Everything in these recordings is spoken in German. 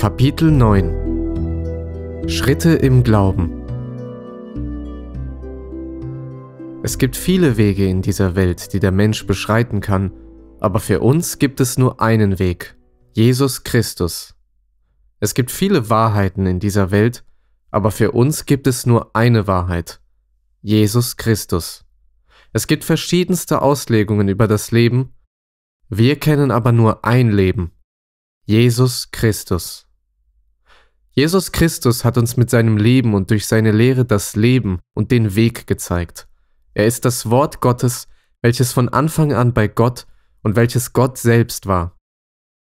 Kapitel 9 Schritte im Glauben Es gibt viele Wege in dieser Welt, die der Mensch beschreiten kann, aber für uns gibt es nur einen Weg, Jesus Christus. Es gibt viele Wahrheiten in dieser Welt, aber für uns gibt es nur eine Wahrheit, Jesus Christus. Es gibt verschiedenste Auslegungen über das Leben, wir kennen aber nur ein Leben, Jesus Christus. Jesus Christus hat uns mit seinem Leben und durch seine Lehre das Leben und den Weg gezeigt. Er ist das Wort Gottes, welches von Anfang an bei Gott und welches Gott selbst war.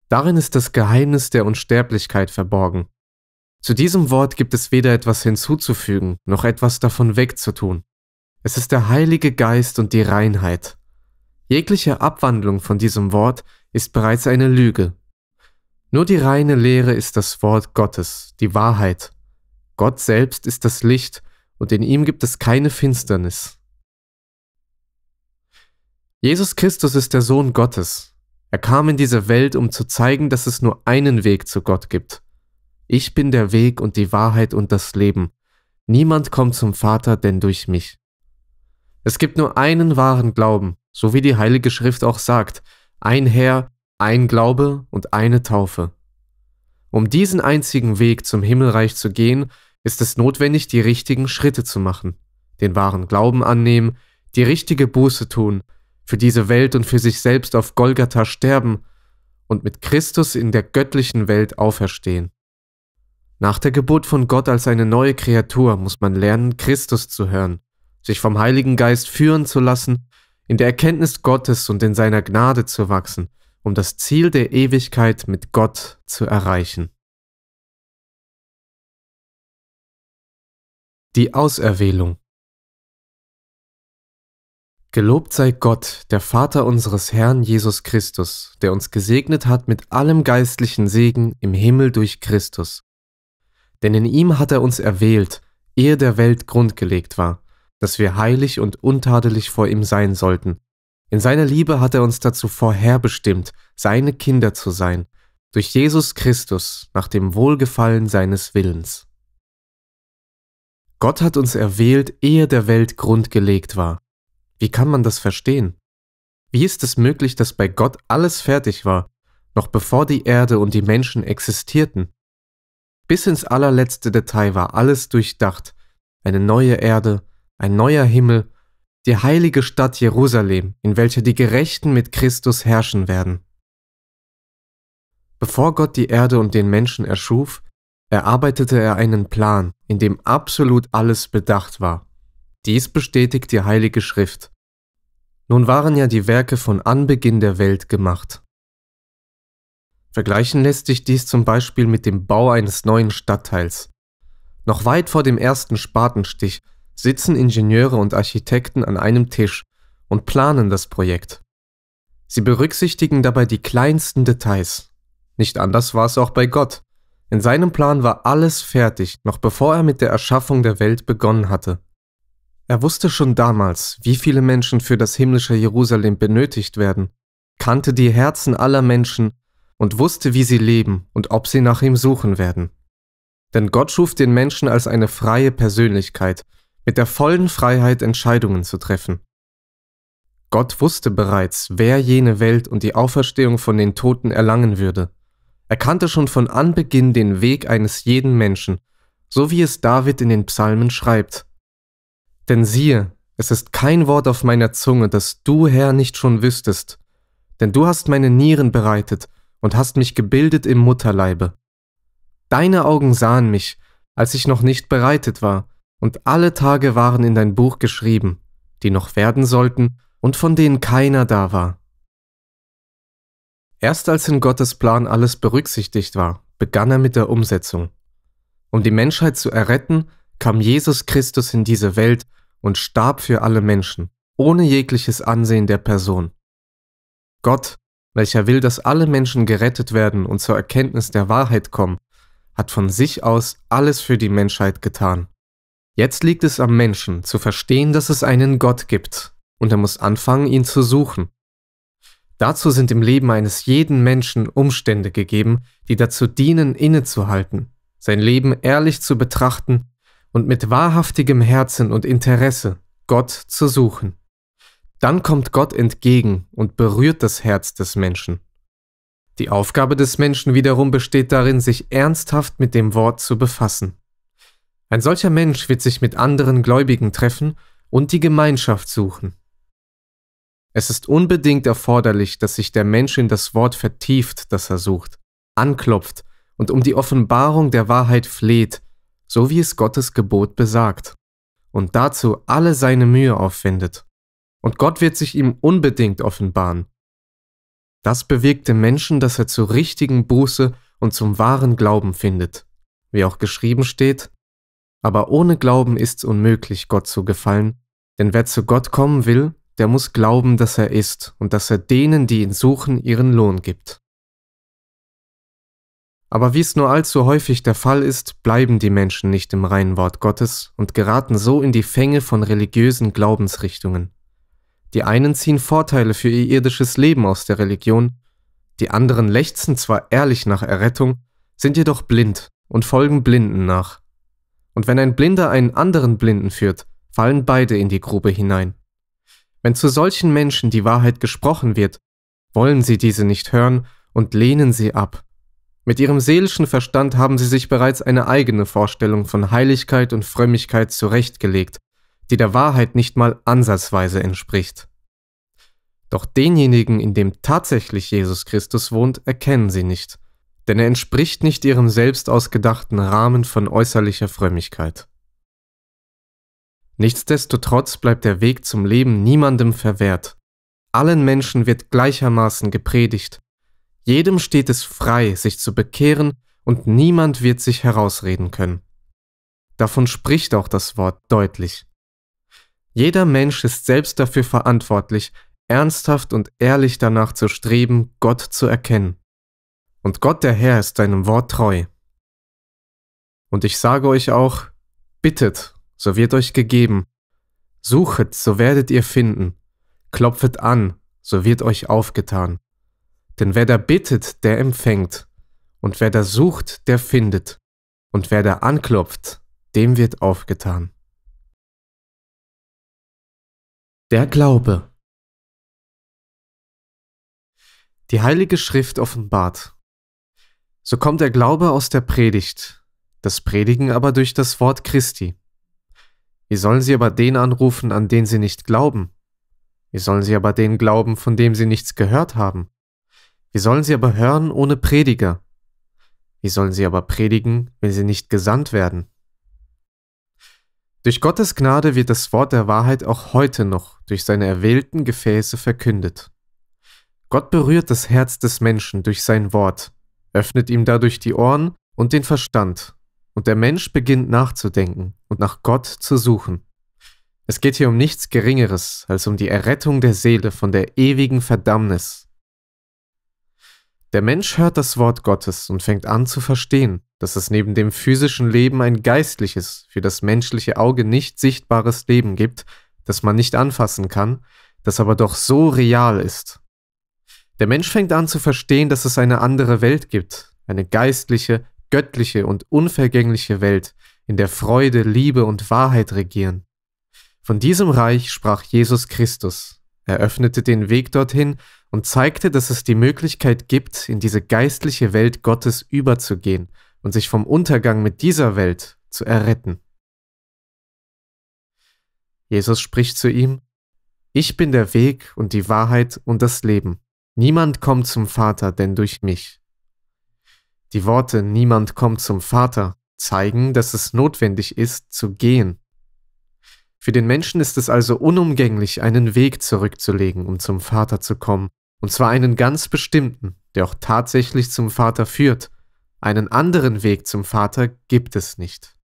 Darin ist das Geheimnis der Unsterblichkeit verborgen. Zu diesem Wort gibt es weder etwas hinzuzufügen, noch etwas davon wegzutun. Es ist der Heilige Geist und die Reinheit. Jegliche Abwandlung von diesem Wort ist bereits eine Lüge nur die reine Lehre ist das Wort Gottes, die Wahrheit. Gott selbst ist das Licht, und in ihm gibt es keine Finsternis. Jesus Christus ist der Sohn Gottes. Er kam in diese Welt, um zu zeigen, dass es nur einen Weg zu Gott gibt. Ich bin der Weg und die Wahrheit und das Leben. Niemand kommt zum Vater denn durch mich. Es gibt nur einen wahren Glauben, so wie die Heilige Schrift auch sagt, ein Herr, ein Glaube und eine Taufe. Um diesen einzigen Weg zum Himmelreich zu gehen, ist es notwendig, die richtigen Schritte zu machen, den wahren Glauben annehmen, die richtige Buße tun, für diese Welt und für sich selbst auf Golgatha sterben und mit Christus in der göttlichen Welt auferstehen. Nach der Geburt von Gott als eine neue Kreatur muss man lernen, Christus zu hören, sich vom Heiligen Geist führen zu lassen, in der Erkenntnis Gottes und in seiner Gnade zu wachsen – um das Ziel der Ewigkeit mit Gott zu erreichen. Die Auserwählung Gelobt sei Gott, der Vater unseres Herrn Jesus Christus, der uns gesegnet hat mit allem geistlichen Segen im Himmel durch Christus. Denn in ihm hat er uns erwählt, ehe der Welt grundgelegt war, dass wir heilig und untadelig vor ihm sein sollten in seiner Liebe hat er uns dazu vorherbestimmt, seine Kinder zu sein, durch Jesus Christus nach dem Wohlgefallen seines Willens. Gott hat uns erwählt, ehe der Welt Grund gelegt war. Wie kann man das verstehen? Wie ist es möglich, dass bei Gott alles fertig war, noch bevor die Erde und die Menschen existierten? Bis ins allerletzte Detail war alles durchdacht, eine neue Erde, ein neuer Himmel die heilige Stadt Jerusalem, in welcher die Gerechten mit Christus herrschen werden. Bevor Gott die Erde und den Menschen erschuf, erarbeitete er einen Plan, in dem absolut alles bedacht war. Dies bestätigt die Heilige Schrift. Nun waren ja die Werke von Anbeginn der Welt gemacht. Vergleichen lässt sich dies zum Beispiel mit dem Bau eines neuen Stadtteils. Noch weit vor dem ersten Spatenstich sitzen Ingenieure und Architekten an einem Tisch und planen das Projekt. Sie berücksichtigen dabei die kleinsten Details. Nicht anders war es auch bei Gott. In seinem Plan war alles fertig, noch bevor er mit der Erschaffung der Welt begonnen hatte. Er wusste schon damals, wie viele Menschen für das himmlische Jerusalem benötigt werden, kannte die Herzen aller Menschen und wusste, wie sie leben und ob sie nach ihm suchen werden. Denn Gott schuf den Menschen als eine freie Persönlichkeit mit der vollen Freiheit Entscheidungen zu treffen. Gott wusste bereits, wer jene Welt und die Auferstehung von den Toten erlangen würde. Er kannte schon von Anbeginn den Weg eines jeden Menschen, so wie es David in den Psalmen schreibt. Denn siehe, es ist kein Wort auf meiner Zunge, das du, Herr, nicht schon wüsstest, denn du hast meine Nieren bereitet und hast mich gebildet im Mutterleibe. Deine Augen sahen mich, als ich noch nicht bereitet war, und alle Tage waren in dein Buch geschrieben, die noch werden sollten und von denen keiner da war. Erst als in Gottes Plan alles berücksichtigt war, begann er mit der Umsetzung. Um die Menschheit zu erretten, kam Jesus Christus in diese Welt und starb für alle Menschen, ohne jegliches Ansehen der Person. Gott, welcher will, dass alle Menschen gerettet werden und zur Erkenntnis der Wahrheit kommen, hat von sich aus alles für die Menschheit getan. Jetzt liegt es am Menschen, zu verstehen, dass es einen Gott gibt, und er muss anfangen, ihn zu suchen. Dazu sind im Leben eines jeden Menschen Umstände gegeben, die dazu dienen, innezuhalten, sein Leben ehrlich zu betrachten und mit wahrhaftigem Herzen und Interesse Gott zu suchen. Dann kommt Gott entgegen und berührt das Herz des Menschen. Die Aufgabe des Menschen wiederum besteht darin, sich ernsthaft mit dem Wort zu befassen. Ein solcher Mensch wird sich mit anderen Gläubigen treffen und die Gemeinschaft suchen. Es ist unbedingt erforderlich, dass sich der Mensch in das Wort vertieft, das er sucht, anklopft und um die Offenbarung der Wahrheit fleht, so wie es Gottes Gebot besagt, und dazu alle seine Mühe aufwendet. Und Gott wird sich ihm unbedingt offenbaren. Das bewirkt den Menschen, dass er zur richtigen Buße und zum wahren Glauben findet. Wie auch geschrieben steht, aber ohne Glauben ist's unmöglich, Gott zu gefallen, denn wer zu Gott kommen will, der muss glauben, dass er ist und dass er denen, die ihn suchen, ihren Lohn gibt. Aber wie es nur allzu häufig der Fall ist, bleiben die Menschen nicht im reinen Wort Gottes und geraten so in die Fänge von religiösen Glaubensrichtungen. Die einen ziehen Vorteile für ihr irdisches Leben aus der Religion, die anderen lechzen zwar ehrlich nach Errettung, sind jedoch blind und folgen Blinden nach und wenn ein Blinder einen anderen Blinden führt, fallen beide in die Grube hinein. Wenn zu solchen Menschen die Wahrheit gesprochen wird, wollen sie diese nicht hören und lehnen sie ab. Mit ihrem seelischen Verstand haben sie sich bereits eine eigene Vorstellung von Heiligkeit und Frömmigkeit zurechtgelegt, die der Wahrheit nicht mal ansatzweise entspricht. Doch denjenigen, in dem tatsächlich Jesus Christus wohnt, erkennen sie nicht – denn er entspricht nicht ihrem selbst ausgedachten Rahmen von äußerlicher Frömmigkeit. Nichtsdestotrotz bleibt der Weg zum Leben niemandem verwehrt. Allen Menschen wird gleichermaßen gepredigt. Jedem steht es frei, sich zu bekehren, und niemand wird sich herausreden können. Davon spricht auch das Wort deutlich. Jeder Mensch ist selbst dafür verantwortlich, ernsthaft und ehrlich danach zu streben, Gott zu erkennen. Und Gott der Herr ist deinem Wort treu. Und ich sage euch auch, bittet, so wird euch gegeben, suchet, so werdet ihr finden, klopfet an, so wird euch aufgetan. Denn wer da bittet, der empfängt, und wer da sucht, der findet, und wer da anklopft, dem wird aufgetan. Der Glaube Die Heilige Schrift offenbart, so kommt der Glaube aus der Predigt, das Predigen aber durch das Wort Christi. Wie sollen sie aber den anrufen, an den sie nicht glauben? Wie sollen sie aber den glauben, von dem sie nichts gehört haben? Wie sollen sie aber hören ohne Prediger? Wie sollen sie aber predigen, wenn sie nicht gesandt werden? Durch Gottes Gnade wird das Wort der Wahrheit auch heute noch durch seine erwählten Gefäße verkündet. Gott berührt das Herz des Menschen durch sein Wort öffnet ihm dadurch die Ohren und den Verstand, und der Mensch beginnt nachzudenken und nach Gott zu suchen. Es geht hier um nichts Geringeres als um die Errettung der Seele von der ewigen Verdammnis. Der Mensch hört das Wort Gottes und fängt an zu verstehen, dass es neben dem physischen Leben ein geistliches, für das menschliche Auge nicht sichtbares Leben gibt, das man nicht anfassen kann, das aber doch so real ist der Mensch fängt an zu verstehen, dass es eine andere Welt gibt, eine geistliche, göttliche und unvergängliche Welt, in der Freude, Liebe und Wahrheit regieren. Von diesem Reich sprach Jesus Christus. Er öffnete den Weg dorthin und zeigte, dass es die Möglichkeit gibt, in diese geistliche Welt Gottes überzugehen und sich vom Untergang mit dieser Welt zu erretten. Jesus spricht zu ihm, Ich bin der Weg und die Wahrheit und das Leben. Niemand kommt zum Vater, denn durch mich. Die Worte Niemand kommt zum Vater zeigen, dass es notwendig ist, zu gehen. Für den Menschen ist es also unumgänglich, einen Weg zurückzulegen, um zum Vater zu kommen, und zwar einen ganz bestimmten, der auch tatsächlich zum Vater führt. Einen anderen Weg zum Vater gibt es nicht.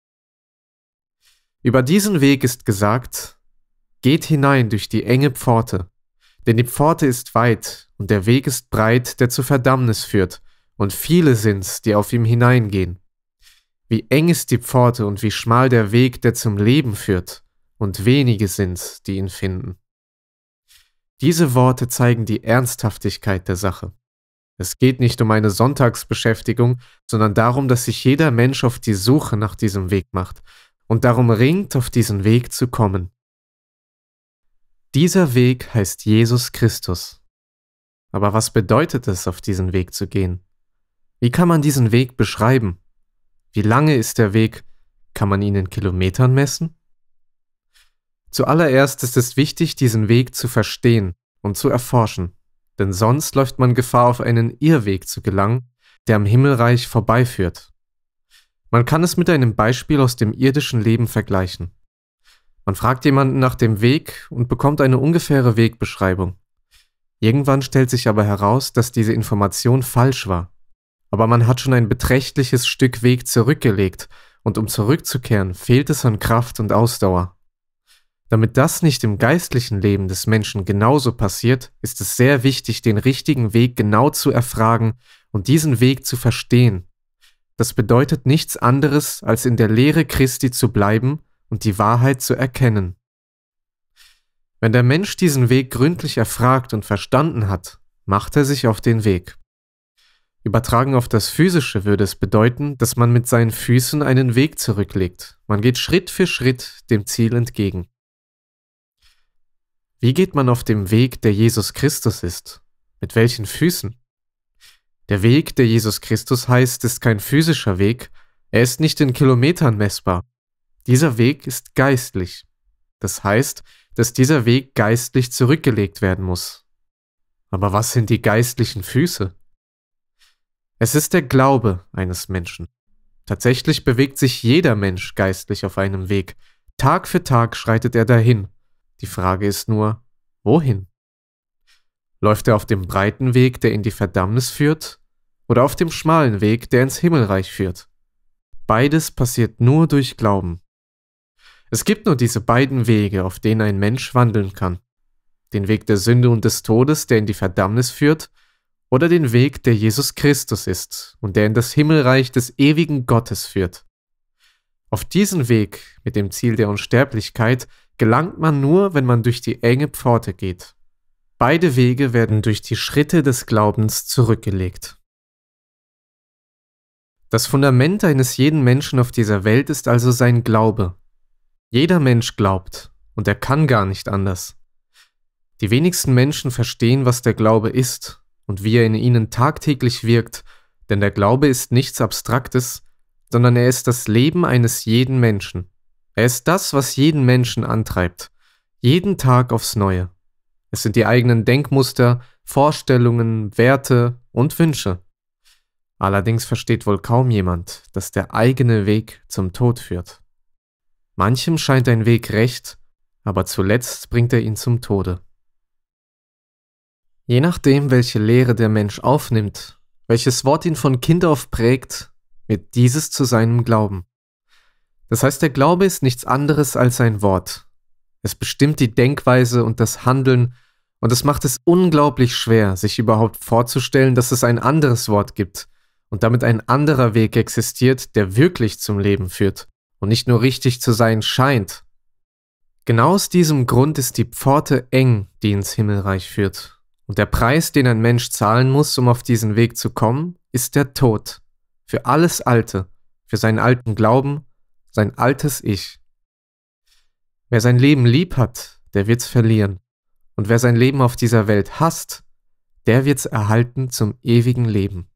Über diesen Weg ist gesagt, geht hinein durch die enge Pforte, denn die Pforte ist weit und der Weg ist breit, der zur Verdammnis führt, und viele sind's, die auf ihm hineingehen. Wie eng ist die Pforte und wie schmal der Weg, der zum Leben führt, und wenige sind's, die ihn finden. Diese Worte zeigen die Ernsthaftigkeit der Sache. Es geht nicht um eine Sonntagsbeschäftigung, sondern darum, dass sich jeder Mensch auf die Suche nach diesem Weg macht und darum ringt, auf diesen Weg zu kommen. Dieser Weg heißt Jesus Christus. Aber was bedeutet es, auf diesen Weg zu gehen? Wie kann man diesen Weg beschreiben? Wie lange ist der Weg? Kann man ihn in Kilometern messen? Zuallererst ist es wichtig, diesen Weg zu verstehen und zu erforschen, denn sonst läuft man Gefahr, auf einen Irrweg zu gelangen, der am Himmelreich vorbeiführt. Man kann es mit einem Beispiel aus dem irdischen Leben vergleichen. Man fragt jemanden nach dem Weg und bekommt eine ungefähre Wegbeschreibung. Irgendwann stellt sich aber heraus, dass diese Information falsch war. Aber man hat schon ein beträchtliches Stück Weg zurückgelegt und um zurückzukehren, fehlt es an Kraft und Ausdauer. Damit das nicht im geistlichen Leben des Menschen genauso passiert, ist es sehr wichtig, den richtigen Weg genau zu erfragen und diesen Weg zu verstehen. Das bedeutet nichts anderes, als in der Lehre Christi zu bleiben und die Wahrheit zu erkennen. Wenn der Mensch diesen Weg gründlich erfragt und verstanden hat, macht er sich auf den Weg. Übertragen auf das Physische würde es bedeuten, dass man mit seinen Füßen einen Weg zurücklegt. Man geht Schritt für Schritt dem Ziel entgegen. Wie geht man auf dem Weg, der Jesus Christus ist? Mit welchen Füßen? Der Weg, der Jesus Christus heißt, ist kein physischer Weg, er ist nicht in Kilometern messbar. Dieser Weg ist geistlich. Das heißt, dass dieser Weg geistlich zurückgelegt werden muss. Aber was sind die geistlichen Füße? Es ist der Glaube eines Menschen. Tatsächlich bewegt sich jeder Mensch geistlich auf einem Weg. Tag für Tag schreitet er dahin. Die Frage ist nur, wohin? Läuft er auf dem breiten Weg, der in die Verdammnis führt, oder auf dem schmalen Weg, der ins Himmelreich führt? Beides passiert nur durch Glauben. Es gibt nur diese beiden Wege, auf denen ein Mensch wandeln kann. Den Weg der Sünde und des Todes, der in die Verdammnis führt, oder den Weg, der Jesus Christus ist und der in das Himmelreich des ewigen Gottes führt. Auf diesen Weg, mit dem Ziel der Unsterblichkeit, gelangt man nur, wenn man durch die enge Pforte geht. Beide Wege werden durch die Schritte des Glaubens zurückgelegt. Das Fundament eines jeden Menschen auf dieser Welt ist also sein Glaube, jeder Mensch glaubt und er kann gar nicht anders. Die wenigsten Menschen verstehen, was der Glaube ist und wie er in ihnen tagtäglich wirkt, denn der Glaube ist nichts Abstraktes, sondern er ist das Leben eines jeden Menschen. Er ist das, was jeden Menschen antreibt, jeden Tag aufs Neue. Es sind die eigenen Denkmuster, Vorstellungen, Werte und Wünsche. Allerdings versteht wohl kaum jemand, dass der eigene Weg zum Tod führt. Manchem scheint ein Weg recht, aber zuletzt bringt er ihn zum Tode. Je nachdem, welche Lehre der Mensch aufnimmt, welches Wort ihn von Kind auf prägt, wird dieses zu seinem Glauben. Das heißt, der Glaube ist nichts anderes als ein Wort. Es bestimmt die Denkweise und das Handeln, und es macht es unglaublich schwer, sich überhaupt vorzustellen, dass es ein anderes Wort gibt und damit ein anderer Weg existiert, der wirklich zum Leben führt und nicht nur richtig zu sein scheint. Genau aus diesem Grund ist die Pforte eng, die ins Himmelreich führt. Und der Preis, den ein Mensch zahlen muss, um auf diesen Weg zu kommen, ist der Tod. Für alles Alte, für seinen alten Glauben, sein altes Ich. Wer sein Leben lieb hat, der wird's verlieren. Und wer sein Leben auf dieser Welt hasst, der wird's erhalten zum ewigen Leben.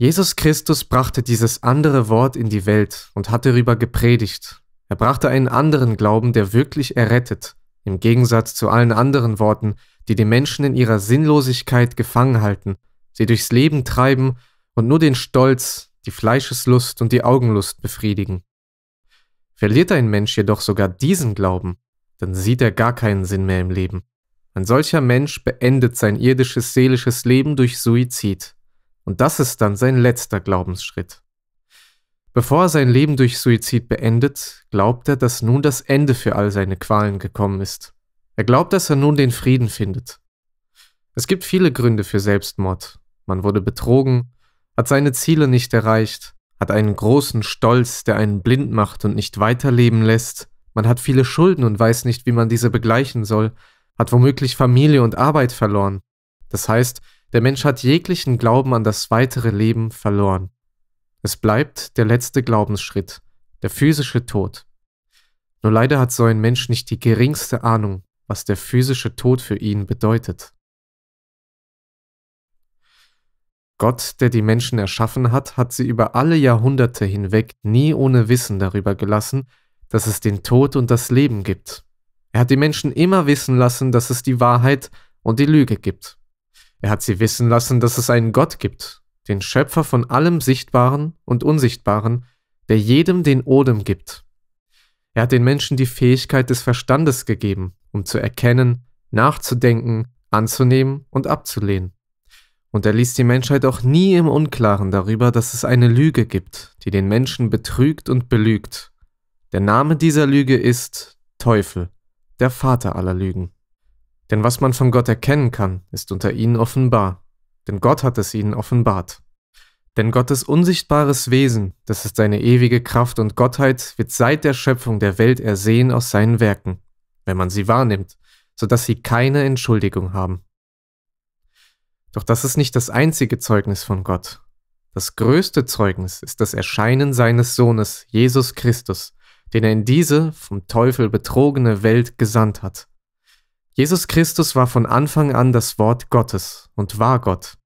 Jesus Christus brachte dieses andere Wort in die Welt und hat darüber gepredigt. Er brachte einen anderen Glauben, der wirklich errettet, im Gegensatz zu allen anderen Worten, die die Menschen in ihrer Sinnlosigkeit gefangen halten, sie durchs Leben treiben und nur den Stolz, die Fleischeslust und die Augenlust befriedigen. Verliert ein Mensch jedoch sogar diesen Glauben, dann sieht er gar keinen Sinn mehr im Leben. Ein solcher Mensch beendet sein irdisches seelisches Leben durch Suizid. Und das ist dann sein letzter Glaubensschritt. Bevor er sein Leben durch Suizid beendet, glaubt er, dass nun das Ende für all seine Qualen gekommen ist. Er glaubt, dass er nun den Frieden findet. Es gibt viele Gründe für Selbstmord. Man wurde betrogen, hat seine Ziele nicht erreicht, hat einen großen Stolz, der einen blind macht und nicht weiterleben lässt, man hat viele Schulden und weiß nicht, wie man diese begleichen soll, hat womöglich Familie und Arbeit verloren. Das heißt, der Mensch hat jeglichen Glauben an das weitere Leben verloren. Es bleibt der letzte Glaubensschritt, der physische Tod. Nur leider hat so ein Mensch nicht die geringste Ahnung, was der physische Tod für ihn bedeutet. Gott, der die Menschen erschaffen hat, hat sie über alle Jahrhunderte hinweg nie ohne Wissen darüber gelassen, dass es den Tod und das Leben gibt. Er hat die Menschen immer wissen lassen, dass es die Wahrheit und die Lüge gibt. Er hat sie wissen lassen, dass es einen Gott gibt, den Schöpfer von allem Sichtbaren und Unsichtbaren, der jedem den Odem gibt. Er hat den Menschen die Fähigkeit des Verstandes gegeben, um zu erkennen, nachzudenken, anzunehmen und abzulehnen. Und er ließ die Menschheit auch nie im Unklaren darüber, dass es eine Lüge gibt, die den Menschen betrügt und belügt. Der Name dieser Lüge ist Teufel, der Vater aller Lügen. Denn was man von Gott erkennen kann, ist unter ihnen offenbar, denn Gott hat es ihnen offenbart. Denn Gottes unsichtbares Wesen, das ist seine ewige Kraft und Gottheit, wird seit der Schöpfung der Welt ersehen aus seinen Werken, wenn man sie wahrnimmt, so dass sie keine Entschuldigung haben. Doch das ist nicht das einzige Zeugnis von Gott. Das größte Zeugnis ist das Erscheinen seines Sohnes, Jesus Christus, den er in diese vom Teufel betrogene Welt gesandt hat. Jesus Christus war von Anfang an das Wort Gottes und war Gott.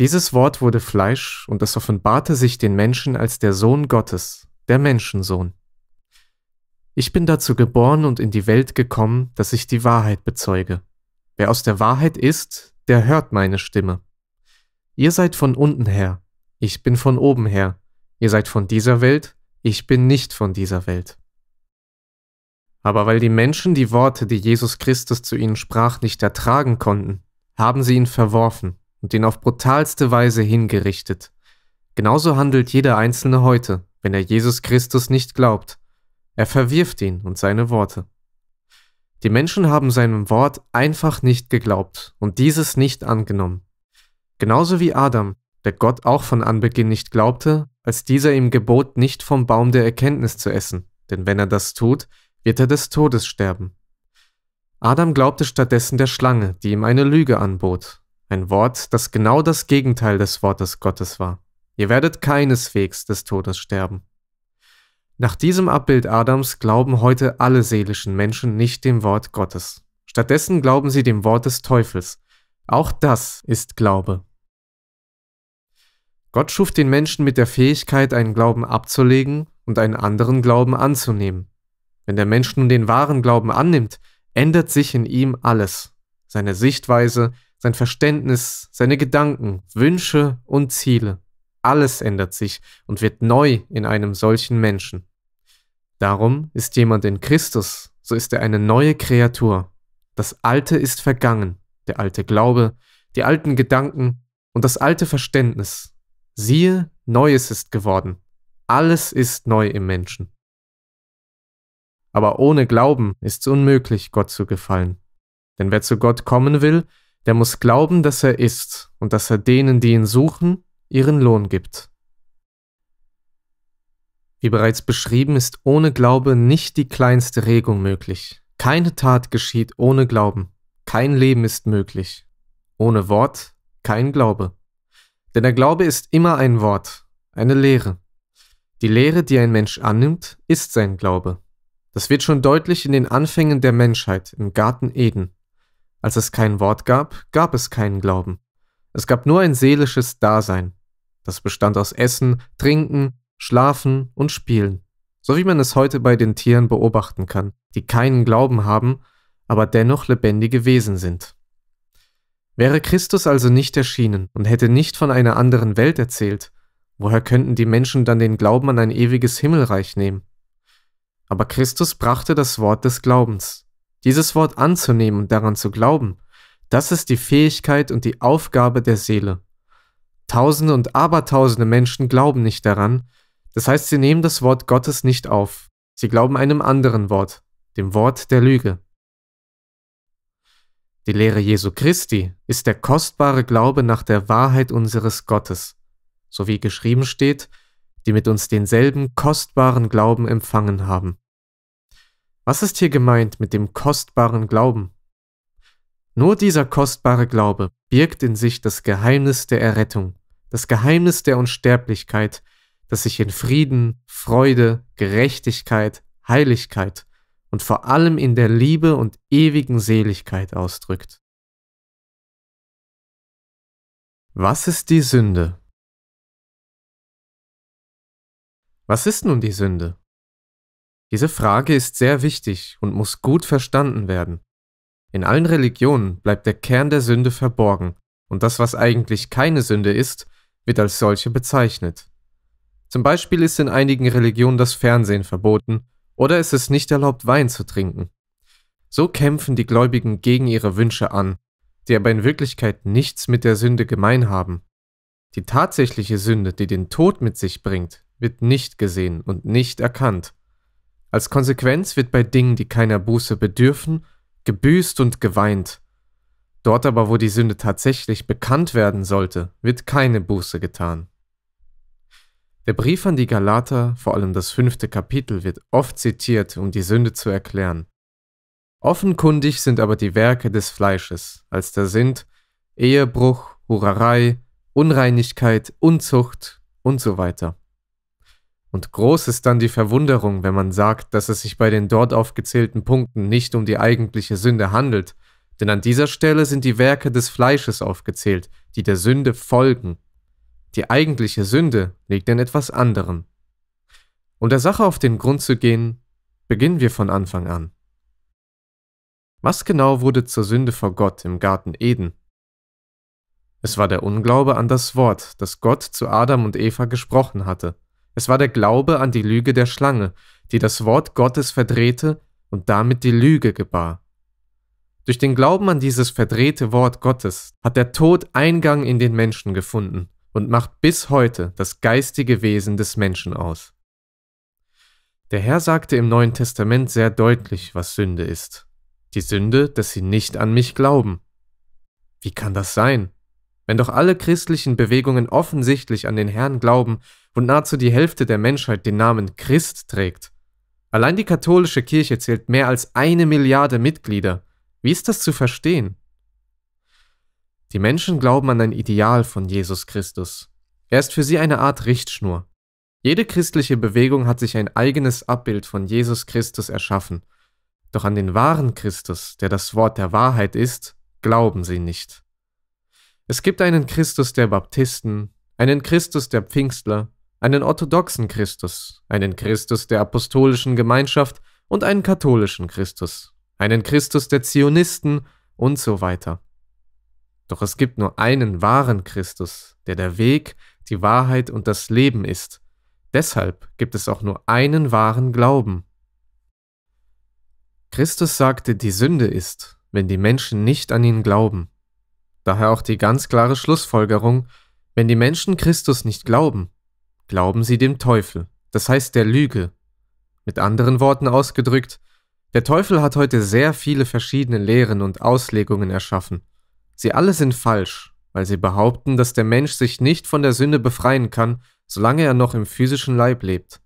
Dieses Wort wurde Fleisch und es offenbarte sich den Menschen als der Sohn Gottes, der Menschensohn. Ich bin dazu geboren und in die Welt gekommen, dass ich die Wahrheit bezeuge. Wer aus der Wahrheit ist, der hört meine Stimme. Ihr seid von unten her, ich bin von oben her, ihr seid von dieser Welt, ich bin nicht von dieser Welt. Aber weil die Menschen die Worte, die Jesus Christus zu ihnen sprach, nicht ertragen konnten, haben sie ihn verworfen und ihn auf brutalste Weise hingerichtet. Genauso handelt jeder Einzelne heute, wenn er Jesus Christus nicht glaubt. Er verwirft ihn und seine Worte. Die Menschen haben seinem Wort einfach nicht geglaubt und dieses nicht angenommen. Genauso wie Adam, der Gott auch von Anbeginn nicht glaubte, als dieser ihm gebot, nicht vom Baum der Erkenntnis zu essen, denn wenn er das tut, wird er des Todes sterben. Adam glaubte stattdessen der Schlange, die ihm eine Lüge anbot, ein Wort, das genau das Gegenteil des Wortes Gottes war. Ihr werdet keineswegs des Todes sterben. Nach diesem Abbild Adams glauben heute alle seelischen Menschen nicht dem Wort Gottes. Stattdessen glauben sie dem Wort des Teufels. Auch das ist Glaube. Gott schuf den Menschen mit der Fähigkeit, einen Glauben abzulegen und einen anderen Glauben anzunehmen. Wenn der Mensch nun den wahren Glauben annimmt, ändert sich in ihm alles, seine Sichtweise, sein Verständnis, seine Gedanken, Wünsche und Ziele. Alles ändert sich und wird neu in einem solchen Menschen. Darum ist jemand in Christus, so ist er eine neue Kreatur. Das Alte ist vergangen, der alte Glaube, die alten Gedanken und das alte Verständnis. Siehe, Neues ist geworden. Alles ist neu im Menschen. Aber ohne Glauben ist es unmöglich, Gott zu gefallen. Denn wer zu Gott kommen will, der muss glauben, dass er ist und dass er denen, die ihn suchen, ihren Lohn gibt. Wie bereits beschrieben, ist ohne Glaube nicht die kleinste Regung möglich. Keine Tat geschieht ohne Glauben. Kein Leben ist möglich. Ohne Wort kein Glaube. Denn der Glaube ist immer ein Wort, eine Lehre. Die Lehre, die ein Mensch annimmt, ist sein Glaube. Das wird schon deutlich in den Anfängen der Menschheit im Garten Eden. Als es kein Wort gab, gab es keinen Glauben. Es gab nur ein seelisches Dasein. Das bestand aus Essen, Trinken, Schlafen und Spielen, so wie man es heute bei den Tieren beobachten kann, die keinen Glauben haben, aber dennoch lebendige Wesen sind. Wäre Christus also nicht erschienen und hätte nicht von einer anderen Welt erzählt, woher könnten die Menschen dann den Glauben an ein ewiges Himmelreich nehmen? Aber Christus brachte das Wort des Glaubens. Dieses Wort anzunehmen und daran zu glauben, das ist die Fähigkeit und die Aufgabe der Seele. Tausende und Abertausende Menschen glauben nicht daran, das heißt, sie nehmen das Wort Gottes nicht auf, sie glauben einem anderen Wort, dem Wort der Lüge. Die Lehre Jesu Christi ist der kostbare Glaube nach der Wahrheit unseres Gottes. So wie geschrieben steht, die mit uns denselben kostbaren Glauben empfangen haben. Was ist hier gemeint mit dem kostbaren Glauben? Nur dieser kostbare Glaube birgt in sich das Geheimnis der Errettung, das Geheimnis der Unsterblichkeit, das sich in Frieden, Freude, Gerechtigkeit, Heiligkeit und vor allem in der Liebe und ewigen Seligkeit ausdrückt. Was ist die Sünde? Was ist nun die Sünde? Diese Frage ist sehr wichtig und muss gut verstanden werden. In allen Religionen bleibt der Kern der Sünde verborgen, und das, was eigentlich keine Sünde ist, wird als solche bezeichnet. Zum Beispiel ist in einigen Religionen das Fernsehen verboten oder ist es nicht erlaubt, Wein zu trinken. So kämpfen die Gläubigen gegen ihre Wünsche an, die aber in Wirklichkeit nichts mit der Sünde gemein haben. Die tatsächliche Sünde, die den Tod mit sich bringt, wird nicht gesehen und nicht erkannt. Als Konsequenz wird bei Dingen, die keiner Buße bedürfen, gebüßt und geweint. Dort aber, wo die Sünde tatsächlich bekannt werden sollte, wird keine Buße getan. Der Brief an die Galater, vor allem das fünfte Kapitel, wird oft zitiert, um die Sünde zu erklären. Offenkundig sind aber die Werke des Fleisches, als da sind Ehebruch, Hurerei, Unreinigkeit, Unzucht und so weiter. Und groß ist dann die Verwunderung, wenn man sagt, dass es sich bei den dort aufgezählten Punkten nicht um die eigentliche Sünde handelt, denn an dieser Stelle sind die Werke des Fleisches aufgezählt, die der Sünde folgen. Die eigentliche Sünde liegt in etwas anderem. Um der Sache auf den Grund zu gehen, beginnen wir von Anfang an. Was genau wurde zur Sünde vor Gott im Garten Eden? Es war der Unglaube an das Wort, das Gott zu Adam und Eva gesprochen hatte. Es war der Glaube an die Lüge der Schlange, die das Wort Gottes verdrehte und damit die Lüge gebar. Durch den Glauben an dieses verdrehte Wort Gottes hat der Tod Eingang in den Menschen gefunden und macht bis heute das geistige Wesen des Menschen aus. Der Herr sagte im Neuen Testament sehr deutlich, was Sünde ist. Die Sünde, dass sie nicht an mich glauben. Wie kann das sein? Wenn doch alle christlichen Bewegungen offensichtlich an den Herrn glauben, und nahezu die Hälfte der Menschheit den Namen Christ trägt. Allein die katholische Kirche zählt mehr als eine Milliarde Mitglieder. Wie ist das zu verstehen? Die Menschen glauben an ein Ideal von Jesus Christus. Er ist für sie eine Art Richtschnur. Jede christliche Bewegung hat sich ein eigenes Abbild von Jesus Christus erschaffen. Doch an den wahren Christus, der das Wort der Wahrheit ist, glauben sie nicht. Es gibt einen Christus der Baptisten, einen Christus der Pfingstler, einen orthodoxen Christus, einen Christus der apostolischen Gemeinschaft und einen katholischen Christus, einen Christus der Zionisten und so weiter. Doch es gibt nur einen wahren Christus, der der Weg, die Wahrheit und das Leben ist. Deshalb gibt es auch nur einen wahren Glauben. Christus sagte, die Sünde ist, wenn die Menschen nicht an ihn glauben. Daher auch die ganz klare Schlussfolgerung, wenn die Menschen Christus nicht glauben, glauben sie dem Teufel, das heißt der Lüge. Mit anderen Worten ausgedrückt, der Teufel hat heute sehr viele verschiedene Lehren und Auslegungen erschaffen. Sie alle sind falsch, weil sie behaupten, dass der Mensch sich nicht von der Sünde befreien kann, solange er noch im physischen Leib lebt.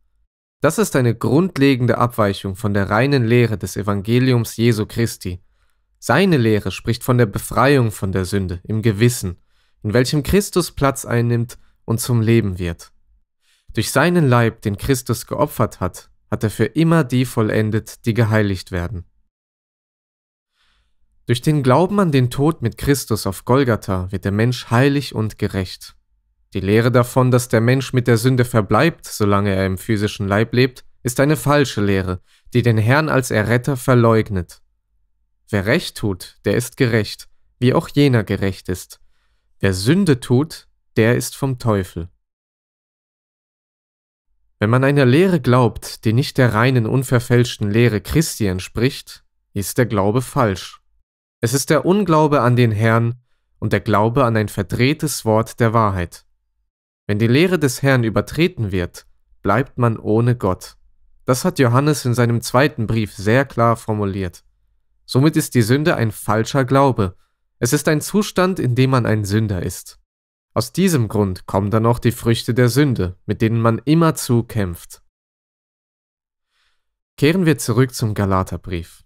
Das ist eine grundlegende Abweichung von der reinen Lehre des Evangeliums Jesu Christi. Seine Lehre spricht von der Befreiung von der Sünde im Gewissen, in welchem Christus Platz einnimmt und zum Leben wird. Durch seinen Leib, den Christus geopfert hat, hat er für immer die vollendet, die geheiligt werden. Durch den Glauben an den Tod mit Christus auf Golgatha wird der Mensch heilig und gerecht. Die Lehre davon, dass der Mensch mit der Sünde verbleibt, solange er im physischen Leib lebt, ist eine falsche Lehre, die den Herrn als Erretter verleugnet. Wer recht tut, der ist gerecht, wie auch jener gerecht ist. Wer Sünde tut, der ist vom Teufel. Wenn man einer Lehre glaubt, die nicht der reinen, unverfälschten Lehre Christi entspricht, ist der Glaube falsch. Es ist der Unglaube an den Herrn und der Glaube an ein verdrehtes Wort der Wahrheit. Wenn die Lehre des Herrn übertreten wird, bleibt man ohne Gott. Das hat Johannes in seinem zweiten Brief sehr klar formuliert. Somit ist die Sünde ein falscher Glaube. Es ist ein Zustand, in dem man ein Sünder ist. Aus diesem Grund kommen dann auch die Früchte der Sünde, mit denen man immerzu kämpft. Kehren wir zurück zum Galaterbrief.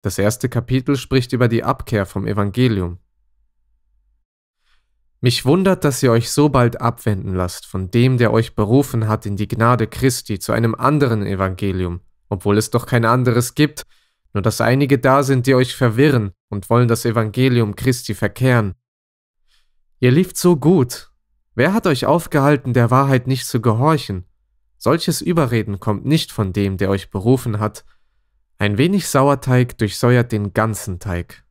Das erste Kapitel spricht über die Abkehr vom Evangelium. Mich wundert, dass ihr euch so bald abwenden lasst von dem, der euch berufen hat in die Gnade Christi zu einem anderen Evangelium, obwohl es doch kein anderes gibt, nur dass einige da sind, die euch verwirren und wollen das Evangelium Christi verkehren, Ihr lieft so gut. Wer hat euch aufgehalten, der Wahrheit nicht zu gehorchen? Solches Überreden kommt nicht von dem, der euch berufen hat. Ein wenig Sauerteig durchsäuert den ganzen Teig.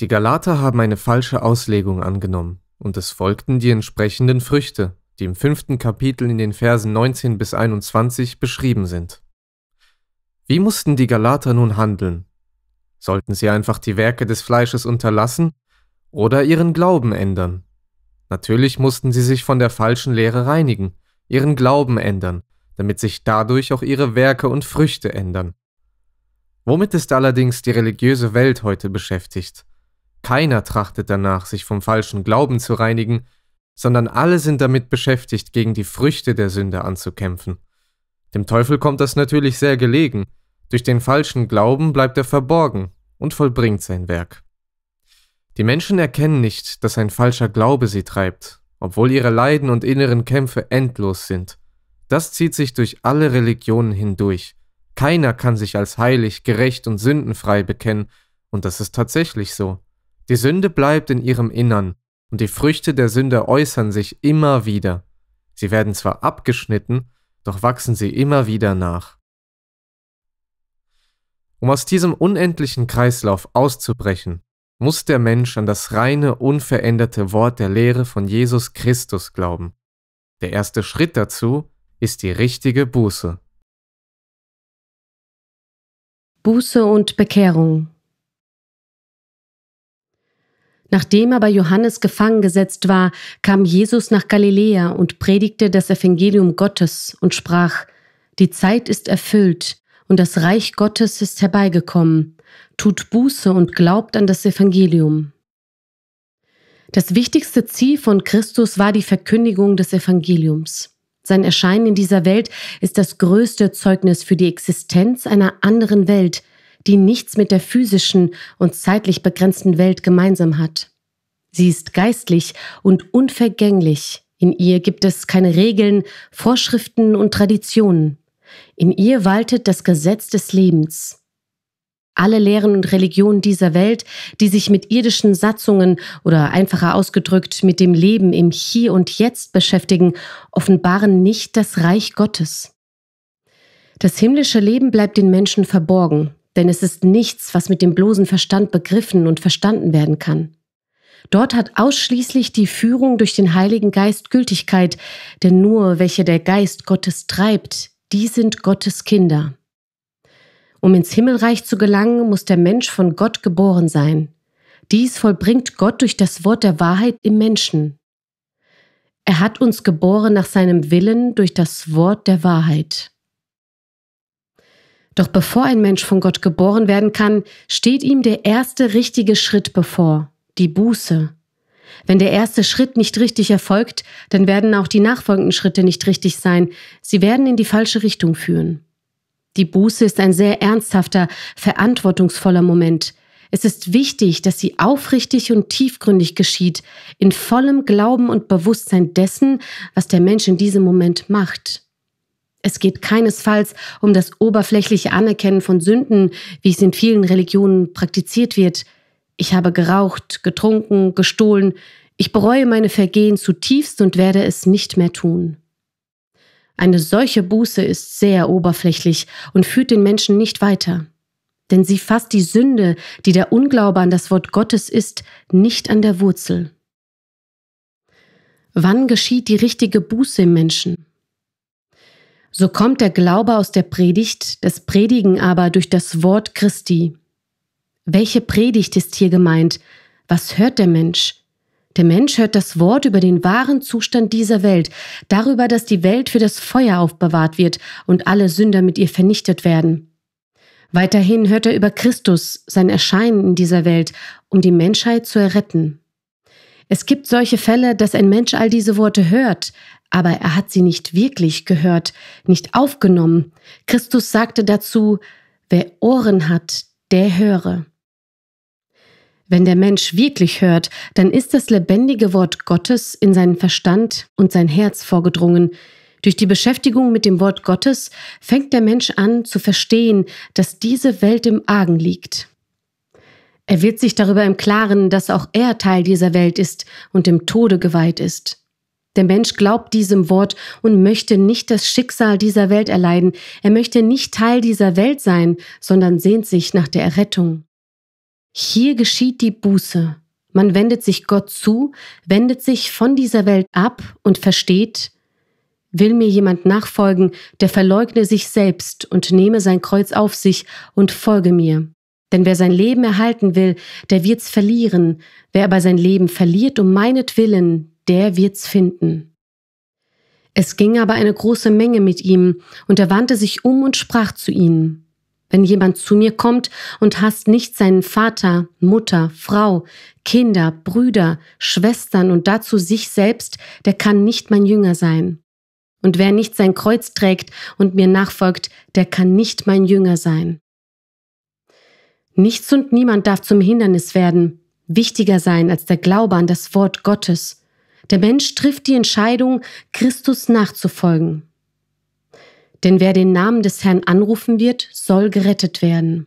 Die Galater haben eine falsche Auslegung angenommen, und es folgten die entsprechenden Früchte, die im fünften Kapitel in den Versen 19 bis 21 beschrieben sind. Wie mussten die Galater nun handeln? Sollten sie einfach die Werke des Fleisches unterlassen oder ihren Glauben ändern. Natürlich mussten sie sich von der falschen Lehre reinigen, ihren Glauben ändern, damit sich dadurch auch ihre Werke und Früchte ändern. Womit ist allerdings die religiöse Welt heute beschäftigt? Keiner trachtet danach, sich vom falschen Glauben zu reinigen, sondern alle sind damit beschäftigt, gegen die Früchte der Sünde anzukämpfen. Dem Teufel kommt das natürlich sehr gelegen, durch den falschen Glauben bleibt er verborgen und vollbringt sein Werk. Die Menschen erkennen nicht, dass ein falscher Glaube sie treibt, obwohl ihre Leiden und inneren Kämpfe endlos sind. Das zieht sich durch alle Religionen hindurch. Keiner kann sich als heilig, gerecht und sündenfrei bekennen, und das ist tatsächlich so. Die Sünde bleibt in ihrem Innern, und die Früchte der Sünde äußern sich immer wieder. Sie werden zwar abgeschnitten, doch wachsen sie immer wieder nach. Um aus diesem unendlichen Kreislauf auszubrechen, muss der Mensch an das reine, unveränderte Wort der Lehre von Jesus Christus glauben. Der erste Schritt dazu ist die richtige Buße. Buße und Bekehrung. Nachdem aber Johannes gefangen gesetzt war, kam Jesus nach Galiläa und predigte das Evangelium Gottes und sprach, Die Zeit ist erfüllt und das Reich Gottes ist herbeigekommen, tut Buße und glaubt an das Evangelium. Das wichtigste Ziel von Christus war die Verkündigung des Evangeliums. Sein Erscheinen in dieser Welt ist das größte Zeugnis für die Existenz einer anderen Welt, die nichts mit der physischen und zeitlich begrenzten Welt gemeinsam hat. Sie ist geistlich und unvergänglich. In ihr gibt es keine Regeln, Vorschriften und Traditionen. In ihr waltet das Gesetz des Lebens. Alle Lehren und Religionen dieser Welt, die sich mit irdischen Satzungen oder einfacher ausgedrückt mit dem Leben im Hier und Jetzt beschäftigen, offenbaren nicht das Reich Gottes. Das himmlische Leben bleibt den Menschen verborgen, denn es ist nichts, was mit dem bloßen Verstand begriffen und verstanden werden kann. Dort hat ausschließlich die Führung durch den Heiligen Geist Gültigkeit, denn nur welche der Geist Gottes treibt, die sind Gottes Kinder. Um ins Himmelreich zu gelangen, muss der Mensch von Gott geboren sein. Dies vollbringt Gott durch das Wort der Wahrheit im Menschen. Er hat uns geboren nach seinem Willen durch das Wort der Wahrheit. Doch bevor ein Mensch von Gott geboren werden kann, steht ihm der erste richtige Schritt bevor, die Buße. Wenn der erste Schritt nicht richtig erfolgt, dann werden auch die nachfolgenden Schritte nicht richtig sein. Sie werden in die falsche Richtung führen. Die Buße ist ein sehr ernsthafter, verantwortungsvoller Moment. Es ist wichtig, dass sie aufrichtig und tiefgründig geschieht, in vollem Glauben und Bewusstsein dessen, was der Mensch in diesem Moment macht. Es geht keinesfalls um das oberflächliche Anerkennen von Sünden, wie es in vielen Religionen praktiziert wird – ich habe geraucht, getrunken, gestohlen. Ich bereue meine Vergehen zutiefst und werde es nicht mehr tun. Eine solche Buße ist sehr oberflächlich und führt den Menschen nicht weiter. Denn sie fasst die Sünde, die der Unglaube an das Wort Gottes ist, nicht an der Wurzel. Wann geschieht die richtige Buße im Menschen? So kommt der Glaube aus der Predigt, das Predigen aber durch das Wort Christi. Welche Predigt ist hier gemeint? Was hört der Mensch? Der Mensch hört das Wort über den wahren Zustand dieser Welt, darüber, dass die Welt für das Feuer aufbewahrt wird und alle Sünder mit ihr vernichtet werden. Weiterhin hört er über Christus, sein Erscheinen in dieser Welt, um die Menschheit zu erretten. Es gibt solche Fälle, dass ein Mensch all diese Worte hört, aber er hat sie nicht wirklich gehört, nicht aufgenommen. Christus sagte dazu, wer Ohren hat, der höre. Wenn der Mensch wirklich hört, dann ist das lebendige Wort Gottes in seinen Verstand und sein Herz vorgedrungen. Durch die Beschäftigung mit dem Wort Gottes fängt der Mensch an zu verstehen, dass diese Welt im Argen liegt. Er wird sich darüber im Klaren, dass auch er Teil dieser Welt ist und dem Tode geweiht ist. Der Mensch glaubt diesem Wort und möchte nicht das Schicksal dieser Welt erleiden, er möchte nicht Teil dieser Welt sein, sondern sehnt sich nach der Errettung. Hier geschieht die Buße. Man wendet sich Gott zu, wendet sich von dieser Welt ab und versteht, will mir jemand nachfolgen, der verleugne sich selbst und nehme sein Kreuz auf sich und folge mir. Denn wer sein Leben erhalten will, der wird's verlieren, wer aber sein Leben verliert um meinetwillen, der wird's finden. Es ging aber eine große Menge mit ihm, und er wandte sich um und sprach zu ihnen. Wenn jemand zu mir kommt und hasst nicht seinen Vater, Mutter, Frau, Kinder, Brüder, Schwestern und dazu sich selbst, der kann nicht mein Jünger sein. Und wer nicht sein Kreuz trägt und mir nachfolgt, der kann nicht mein Jünger sein. Nichts und niemand darf zum Hindernis werden, wichtiger sein als der Glaube an das Wort Gottes. Der Mensch trifft die Entscheidung, Christus nachzufolgen. Denn wer den Namen des Herrn anrufen wird, soll gerettet werden.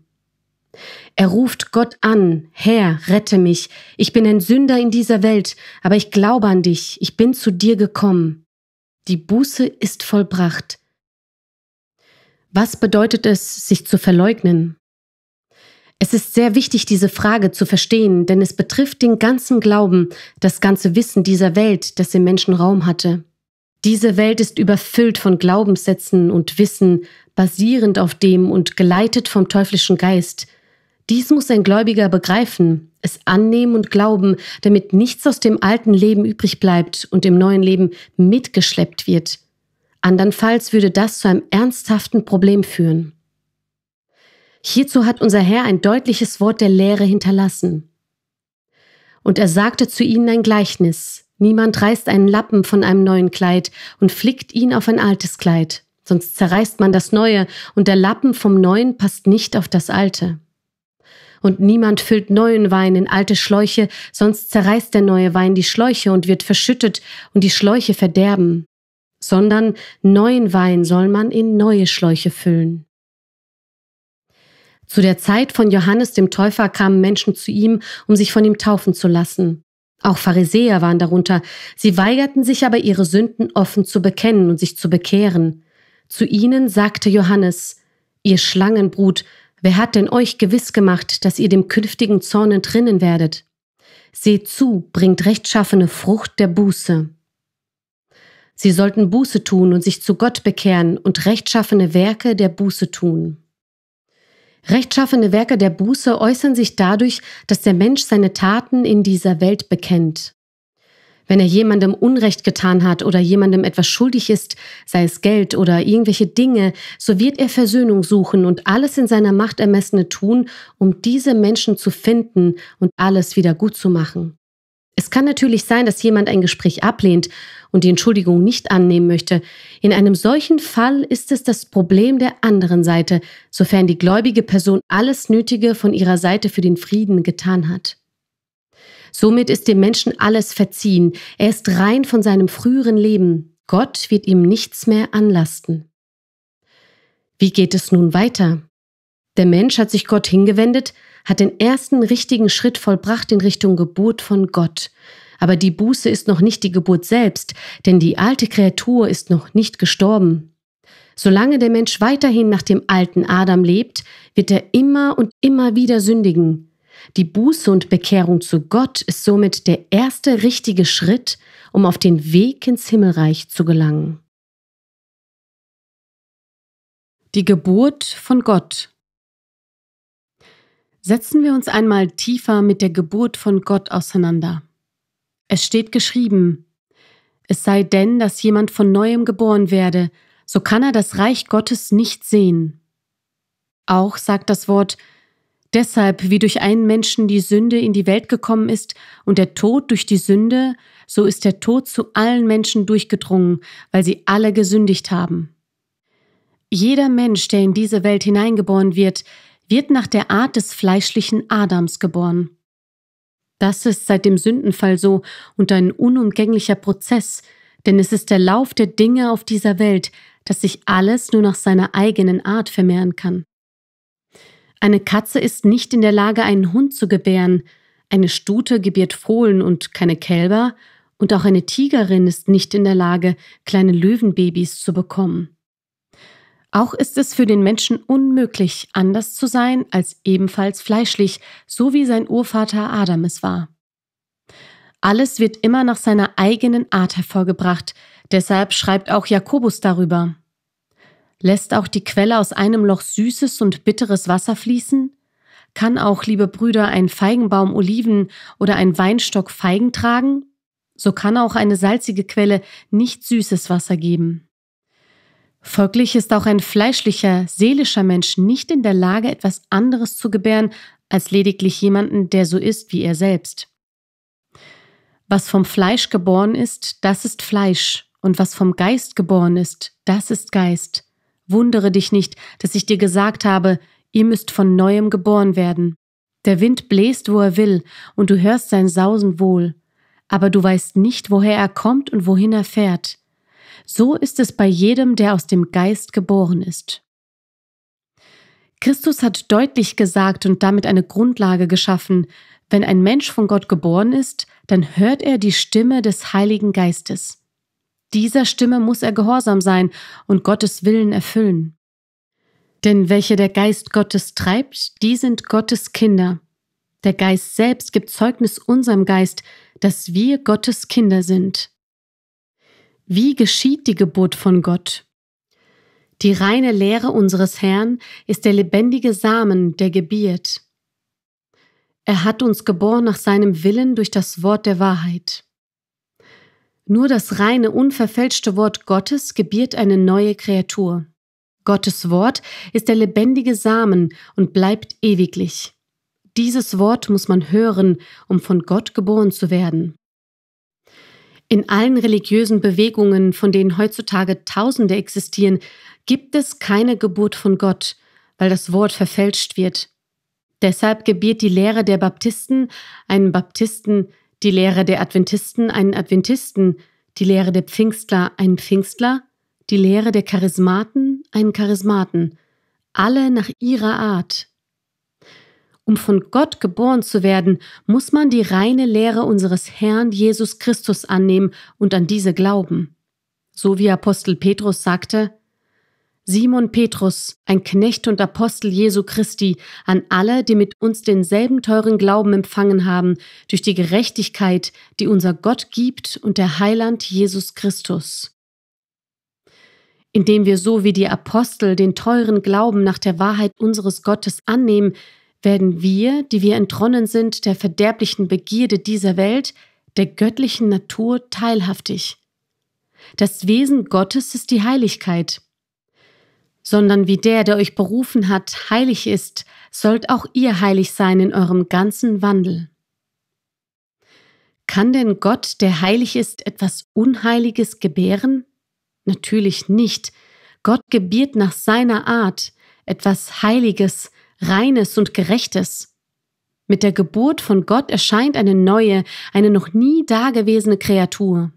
Er ruft Gott an, Herr, rette mich, ich bin ein Sünder in dieser Welt, aber ich glaube an dich, ich bin zu dir gekommen. Die Buße ist vollbracht. Was bedeutet es, sich zu verleugnen? Es ist sehr wichtig, diese Frage zu verstehen, denn es betrifft den ganzen Glauben, das ganze Wissen dieser Welt, das im Menschen Raum hatte. Diese Welt ist überfüllt von Glaubenssätzen und Wissen, basierend auf dem und geleitet vom teuflischen Geist. Dies muss ein Gläubiger begreifen, es annehmen und glauben, damit nichts aus dem alten Leben übrig bleibt und im neuen Leben mitgeschleppt wird. Andernfalls würde das zu einem ernsthaften Problem führen. Hierzu hat unser Herr ein deutliches Wort der Lehre hinterlassen. Und er sagte zu ihnen ein Gleichnis, Niemand reißt einen Lappen von einem neuen Kleid und flickt ihn auf ein altes Kleid, sonst zerreißt man das neue und der Lappen vom neuen passt nicht auf das alte. Und niemand füllt neuen Wein in alte Schläuche, sonst zerreißt der neue Wein die Schläuche und wird verschüttet und die Schläuche verderben, sondern neuen Wein soll man in neue Schläuche füllen. Zu der Zeit von Johannes dem Täufer kamen Menschen zu ihm, um sich von ihm taufen zu lassen. Auch Pharisäer waren darunter, sie weigerten sich aber ihre Sünden offen zu bekennen und sich zu bekehren. Zu ihnen sagte Johannes, Ihr Schlangenbrut, wer hat denn euch gewiss gemacht, dass ihr dem künftigen Zorn entrinnen werdet? Seht zu, bringt rechtschaffene Frucht der Buße. Sie sollten Buße tun und sich zu Gott bekehren und rechtschaffene Werke der Buße tun. Rechtschaffene Werke der Buße äußern sich dadurch, dass der Mensch seine Taten in dieser Welt bekennt. Wenn er jemandem Unrecht getan hat oder jemandem etwas schuldig ist, sei es Geld oder irgendwelche Dinge, so wird er Versöhnung suchen und alles in seiner Macht Ermessene tun, um diese Menschen zu finden und alles wieder gut zu machen. Es kann natürlich sein, dass jemand ein Gespräch ablehnt und die Entschuldigung nicht annehmen möchte, in einem solchen Fall ist es das Problem der anderen Seite, sofern die gläubige Person alles Nötige von ihrer Seite für den Frieden getan hat. Somit ist dem Menschen alles verziehen, er ist rein von seinem früheren Leben, Gott wird ihm nichts mehr anlasten. Wie geht es nun weiter? Der Mensch hat sich Gott hingewendet, hat den ersten richtigen Schritt vollbracht in Richtung Geburt von Gott. Aber die Buße ist noch nicht die Geburt selbst, denn die alte Kreatur ist noch nicht gestorben. Solange der Mensch weiterhin nach dem alten Adam lebt, wird er immer und immer wieder sündigen. Die Buße und Bekehrung zu Gott ist somit der erste richtige Schritt, um auf den Weg ins Himmelreich zu gelangen. Die Geburt von Gott Setzen wir uns einmal tiefer mit der Geburt von Gott auseinander. Es steht geschrieben, es sei denn, dass jemand von neuem geboren werde, so kann er das Reich Gottes nicht sehen. Auch sagt das Wort, deshalb wie durch einen Menschen die Sünde in die Welt gekommen ist und der Tod durch die Sünde, so ist der Tod zu allen Menschen durchgedrungen, weil sie alle gesündigt haben. Jeder Mensch, der in diese Welt hineingeboren wird, wird nach der Art des fleischlichen Adams geboren. Das ist seit dem Sündenfall so und ein unumgänglicher Prozess, denn es ist der Lauf der Dinge auf dieser Welt, dass sich alles nur nach seiner eigenen Art vermehren kann. Eine Katze ist nicht in der Lage, einen Hund zu gebären, eine Stute gebiert Fohlen und keine Kälber, und auch eine Tigerin ist nicht in der Lage, kleine Löwenbabys zu bekommen. Auch ist es für den Menschen unmöglich, anders zu sein als ebenfalls fleischlich, so wie sein Urvater Adam es war. Alles wird immer nach seiner eigenen Art hervorgebracht, deshalb schreibt auch Jakobus darüber. Lässt auch die Quelle aus einem Loch süßes und bitteres Wasser fließen? Kann auch, liebe Brüder, ein Feigenbaum Oliven oder ein Weinstock Feigen tragen? So kann auch eine salzige Quelle nicht süßes Wasser geben. Folglich ist auch ein fleischlicher, seelischer Mensch nicht in der Lage, etwas anderes zu gebären als lediglich jemanden, der so ist wie er selbst. Was vom Fleisch geboren ist, das ist Fleisch, und was vom Geist geboren ist, das ist Geist. Wundere dich nicht, dass ich dir gesagt habe, ihr müsst von neuem geboren werden. Der Wind bläst, wo er will, und du hörst sein Sausen wohl, aber du weißt nicht, woher er kommt und wohin er fährt. So ist es bei jedem, der aus dem Geist geboren ist. Christus hat deutlich gesagt und damit eine Grundlage geschaffen, wenn ein Mensch von Gott geboren ist, dann hört er die Stimme des Heiligen Geistes. Dieser Stimme muss er gehorsam sein und Gottes Willen erfüllen. Denn welche der Geist Gottes treibt, die sind Gottes Kinder. Der Geist selbst gibt Zeugnis unserem Geist, dass wir Gottes Kinder sind. Wie geschieht die Geburt von Gott? Die reine Lehre unseres Herrn ist der lebendige Samen, der gebiert. Er hat uns geboren nach seinem Willen durch das Wort der Wahrheit. Nur das reine, unverfälschte Wort Gottes gebiert eine neue Kreatur. Gottes Wort ist der lebendige Samen und bleibt ewiglich. Dieses Wort muss man hören, um von Gott geboren zu werden. In allen religiösen Bewegungen, von denen heutzutage Tausende existieren, gibt es keine Geburt von Gott, weil das Wort verfälscht wird. Deshalb gebiert die Lehre der Baptisten einen Baptisten, die Lehre der Adventisten einen Adventisten, die Lehre der Pfingstler einen Pfingstler, die Lehre der Charismaten einen Charismaten, alle nach ihrer Art, um von Gott geboren zu werden, muss man die reine Lehre unseres Herrn Jesus Christus annehmen und an diese glauben. So wie Apostel Petrus sagte, Simon Petrus, ein Knecht und Apostel Jesu Christi, an alle, die mit uns denselben teuren Glauben empfangen haben, durch die Gerechtigkeit, die unser Gott gibt und der Heiland Jesus Christus. Indem wir so wie die Apostel den teuren Glauben nach der Wahrheit unseres Gottes annehmen, werden wir, die wir entronnen sind der verderblichen Begierde dieser Welt, der göttlichen Natur teilhaftig. Das Wesen Gottes ist die Heiligkeit. Sondern wie der, der euch berufen hat, heilig ist, sollt auch ihr heilig sein in eurem ganzen Wandel. Kann denn Gott, der heilig ist, etwas Unheiliges gebären? Natürlich nicht. Gott gebiert nach seiner Art etwas Heiliges, Reines und Gerechtes. Mit der Geburt von Gott erscheint eine neue, eine noch nie dagewesene Kreatur.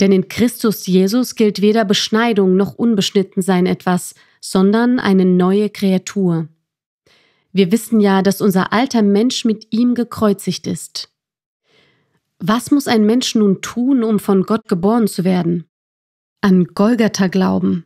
Denn in Christus Jesus gilt weder Beschneidung noch Unbeschnittensein etwas, sondern eine neue Kreatur. Wir wissen ja, dass unser alter Mensch mit ihm gekreuzigt ist. Was muss ein Mensch nun tun, um von Gott geboren zu werden? An Golgatha glauben,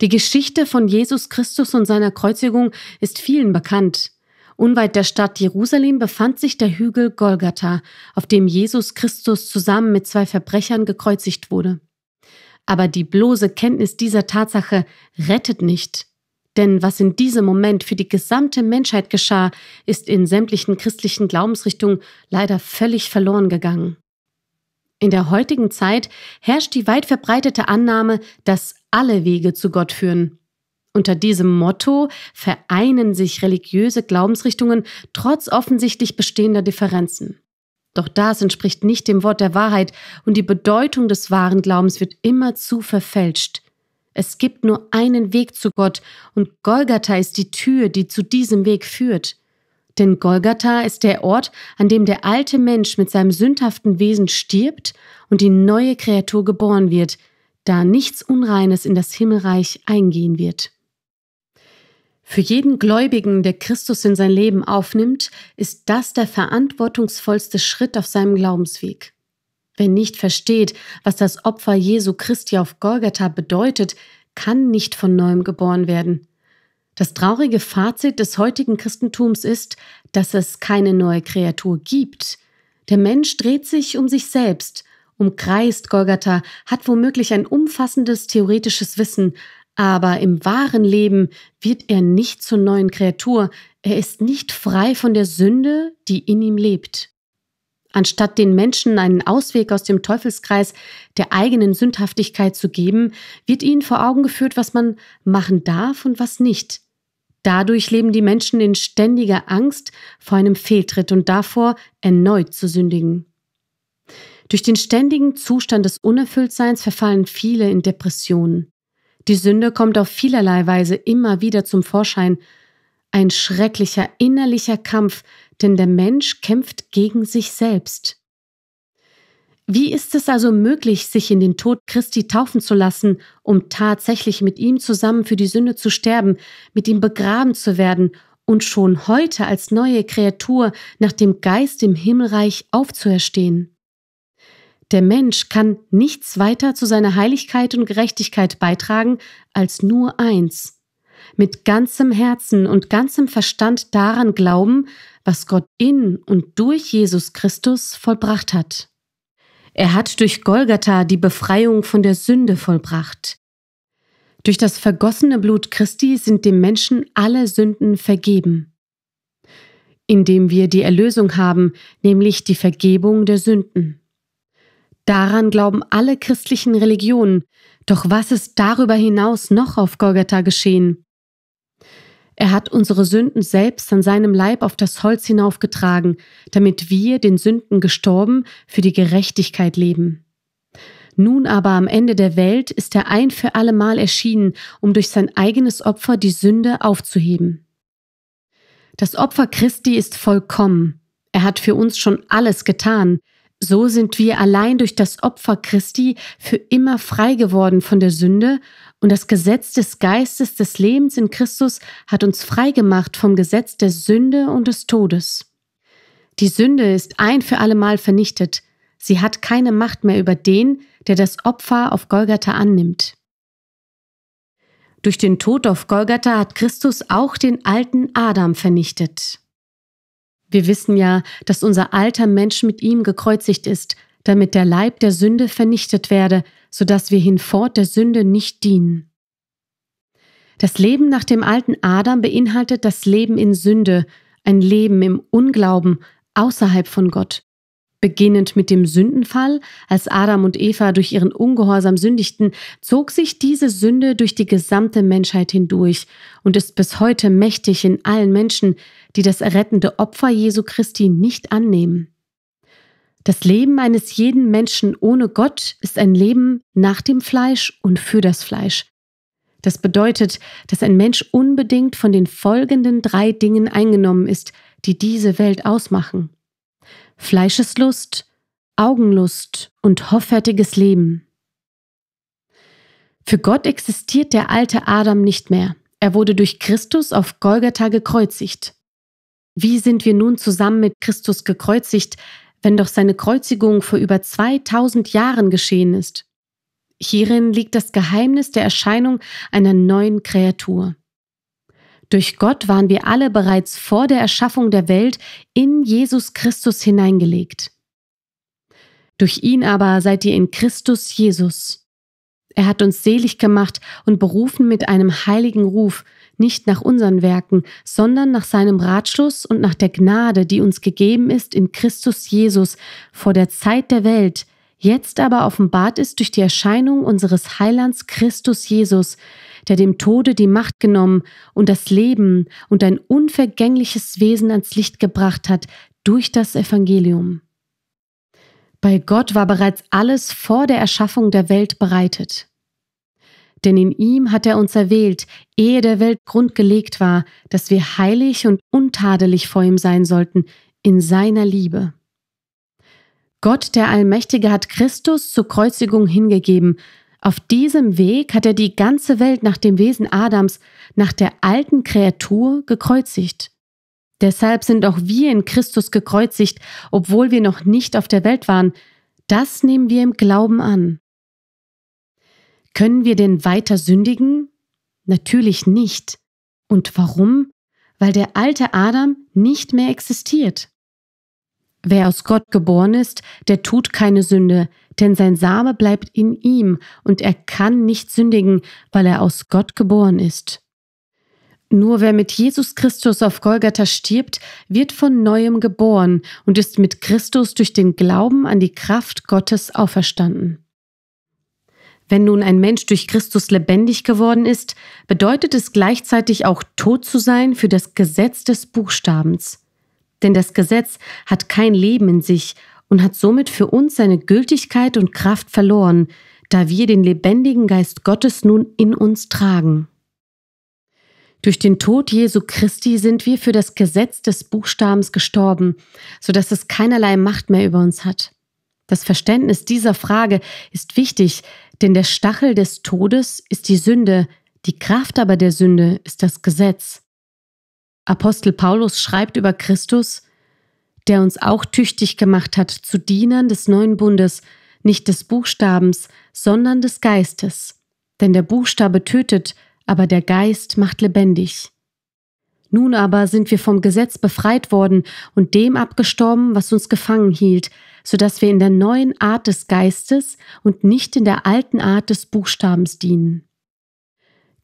die Geschichte von Jesus Christus und seiner Kreuzigung ist vielen bekannt. Unweit der Stadt Jerusalem befand sich der Hügel Golgatha, auf dem Jesus Christus zusammen mit zwei Verbrechern gekreuzigt wurde. Aber die bloße Kenntnis dieser Tatsache rettet nicht. Denn was in diesem Moment für die gesamte Menschheit geschah, ist in sämtlichen christlichen Glaubensrichtungen leider völlig verloren gegangen. In der heutigen Zeit herrscht die weit verbreitete Annahme, dass alle Wege zu Gott führen. Unter diesem Motto vereinen sich religiöse Glaubensrichtungen trotz offensichtlich bestehender Differenzen. Doch das entspricht nicht dem Wort der Wahrheit und die Bedeutung des wahren Glaubens wird immerzu verfälscht. Es gibt nur einen Weg zu Gott und Golgatha ist die Tür, die zu diesem Weg führt. Denn Golgatha ist der Ort, an dem der alte Mensch mit seinem sündhaften Wesen stirbt und die neue Kreatur geboren wird, da nichts Unreines in das Himmelreich eingehen wird. Für jeden Gläubigen, der Christus in sein Leben aufnimmt, ist das der verantwortungsvollste Schritt auf seinem Glaubensweg. Wer nicht versteht, was das Opfer Jesu Christi auf Golgatha bedeutet, kann nicht von neuem geboren werden. Das traurige Fazit des heutigen Christentums ist, dass es keine neue Kreatur gibt. Der Mensch dreht sich um sich selbst, umkreist Golgatha, hat womöglich ein umfassendes theoretisches Wissen, aber im wahren Leben wird er nicht zur neuen Kreatur, er ist nicht frei von der Sünde, die in ihm lebt. Anstatt den Menschen einen Ausweg aus dem Teufelskreis der eigenen Sündhaftigkeit zu geben, wird ihnen vor Augen geführt, was man machen darf und was nicht. Dadurch leben die Menschen in ständiger Angst vor einem Fehltritt und davor, erneut zu sündigen. Durch den ständigen Zustand des Unerfülltseins verfallen viele in Depressionen. Die Sünde kommt auf vielerlei Weise immer wieder zum Vorschein. Ein schrecklicher innerlicher Kampf, denn der Mensch kämpft gegen sich selbst. Wie ist es also möglich, sich in den Tod Christi taufen zu lassen, um tatsächlich mit ihm zusammen für die Sünde zu sterben, mit ihm begraben zu werden und schon heute als neue Kreatur nach dem Geist im Himmelreich aufzuerstehen? Der Mensch kann nichts weiter zu seiner Heiligkeit und Gerechtigkeit beitragen als nur eins. Mit ganzem Herzen und ganzem Verstand daran glauben, was Gott in und durch Jesus Christus vollbracht hat. Er hat durch Golgatha die Befreiung von der Sünde vollbracht. Durch das vergossene Blut Christi sind dem Menschen alle Sünden vergeben. Indem wir die Erlösung haben, nämlich die Vergebung der Sünden. Daran glauben alle christlichen Religionen, doch was ist darüber hinaus noch auf Golgatha geschehen? Er hat unsere Sünden selbst an seinem Leib auf das Holz hinaufgetragen, damit wir, den Sünden gestorben, für die Gerechtigkeit leben. Nun aber am Ende der Welt ist er ein für allemal erschienen, um durch sein eigenes Opfer die Sünde aufzuheben. Das Opfer Christi ist vollkommen. Er hat für uns schon alles getan. So sind wir allein durch das Opfer Christi für immer frei geworden von der Sünde und das Gesetz des Geistes des Lebens in Christus hat uns frei gemacht vom Gesetz der Sünde und des Todes. Die Sünde ist ein für allemal vernichtet. Sie hat keine Macht mehr über den, der das Opfer auf Golgatha annimmt. Durch den Tod auf Golgatha hat Christus auch den alten Adam vernichtet. Wir wissen ja, dass unser alter Mensch mit ihm gekreuzigt ist, damit der Leib der Sünde vernichtet werde, so dass wir hinfort der Sünde nicht dienen. Das Leben nach dem alten Adam beinhaltet das Leben in Sünde, ein Leben im Unglauben, außerhalb von Gott. Beginnend mit dem Sündenfall, als Adam und Eva durch ihren Ungehorsam sündigten, zog sich diese Sünde durch die gesamte Menschheit hindurch und ist bis heute mächtig in allen Menschen, die das errettende Opfer Jesu Christi nicht annehmen. Das Leben eines jeden Menschen ohne Gott ist ein Leben nach dem Fleisch und für das Fleisch. Das bedeutet, dass ein Mensch unbedingt von den folgenden drei Dingen eingenommen ist, die diese Welt ausmachen. Fleischeslust, Augenlust und hoffärtiges Leben. Für Gott existiert der alte Adam nicht mehr. Er wurde durch Christus auf Golgatha gekreuzigt. Wie sind wir nun zusammen mit Christus gekreuzigt, wenn doch seine Kreuzigung vor über 2000 Jahren geschehen ist? Hierin liegt das Geheimnis der Erscheinung einer neuen Kreatur. Durch Gott waren wir alle bereits vor der Erschaffung der Welt in Jesus Christus hineingelegt. Durch ihn aber seid ihr in Christus Jesus. Er hat uns selig gemacht und berufen mit einem heiligen Ruf, nicht nach unseren Werken, sondern nach seinem Ratschluss und nach der Gnade, die uns gegeben ist in Christus Jesus vor der Zeit der Welt, jetzt aber offenbart ist durch die Erscheinung unseres Heilands Christus Jesus, der dem Tode die Macht genommen und das Leben und ein unvergängliches Wesen ans Licht gebracht hat durch das Evangelium. Bei Gott war bereits alles vor der Erschaffung der Welt bereitet denn in ihm hat er uns erwählt, ehe der Welt Grund gelegt war, dass wir heilig und untadelig vor ihm sein sollten, in seiner Liebe. Gott der Allmächtige hat Christus zur Kreuzigung hingegeben. Auf diesem Weg hat er die ganze Welt nach dem Wesen Adams, nach der alten Kreatur gekreuzigt. Deshalb sind auch wir in Christus gekreuzigt, obwohl wir noch nicht auf der Welt waren. Das nehmen wir im Glauben an. Können wir denn weiter sündigen? Natürlich nicht. Und warum? Weil der alte Adam nicht mehr existiert. Wer aus Gott geboren ist, der tut keine Sünde, denn sein Same bleibt in ihm, und er kann nicht sündigen, weil er aus Gott geboren ist. Nur wer mit Jesus Christus auf Golgatha stirbt, wird von neuem geboren und ist mit Christus durch den Glauben an die Kraft Gottes auferstanden. Wenn nun ein Mensch durch Christus lebendig geworden ist, bedeutet es gleichzeitig auch tot zu sein für das Gesetz des Buchstabens. Denn das Gesetz hat kein Leben in sich und hat somit für uns seine Gültigkeit und Kraft verloren, da wir den lebendigen Geist Gottes nun in uns tragen. Durch den Tod Jesu Christi sind wir für das Gesetz des Buchstabens gestorben, so dass es keinerlei Macht mehr über uns hat. Das Verständnis dieser Frage ist wichtig, denn der Stachel des Todes ist die Sünde, die Kraft aber der Sünde ist das Gesetz. Apostel Paulus schreibt über Christus, der uns auch tüchtig gemacht hat zu Dienern des neuen Bundes, nicht des Buchstabens, sondern des Geistes. Denn der Buchstabe tötet, aber der Geist macht lebendig. Nun aber sind wir vom Gesetz befreit worden und dem abgestorben, was uns gefangen hielt, so dass wir in der neuen Art des Geistes und nicht in der alten Art des Buchstabens dienen.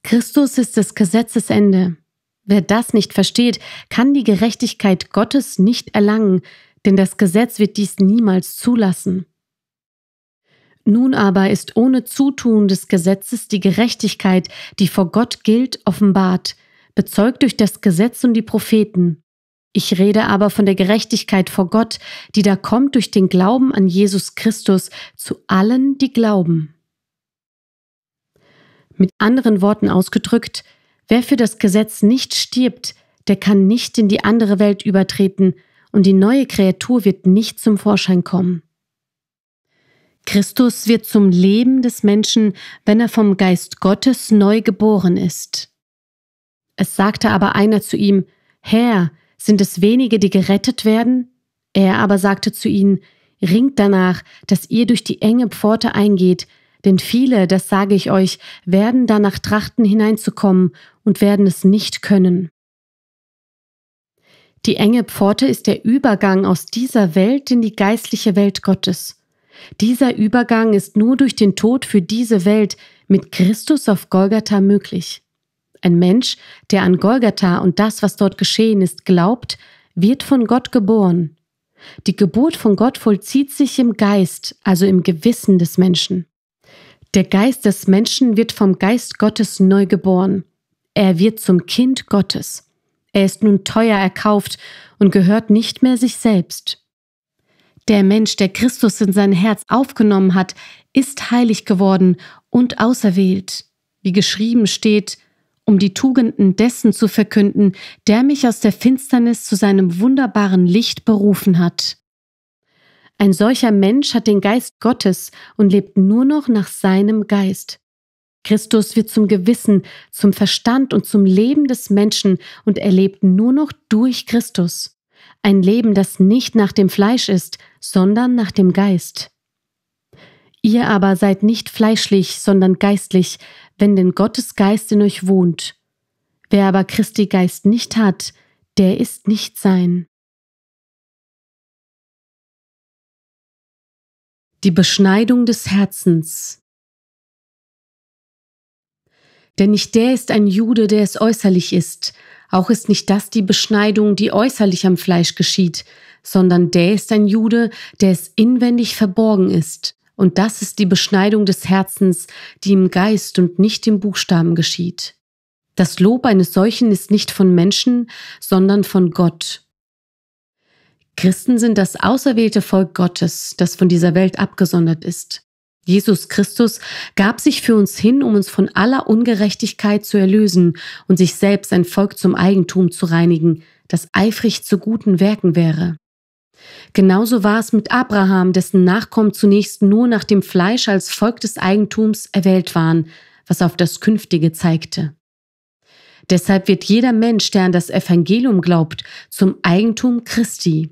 Christus ist des Gesetzes Ende. Wer das nicht versteht, kann die Gerechtigkeit Gottes nicht erlangen, denn das Gesetz wird dies niemals zulassen. Nun aber ist ohne Zutun des Gesetzes die Gerechtigkeit, die vor Gott gilt, offenbart, bezeugt durch das Gesetz und die Propheten. Ich rede aber von der Gerechtigkeit vor Gott, die da kommt durch den Glauben an Jesus Christus zu allen, die glauben. Mit anderen Worten ausgedrückt, wer für das Gesetz nicht stirbt, der kann nicht in die andere Welt übertreten und die neue Kreatur wird nicht zum Vorschein kommen. Christus wird zum Leben des Menschen, wenn er vom Geist Gottes neu geboren ist. Es sagte aber einer zu ihm, Herr, sind es wenige, die gerettet werden? Er aber sagte zu ihnen, Ringt danach, dass ihr durch die enge Pforte eingeht, denn viele, das sage ich euch, werden danach trachten hineinzukommen und werden es nicht können. Die enge Pforte ist der Übergang aus dieser Welt in die geistliche Welt Gottes. Dieser Übergang ist nur durch den Tod für diese Welt mit Christus auf Golgatha möglich. Ein Mensch, der an Golgatha und das, was dort geschehen ist, glaubt, wird von Gott geboren. Die Geburt von Gott vollzieht sich im Geist, also im Gewissen des Menschen. Der Geist des Menschen wird vom Geist Gottes neu geboren. Er wird zum Kind Gottes. Er ist nun teuer erkauft und gehört nicht mehr sich selbst. Der Mensch, der Christus in sein Herz aufgenommen hat, ist heilig geworden und auserwählt. Wie geschrieben steht, um die Tugenden dessen zu verkünden, der mich aus der Finsternis zu seinem wunderbaren Licht berufen hat. Ein solcher Mensch hat den Geist Gottes und lebt nur noch nach seinem Geist. Christus wird zum Gewissen, zum Verstand und zum Leben des Menschen und er lebt nur noch durch Christus. Ein Leben, das nicht nach dem Fleisch ist, sondern nach dem Geist. Ihr aber seid nicht fleischlich, sondern geistlich, wenn denn Gottes Geist in euch wohnt. Wer aber Christi Geist nicht hat, der ist nicht sein. Die Beschneidung des Herzens. Denn nicht der ist ein Jude, der es äußerlich ist, auch ist nicht das die Beschneidung, die äußerlich am Fleisch geschieht, sondern der ist ein Jude, der es inwendig verborgen ist. Und das ist die Beschneidung des Herzens, die im Geist und nicht im Buchstaben geschieht. Das Lob eines solchen ist nicht von Menschen, sondern von Gott. Christen sind das auserwählte Volk Gottes, das von dieser Welt abgesondert ist. Jesus Christus gab sich für uns hin, um uns von aller Ungerechtigkeit zu erlösen und sich selbst ein Volk zum Eigentum zu reinigen, das eifrig zu guten Werken wäre. Genauso war es mit Abraham, dessen Nachkommen zunächst nur nach dem Fleisch als Volk des Eigentums erwählt waren, was auf das Künftige zeigte. Deshalb wird jeder Mensch, der an das Evangelium glaubt, zum Eigentum Christi.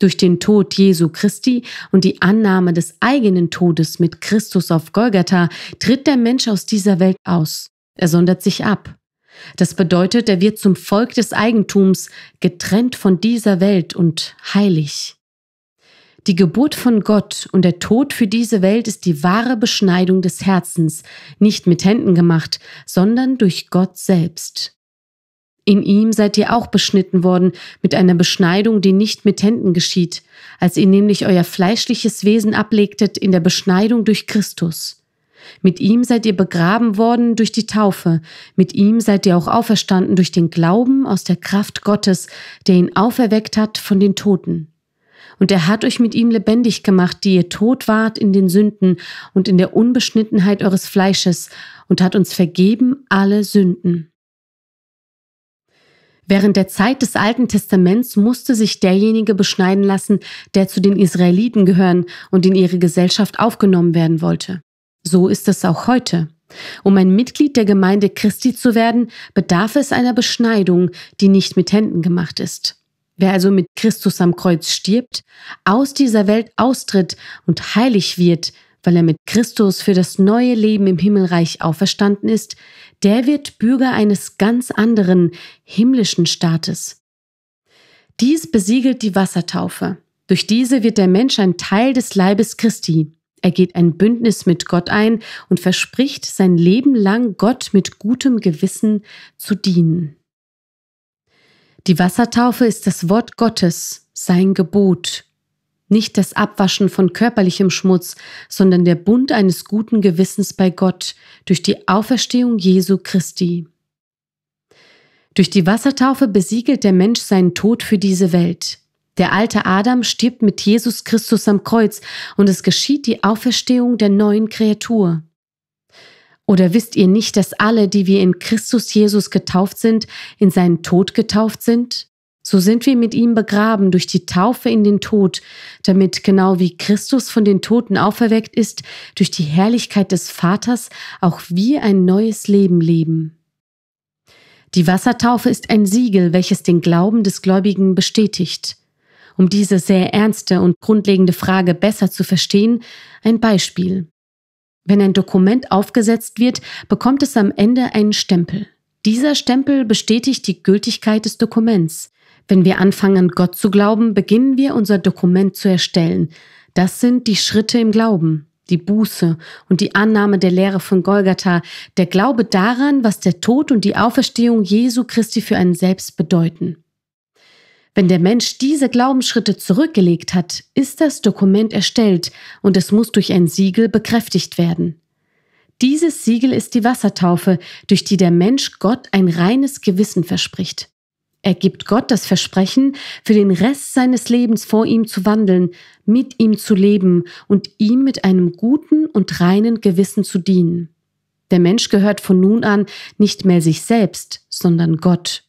Durch den Tod Jesu Christi und die Annahme des eigenen Todes mit Christus auf Golgatha tritt der Mensch aus dieser Welt aus. Er sondert sich ab. Das bedeutet, er wird zum Volk des Eigentums, getrennt von dieser Welt und heilig. Die Geburt von Gott und der Tod für diese Welt ist die wahre Beschneidung des Herzens, nicht mit Händen gemacht, sondern durch Gott selbst. In ihm seid ihr auch beschnitten worden mit einer Beschneidung, die nicht mit Händen geschieht, als ihr nämlich euer fleischliches Wesen ablegtet in der Beschneidung durch Christus. Mit ihm seid ihr begraben worden durch die Taufe, mit ihm seid ihr auch auferstanden durch den Glauben aus der Kraft Gottes, der ihn auferweckt hat von den Toten. Und er hat euch mit ihm lebendig gemacht, die ihr tot wart in den Sünden und in der Unbeschnittenheit eures Fleisches, und hat uns vergeben alle Sünden. Während der Zeit des Alten Testaments musste sich derjenige beschneiden lassen, der zu den Israeliten gehören und in ihre Gesellschaft aufgenommen werden wollte. So ist es auch heute. Um ein Mitglied der Gemeinde Christi zu werden, bedarf es einer Beschneidung, die nicht mit Händen gemacht ist. Wer also mit Christus am Kreuz stirbt, aus dieser Welt austritt und heilig wird, weil er mit Christus für das neue Leben im Himmelreich auferstanden ist, der wird Bürger eines ganz anderen himmlischen Staates. Dies besiegelt die Wassertaufe. Durch diese wird der Mensch ein Teil des Leibes Christi. Er geht ein Bündnis mit Gott ein und verspricht, sein Leben lang Gott mit gutem Gewissen zu dienen. Die Wassertaufe ist das Wort Gottes, sein Gebot. Nicht das Abwaschen von körperlichem Schmutz, sondern der Bund eines guten Gewissens bei Gott durch die Auferstehung Jesu Christi. Durch die Wassertaufe besiegelt der Mensch seinen Tod für diese Welt. Der alte Adam stirbt mit Jesus Christus am Kreuz und es geschieht die Auferstehung der neuen Kreatur. Oder wisst ihr nicht, dass alle, die wir in Christus Jesus getauft sind, in seinen Tod getauft sind? So sind wir mit ihm begraben durch die Taufe in den Tod, damit genau wie Christus von den Toten auferweckt ist, durch die Herrlichkeit des Vaters auch wir ein neues Leben leben. Die Wassertaufe ist ein Siegel, welches den Glauben des Gläubigen bestätigt um diese sehr ernste und grundlegende Frage besser zu verstehen, ein Beispiel. Wenn ein Dokument aufgesetzt wird, bekommt es am Ende einen Stempel. Dieser Stempel bestätigt die Gültigkeit des Dokuments. Wenn wir anfangen, Gott zu glauben, beginnen wir unser Dokument zu erstellen. Das sind die Schritte im Glauben, die Buße und die Annahme der Lehre von Golgatha, der Glaube daran, was der Tod und die Auferstehung Jesu Christi für einen selbst bedeuten. Wenn der Mensch diese Glaubensschritte zurückgelegt hat, ist das Dokument erstellt und es muss durch ein Siegel bekräftigt werden. Dieses Siegel ist die Wassertaufe, durch die der Mensch Gott ein reines Gewissen verspricht. Er gibt Gott das Versprechen, für den Rest seines Lebens vor ihm zu wandeln, mit ihm zu leben und ihm mit einem guten und reinen Gewissen zu dienen. Der Mensch gehört von nun an nicht mehr sich selbst, sondern Gott.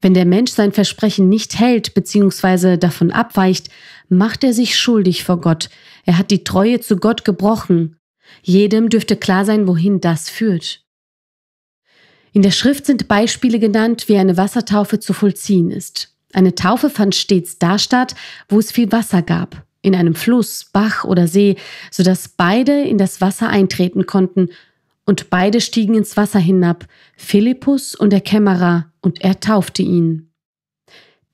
Wenn der Mensch sein Versprechen nicht hält bzw. davon abweicht, macht er sich schuldig vor Gott. Er hat die Treue zu Gott gebrochen. Jedem dürfte klar sein, wohin das führt. In der Schrift sind Beispiele genannt, wie eine Wassertaufe zu vollziehen ist. Eine Taufe fand stets da statt, wo es viel Wasser gab, in einem Fluss, Bach oder See, sodass beide in das Wasser eintreten konnten, und beide stiegen ins Wasser hinab, Philippus und der Kämmerer, und er taufte ihn.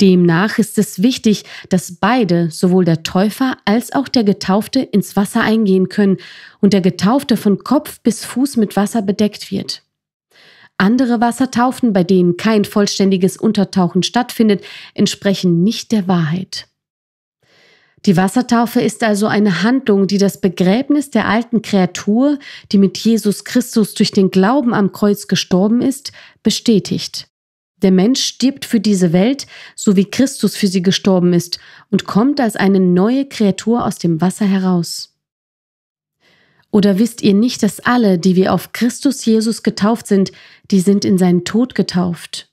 Demnach ist es wichtig, dass beide, sowohl der Täufer als auch der Getaufte, ins Wasser eingehen können und der Getaufte von Kopf bis Fuß mit Wasser bedeckt wird. Andere Wassertaufen, bei denen kein vollständiges Untertauchen stattfindet, entsprechen nicht der Wahrheit. Die Wassertaufe ist also eine Handlung, die das Begräbnis der alten Kreatur, die mit Jesus Christus durch den Glauben am Kreuz gestorben ist, bestätigt. Der Mensch stirbt für diese Welt, so wie Christus für sie gestorben ist, und kommt als eine neue Kreatur aus dem Wasser heraus. Oder wisst ihr nicht, dass alle, die wir auf Christus Jesus getauft sind, die sind in seinen Tod getauft?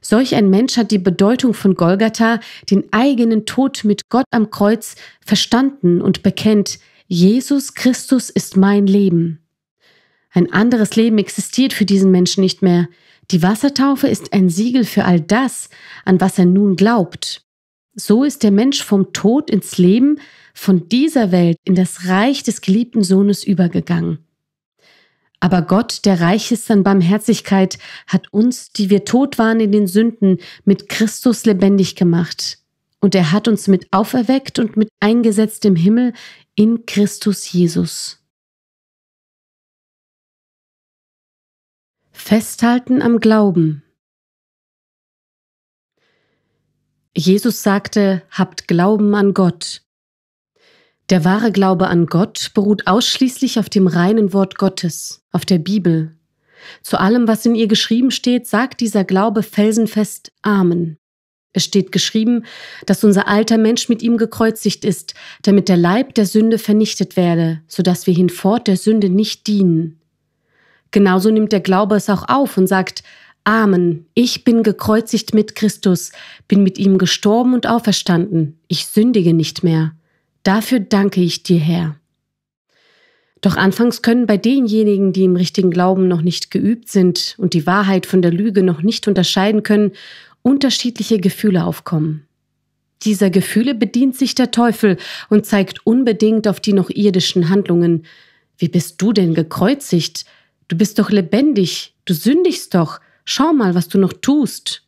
Solch ein Mensch hat die Bedeutung von Golgatha, den eigenen Tod mit Gott am Kreuz, verstanden und bekennt, Jesus Christus ist mein Leben. Ein anderes Leben existiert für diesen Menschen nicht mehr. Die Wassertaufe ist ein Siegel für all das, an was er nun glaubt. So ist der Mensch vom Tod ins Leben, von dieser Welt in das Reich des geliebten Sohnes übergegangen. Aber Gott, der reich ist an Barmherzigkeit, hat uns, die wir tot waren in den Sünden, mit Christus lebendig gemacht. Und er hat uns mit auferweckt und mit eingesetzt im Himmel in Christus Jesus. Festhalten am Glauben. Jesus sagte, habt Glauben an Gott. Der wahre Glaube an Gott beruht ausschließlich auf dem reinen Wort Gottes, auf der Bibel. Zu allem, was in ihr geschrieben steht, sagt dieser Glaube felsenfest Amen. Es steht geschrieben, dass unser alter Mensch mit ihm gekreuzigt ist, damit der Leib der Sünde vernichtet werde, sodass wir hinfort der Sünde nicht dienen. Genauso nimmt der Glaube es auch auf und sagt, Amen, ich bin gekreuzigt mit Christus, bin mit ihm gestorben und auferstanden, ich sündige nicht mehr. Dafür danke ich dir, Herr. Doch anfangs können bei denjenigen, die im richtigen Glauben noch nicht geübt sind und die Wahrheit von der Lüge noch nicht unterscheiden können, unterschiedliche Gefühle aufkommen. Dieser Gefühle bedient sich der Teufel und zeigt unbedingt auf die noch irdischen Handlungen. Wie bist du denn gekreuzigt? Du bist doch lebendig, du sündigst doch, schau mal, was du noch tust.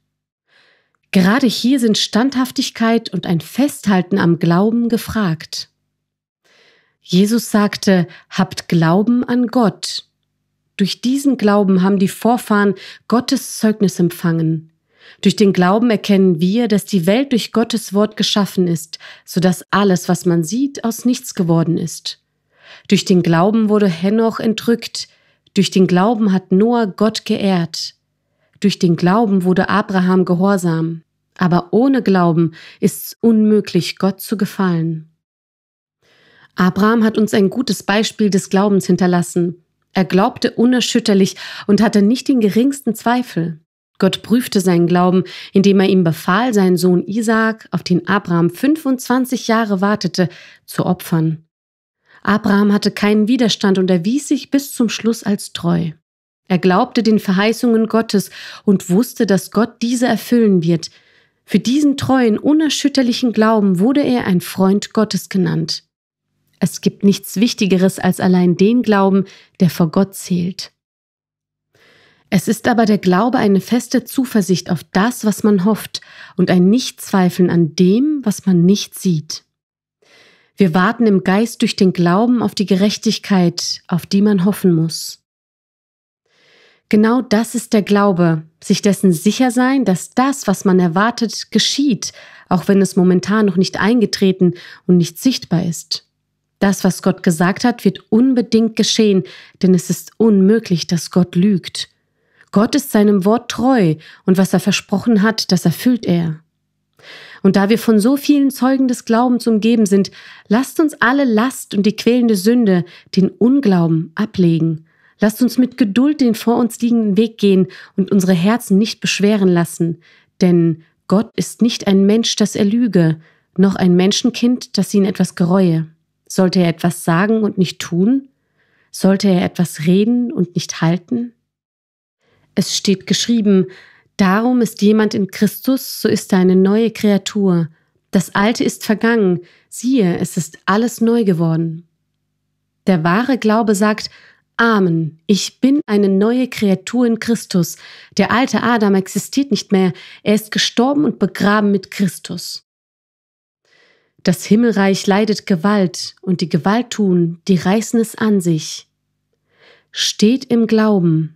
Gerade hier sind Standhaftigkeit und ein Festhalten am Glauben gefragt. Jesus sagte, habt Glauben an Gott. Durch diesen Glauben haben die Vorfahren Gottes Zeugnis empfangen. Durch den Glauben erkennen wir, dass die Welt durch Gottes Wort geschaffen ist, sodass alles, was man sieht, aus nichts geworden ist. Durch den Glauben wurde Henoch entrückt, durch den Glauben hat Noah Gott geehrt. Durch den Glauben wurde Abraham gehorsam. Aber ohne Glauben ist's unmöglich, Gott zu gefallen. Abraham hat uns ein gutes Beispiel des Glaubens hinterlassen. Er glaubte unerschütterlich und hatte nicht den geringsten Zweifel. Gott prüfte seinen Glauben, indem er ihm befahl, seinen Sohn Isaak, auf den Abraham 25 Jahre wartete, zu opfern. Abraham hatte keinen Widerstand und erwies sich bis zum Schluss als treu. Er glaubte den Verheißungen Gottes und wusste, dass Gott diese erfüllen wird. Für diesen treuen, unerschütterlichen Glauben wurde er ein Freund Gottes genannt. Es gibt nichts Wichtigeres als allein den Glauben, der vor Gott zählt. Es ist aber der Glaube eine feste Zuversicht auf das, was man hofft, und ein Nichtzweifeln an dem, was man nicht sieht. Wir warten im Geist durch den Glauben auf die Gerechtigkeit, auf die man hoffen muss. Genau das ist der Glaube, sich dessen sicher sein, dass das, was man erwartet, geschieht, auch wenn es momentan noch nicht eingetreten und nicht sichtbar ist. Das, was Gott gesagt hat, wird unbedingt geschehen, denn es ist unmöglich, dass Gott lügt. Gott ist seinem Wort treu, und was er versprochen hat, das erfüllt er. Und da wir von so vielen Zeugen des Glaubens umgeben sind, lasst uns alle Last und die quälende Sünde, den Unglauben, ablegen. Lasst uns mit Geduld den vor uns liegenden Weg gehen und unsere Herzen nicht beschweren lassen, denn Gott ist nicht ein Mensch, dass er lüge, noch ein Menschenkind, dass ihn etwas gereue. Sollte er etwas sagen und nicht tun? Sollte er etwas reden und nicht halten? Es steht geschrieben, Darum ist jemand in Christus, so ist er eine neue Kreatur. Das Alte ist vergangen, siehe, es ist alles neu geworden. Der wahre Glaube sagt, Amen, ich bin eine neue Kreatur in Christus. Der alte Adam existiert nicht mehr, er ist gestorben und begraben mit Christus. Das Himmelreich leidet Gewalt, und die Gewalt tun, die reißen es an sich. Steht im Glauben,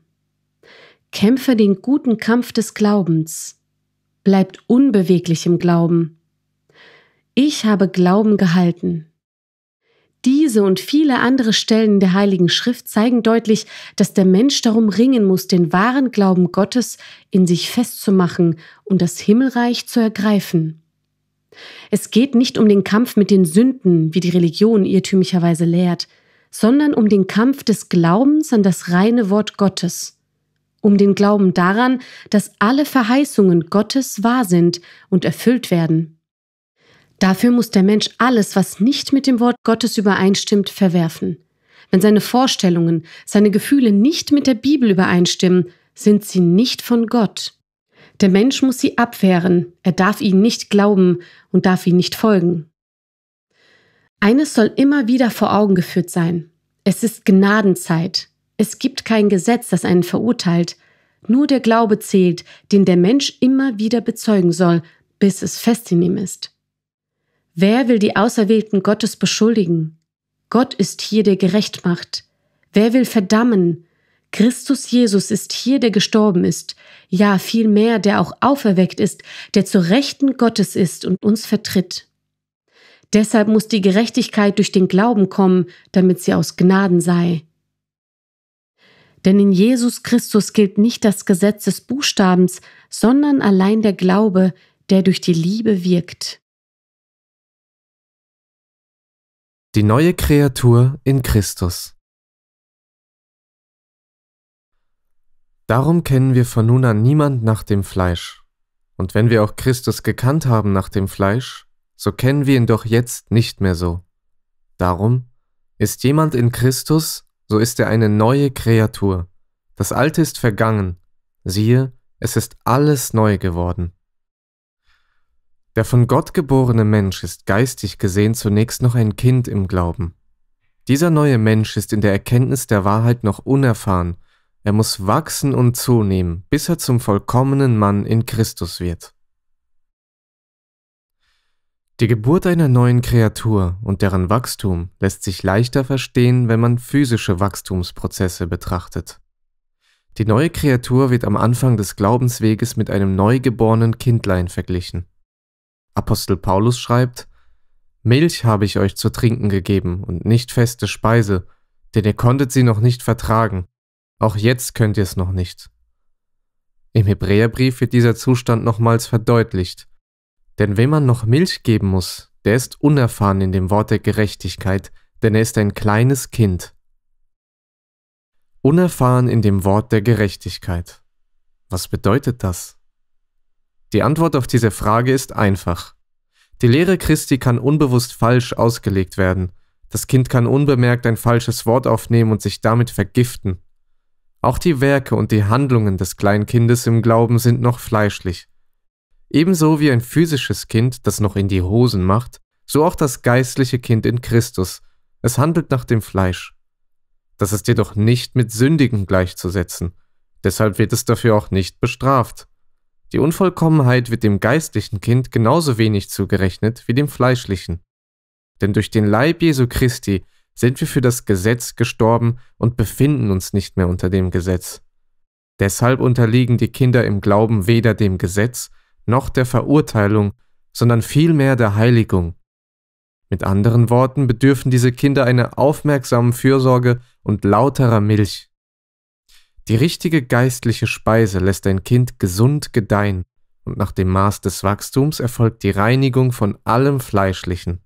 Kämpfe den guten Kampf des Glaubens. Bleibt unbeweglich im Glauben. Ich habe Glauben gehalten. Diese und viele andere Stellen der Heiligen Schrift zeigen deutlich, dass der Mensch darum ringen muss, den wahren Glauben Gottes in sich festzumachen und das Himmelreich zu ergreifen. Es geht nicht um den Kampf mit den Sünden, wie die Religion irrtümlicherweise lehrt, sondern um den Kampf des Glaubens an das reine Wort Gottes um den Glauben daran, dass alle Verheißungen Gottes wahr sind und erfüllt werden. Dafür muss der Mensch alles, was nicht mit dem Wort Gottes übereinstimmt, verwerfen. Wenn seine Vorstellungen, seine Gefühle nicht mit der Bibel übereinstimmen, sind sie nicht von Gott. Der Mensch muss sie abwehren, er darf ihnen nicht glauben und darf ihnen nicht folgen. Eines soll immer wieder vor Augen geführt sein. Es ist Gnadenzeit. Es gibt kein Gesetz, das einen verurteilt. Nur der Glaube zählt, den der Mensch immer wieder bezeugen soll, bis es fest in ihm ist. Wer will die Auserwählten Gottes beschuldigen? Gott ist hier, der gerecht macht. Wer will verdammen? Christus Jesus ist hier, der gestorben ist, ja vielmehr, der auch auferweckt ist, der zur Rechten Gottes ist und uns vertritt. Deshalb muss die Gerechtigkeit durch den Glauben kommen, damit sie aus Gnaden sei. Denn in Jesus Christus gilt nicht das Gesetz des Buchstabens, sondern allein der Glaube, der durch die Liebe wirkt. Die neue Kreatur in Christus. Darum kennen wir von nun an niemand nach dem Fleisch. Und wenn wir auch Christus gekannt haben nach dem Fleisch, so kennen wir ihn doch jetzt nicht mehr so. Darum ist jemand in Christus so ist er eine neue Kreatur. Das Alte ist vergangen. Siehe, es ist alles neu geworden. Der von Gott geborene Mensch ist geistig gesehen zunächst noch ein Kind im Glauben. Dieser neue Mensch ist in der Erkenntnis der Wahrheit noch unerfahren, er muss wachsen und zunehmen, bis er zum vollkommenen Mann in Christus wird. Die Geburt einer neuen Kreatur und deren Wachstum lässt sich leichter verstehen, wenn man physische Wachstumsprozesse betrachtet. Die neue Kreatur wird am Anfang des Glaubensweges mit einem neugeborenen Kindlein verglichen. Apostel Paulus schreibt, Milch habe ich euch zu trinken gegeben und nicht feste Speise, denn ihr konntet sie noch nicht vertragen, auch jetzt könnt ihr es noch nicht. Im Hebräerbrief wird dieser Zustand nochmals verdeutlicht denn wem man noch Milch geben muss, der ist unerfahren in dem Wort der Gerechtigkeit, denn er ist ein kleines Kind. Unerfahren in dem Wort der Gerechtigkeit. Was bedeutet das? Die Antwort auf diese Frage ist einfach. Die Lehre Christi kann unbewusst falsch ausgelegt werden. Das Kind kann unbemerkt ein falsches Wort aufnehmen und sich damit vergiften. Auch die Werke und die Handlungen des kleinen Kindes im Glauben sind noch fleischlich. Ebenso wie ein physisches Kind, das noch in die Hosen macht, so auch das geistliche Kind in Christus. Es handelt nach dem Fleisch. Das ist jedoch nicht mit Sündigen gleichzusetzen. Deshalb wird es dafür auch nicht bestraft. Die Unvollkommenheit wird dem geistlichen Kind genauso wenig zugerechnet wie dem fleischlichen. Denn durch den Leib Jesu Christi sind wir für das Gesetz gestorben und befinden uns nicht mehr unter dem Gesetz. Deshalb unterliegen die Kinder im Glauben weder dem Gesetz noch der Verurteilung, sondern vielmehr der Heiligung. Mit anderen Worten bedürfen diese Kinder einer aufmerksamen Fürsorge und lauterer Milch. Die richtige geistliche Speise lässt ein Kind gesund gedeihen, und nach dem Maß des Wachstums erfolgt die Reinigung von allem Fleischlichen.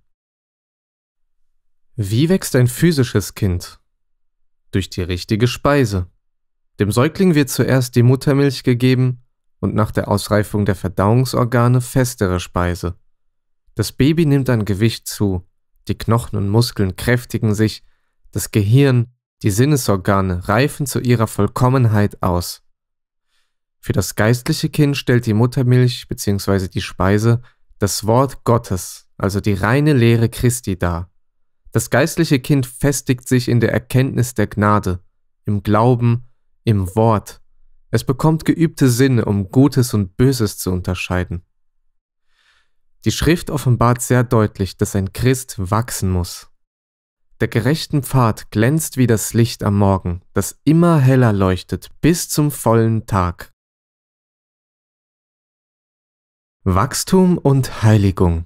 Wie wächst ein physisches Kind? Durch die richtige Speise. Dem Säugling wird zuerst die Muttermilch gegeben, und nach der Ausreifung der Verdauungsorgane festere Speise. Das Baby nimmt an Gewicht zu, die Knochen und Muskeln kräftigen sich, das Gehirn, die Sinnesorgane reifen zu ihrer Vollkommenheit aus. Für das geistliche Kind stellt die Muttermilch bzw. die Speise das Wort Gottes, also die reine Lehre Christi dar. Das geistliche Kind festigt sich in der Erkenntnis der Gnade, im Glauben, im Wort, es bekommt geübte Sinne, um Gutes und Böses zu unterscheiden. Die Schrift offenbart sehr deutlich, dass ein Christ wachsen muss. Der gerechten Pfad glänzt wie das Licht am Morgen, das immer heller leuchtet bis zum vollen Tag. Wachstum und Heiligung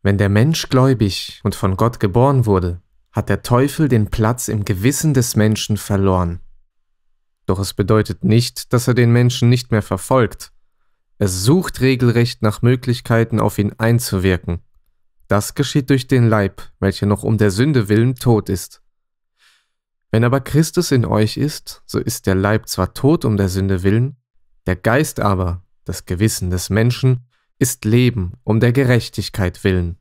Wenn der Mensch gläubig und von Gott geboren wurde, hat der Teufel den Platz im Gewissen des Menschen verloren. Doch es bedeutet nicht, dass er den Menschen nicht mehr verfolgt. Es sucht regelrecht nach Möglichkeiten, auf ihn einzuwirken. Das geschieht durch den Leib, welcher noch um der Sünde willen tot ist. Wenn aber Christus in euch ist, so ist der Leib zwar tot um der Sünde willen, der Geist aber, das Gewissen des Menschen, ist Leben um der Gerechtigkeit willen.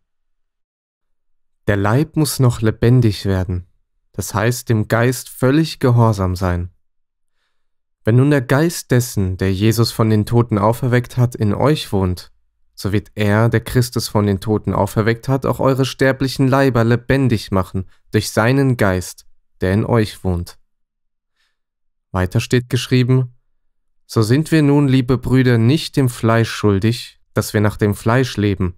Der Leib muss noch lebendig werden, das heißt dem Geist völlig gehorsam sein. Wenn nun der Geist dessen, der Jesus von den Toten auferweckt hat, in euch wohnt, so wird er, der Christus von den Toten auferweckt hat, auch eure sterblichen Leiber lebendig machen durch seinen Geist, der in euch wohnt. Weiter steht geschrieben, so sind wir nun, liebe Brüder, nicht dem Fleisch schuldig, dass wir nach dem Fleisch leben,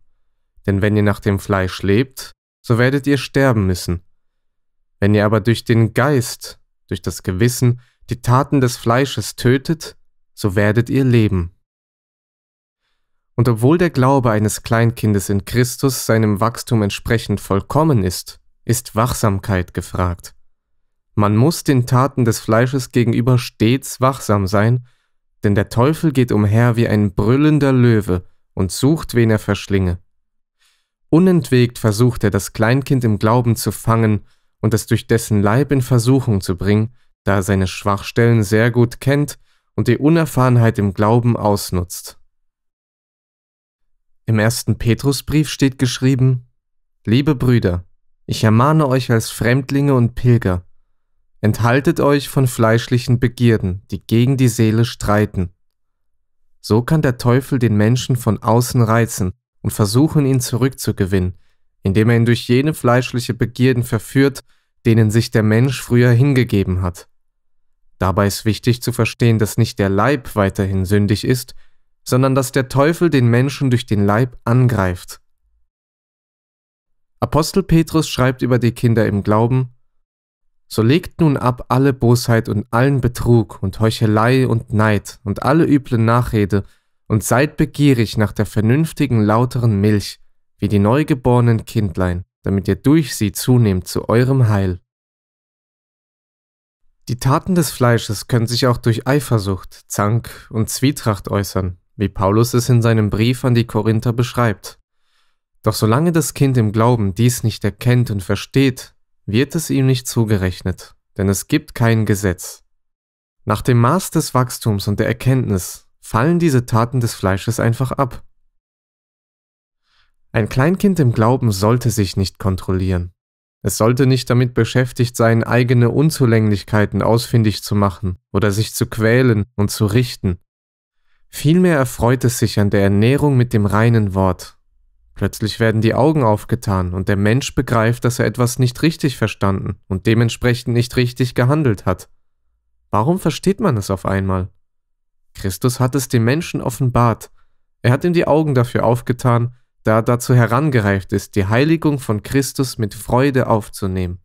denn wenn ihr nach dem Fleisch lebt, so werdet ihr sterben müssen. Wenn ihr aber durch den Geist, durch das Gewissen, die Taten des Fleisches tötet, so werdet ihr leben. Und obwohl der Glaube eines Kleinkindes in Christus seinem Wachstum entsprechend vollkommen ist, ist Wachsamkeit gefragt. Man muss den Taten des Fleisches gegenüber stets wachsam sein, denn der Teufel geht umher wie ein brüllender Löwe und sucht, wen er verschlinge. Unentwegt versucht er, das Kleinkind im Glauben zu fangen und es durch dessen Leib in Versuchung zu bringen, da er seine Schwachstellen sehr gut kennt und die Unerfahrenheit im Glauben ausnutzt. Im ersten Petrusbrief steht geschrieben, Liebe Brüder, ich ermahne euch als Fremdlinge und Pilger, enthaltet euch von fleischlichen Begierden, die gegen die Seele streiten. So kann der Teufel den Menschen von außen reizen und versuchen, ihn zurückzugewinnen, indem er ihn durch jene fleischliche Begierden verführt, denen sich der Mensch früher hingegeben hat. Dabei ist wichtig zu verstehen, dass nicht der Leib weiterhin sündig ist, sondern dass der Teufel den Menschen durch den Leib angreift. Apostel Petrus schreibt über die Kinder im Glauben, so legt nun ab alle Bosheit und allen Betrug und Heuchelei und Neid und alle üble Nachrede und seid begierig nach der vernünftigen lauteren Milch, wie die neugeborenen Kindlein, damit ihr durch sie zunehmt zu eurem Heil. Die Taten des Fleisches können sich auch durch Eifersucht, Zank und Zwietracht äußern, wie Paulus es in seinem Brief an die Korinther beschreibt. Doch solange das Kind im Glauben dies nicht erkennt und versteht, wird es ihm nicht zugerechnet, denn es gibt kein Gesetz. Nach dem Maß des Wachstums und der Erkenntnis fallen diese Taten des Fleisches einfach ab. Ein Kleinkind im Glauben sollte sich nicht kontrollieren. Es sollte nicht damit beschäftigt sein, eigene Unzulänglichkeiten ausfindig zu machen oder sich zu quälen und zu richten. Vielmehr erfreut es sich an der Ernährung mit dem reinen Wort. Plötzlich werden die Augen aufgetan und der Mensch begreift, dass er etwas nicht richtig verstanden und dementsprechend nicht richtig gehandelt hat. Warum versteht man es auf einmal? Christus hat es dem Menschen offenbart. Er hat ihm die Augen dafür aufgetan da er dazu herangereift ist, die Heiligung von Christus mit Freude aufzunehmen.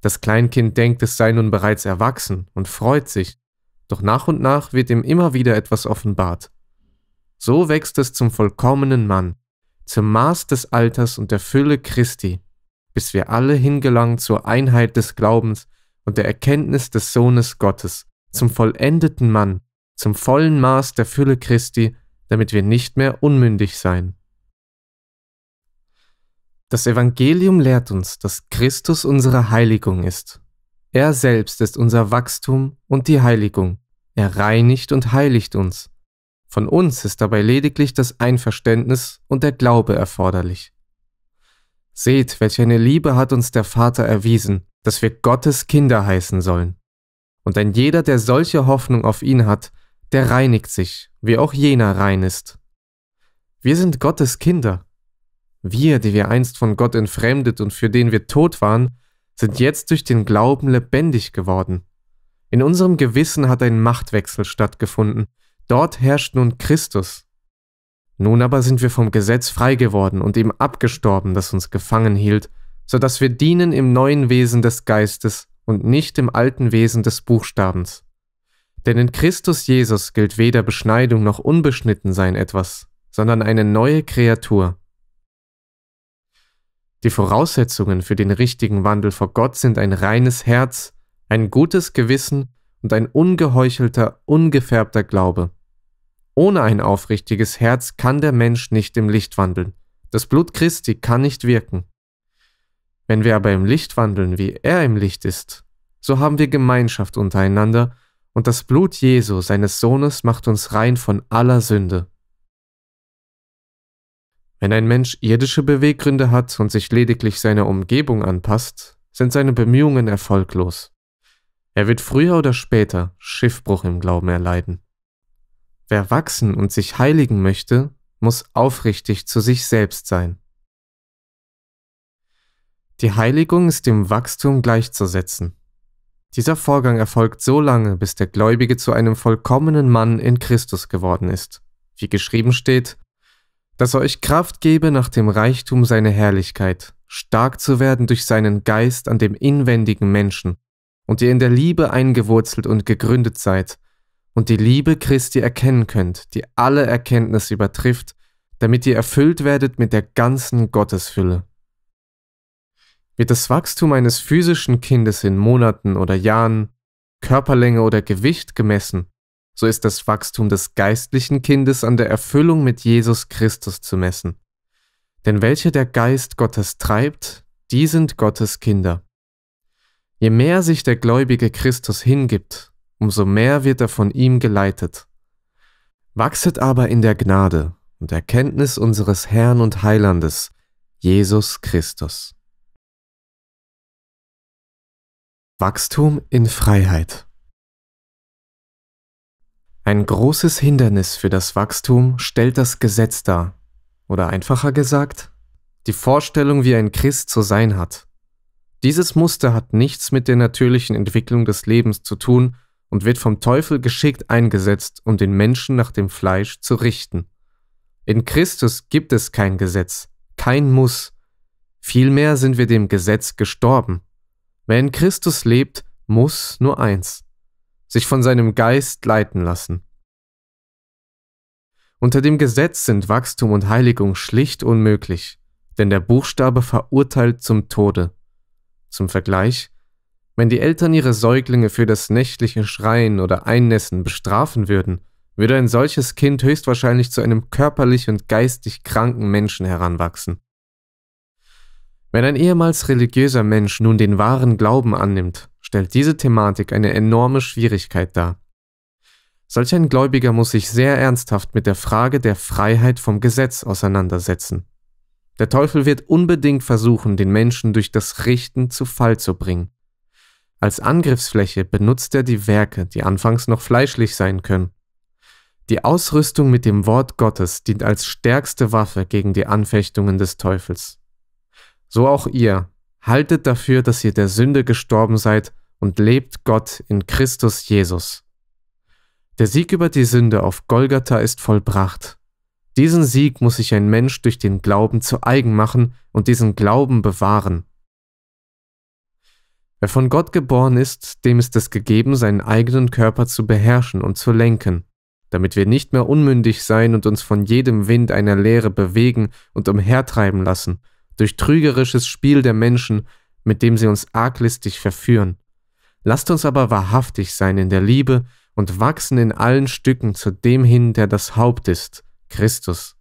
Das Kleinkind denkt, es sei nun bereits erwachsen und freut sich, doch nach und nach wird ihm immer wieder etwas offenbart. So wächst es zum vollkommenen Mann, zum Maß des Alters und der Fülle Christi, bis wir alle hingelangen zur Einheit des Glaubens und der Erkenntnis des Sohnes Gottes, zum vollendeten Mann, zum vollen Maß der Fülle Christi, damit wir nicht mehr unmündig sein. Das Evangelium lehrt uns, dass Christus unsere Heiligung ist. Er selbst ist unser Wachstum und die Heiligung. Er reinigt und heiligt uns. Von uns ist dabei lediglich das Einverständnis und der Glaube erforderlich. Seht, welch eine Liebe hat uns der Vater erwiesen, dass wir Gottes Kinder heißen sollen. Und ein jeder, der solche Hoffnung auf ihn hat, der reinigt sich, wie auch jener rein ist. Wir sind Gottes Kinder, wir, die wir einst von Gott entfremdet und für den wir tot waren, sind jetzt durch den Glauben lebendig geworden. In unserem Gewissen hat ein Machtwechsel stattgefunden. Dort herrscht nun Christus. Nun aber sind wir vom Gesetz frei geworden und ihm abgestorben, das uns gefangen hielt, so dass wir dienen im neuen Wesen des Geistes und nicht im alten Wesen des Buchstabens. Denn in Christus Jesus gilt weder Beschneidung noch Unbeschnittensein etwas, sondern eine neue Kreatur. Die Voraussetzungen für den richtigen Wandel vor Gott sind ein reines Herz, ein gutes Gewissen und ein ungeheuchelter, ungefärbter Glaube. Ohne ein aufrichtiges Herz kann der Mensch nicht im Licht wandeln. Das Blut Christi kann nicht wirken. Wenn wir aber im Licht wandeln, wie er im Licht ist, so haben wir Gemeinschaft untereinander, und das Blut Jesu, seines Sohnes, macht uns rein von aller Sünde. Wenn ein Mensch irdische Beweggründe hat und sich lediglich seiner Umgebung anpasst, sind seine Bemühungen erfolglos. Er wird früher oder später Schiffbruch im Glauben erleiden. Wer wachsen und sich heiligen möchte, muss aufrichtig zu sich selbst sein. Die Heiligung ist dem Wachstum gleichzusetzen. Dieser Vorgang erfolgt so lange, bis der Gläubige zu einem vollkommenen Mann in Christus geworden ist, wie geschrieben steht, dass er euch Kraft gebe nach dem Reichtum seiner Herrlichkeit, stark zu werden durch seinen Geist an dem inwendigen Menschen, und ihr in der Liebe eingewurzelt und gegründet seid, und die Liebe Christi erkennen könnt, die alle Erkenntnis übertrifft, damit ihr erfüllt werdet mit der ganzen Gottesfülle. Wird das Wachstum eines physischen Kindes in Monaten oder Jahren, Körperlänge oder Gewicht gemessen, so ist das Wachstum des geistlichen Kindes an der Erfüllung mit Jesus Christus zu messen. Denn welche der Geist Gottes treibt, die sind Gottes Kinder. Je mehr sich der gläubige Christus hingibt, umso mehr wird er von ihm geleitet. Wachset aber in der Gnade und Erkenntnis unseres Herrn und Heilandes, Jesus Christus. Wachstum in Freiheit. Ein großes Hindernis für das Wachstum stellt das Gesetz dar, oder einfacher gesagt, die Vorstellung, wie ein Christ zu sein hat. Dieses Muster hat nichts mit der natürlichen Entwicklung des Lebens zu tun und wird vom Teufel geschickt eingesetzt, um den Menschen nach dem Fleisch zu richten. In Christus gibt es kein Gesetz, kein Muss. Vielmehr sind wir dem Gesetz gestorben. Wer in Christus lebt, muss nur eins, sich von seinem Geist leiten lassen. Unter dem Gesetz sind Wachstum und Heiligung schlicht unmöglich, denn der Buchstabe verurteilt zum Tode. Zum Vergleich, wenn die Eltern ihre Säuglinge für das nächtliche Schreien oder Einnässen bestrafen würden, würde ein solches Kind höchstwahrscheinlich zu einem körperlich und geistig kranken Menschen heranwachsen. Wenn ein ehemals religiöser Mensch nun den wahren Glauben annimmt, stellt diese Thematik eine enorme Schwierigkeit dar. Solch ein Gläubiger muss sich sehr ernsthaft mit der Frage der Freiheit vom Gesetz auseinandersetzen. Der Teufel wird unbedingt versuchen, den Menschen durch das Richten zu Fall zu bringen. Als Angriffsfläche benutzt er die Werke, die anfangs noch fleischlich sein können. Die Ausrüstung mit dem Wort Gottes dient als stärkste Waffe gegen die Anfechtungen des Teufels. So auch ihr, haltet dafür, dass ihr der Sünde gestorben seid und lebt Gott in Christus Jesus. Der Sieg über die Sünde auf Golgatha ist vollbracht. Diesen Sieg muss sich ein Mensch durch den Glauben zu eigen machen und diesen Glauben bewahren. Wer von Gott geboren ist, dem ist es gegeben, seinen eigenen Körper zu beherrschen und zu lenken, damit wir nicht mehr unmündig sein und uns von jedem Wind einer Lehre bewegen und umhertreiben lassen, durch trügerisches Spiel der Menschen, mit dem sie uns arglistig verführen. Lasst uns aber wahrhaftig sein in der Liebe und wachsen in allen Stücken zu dem hin, der das Haupt ist, Christus.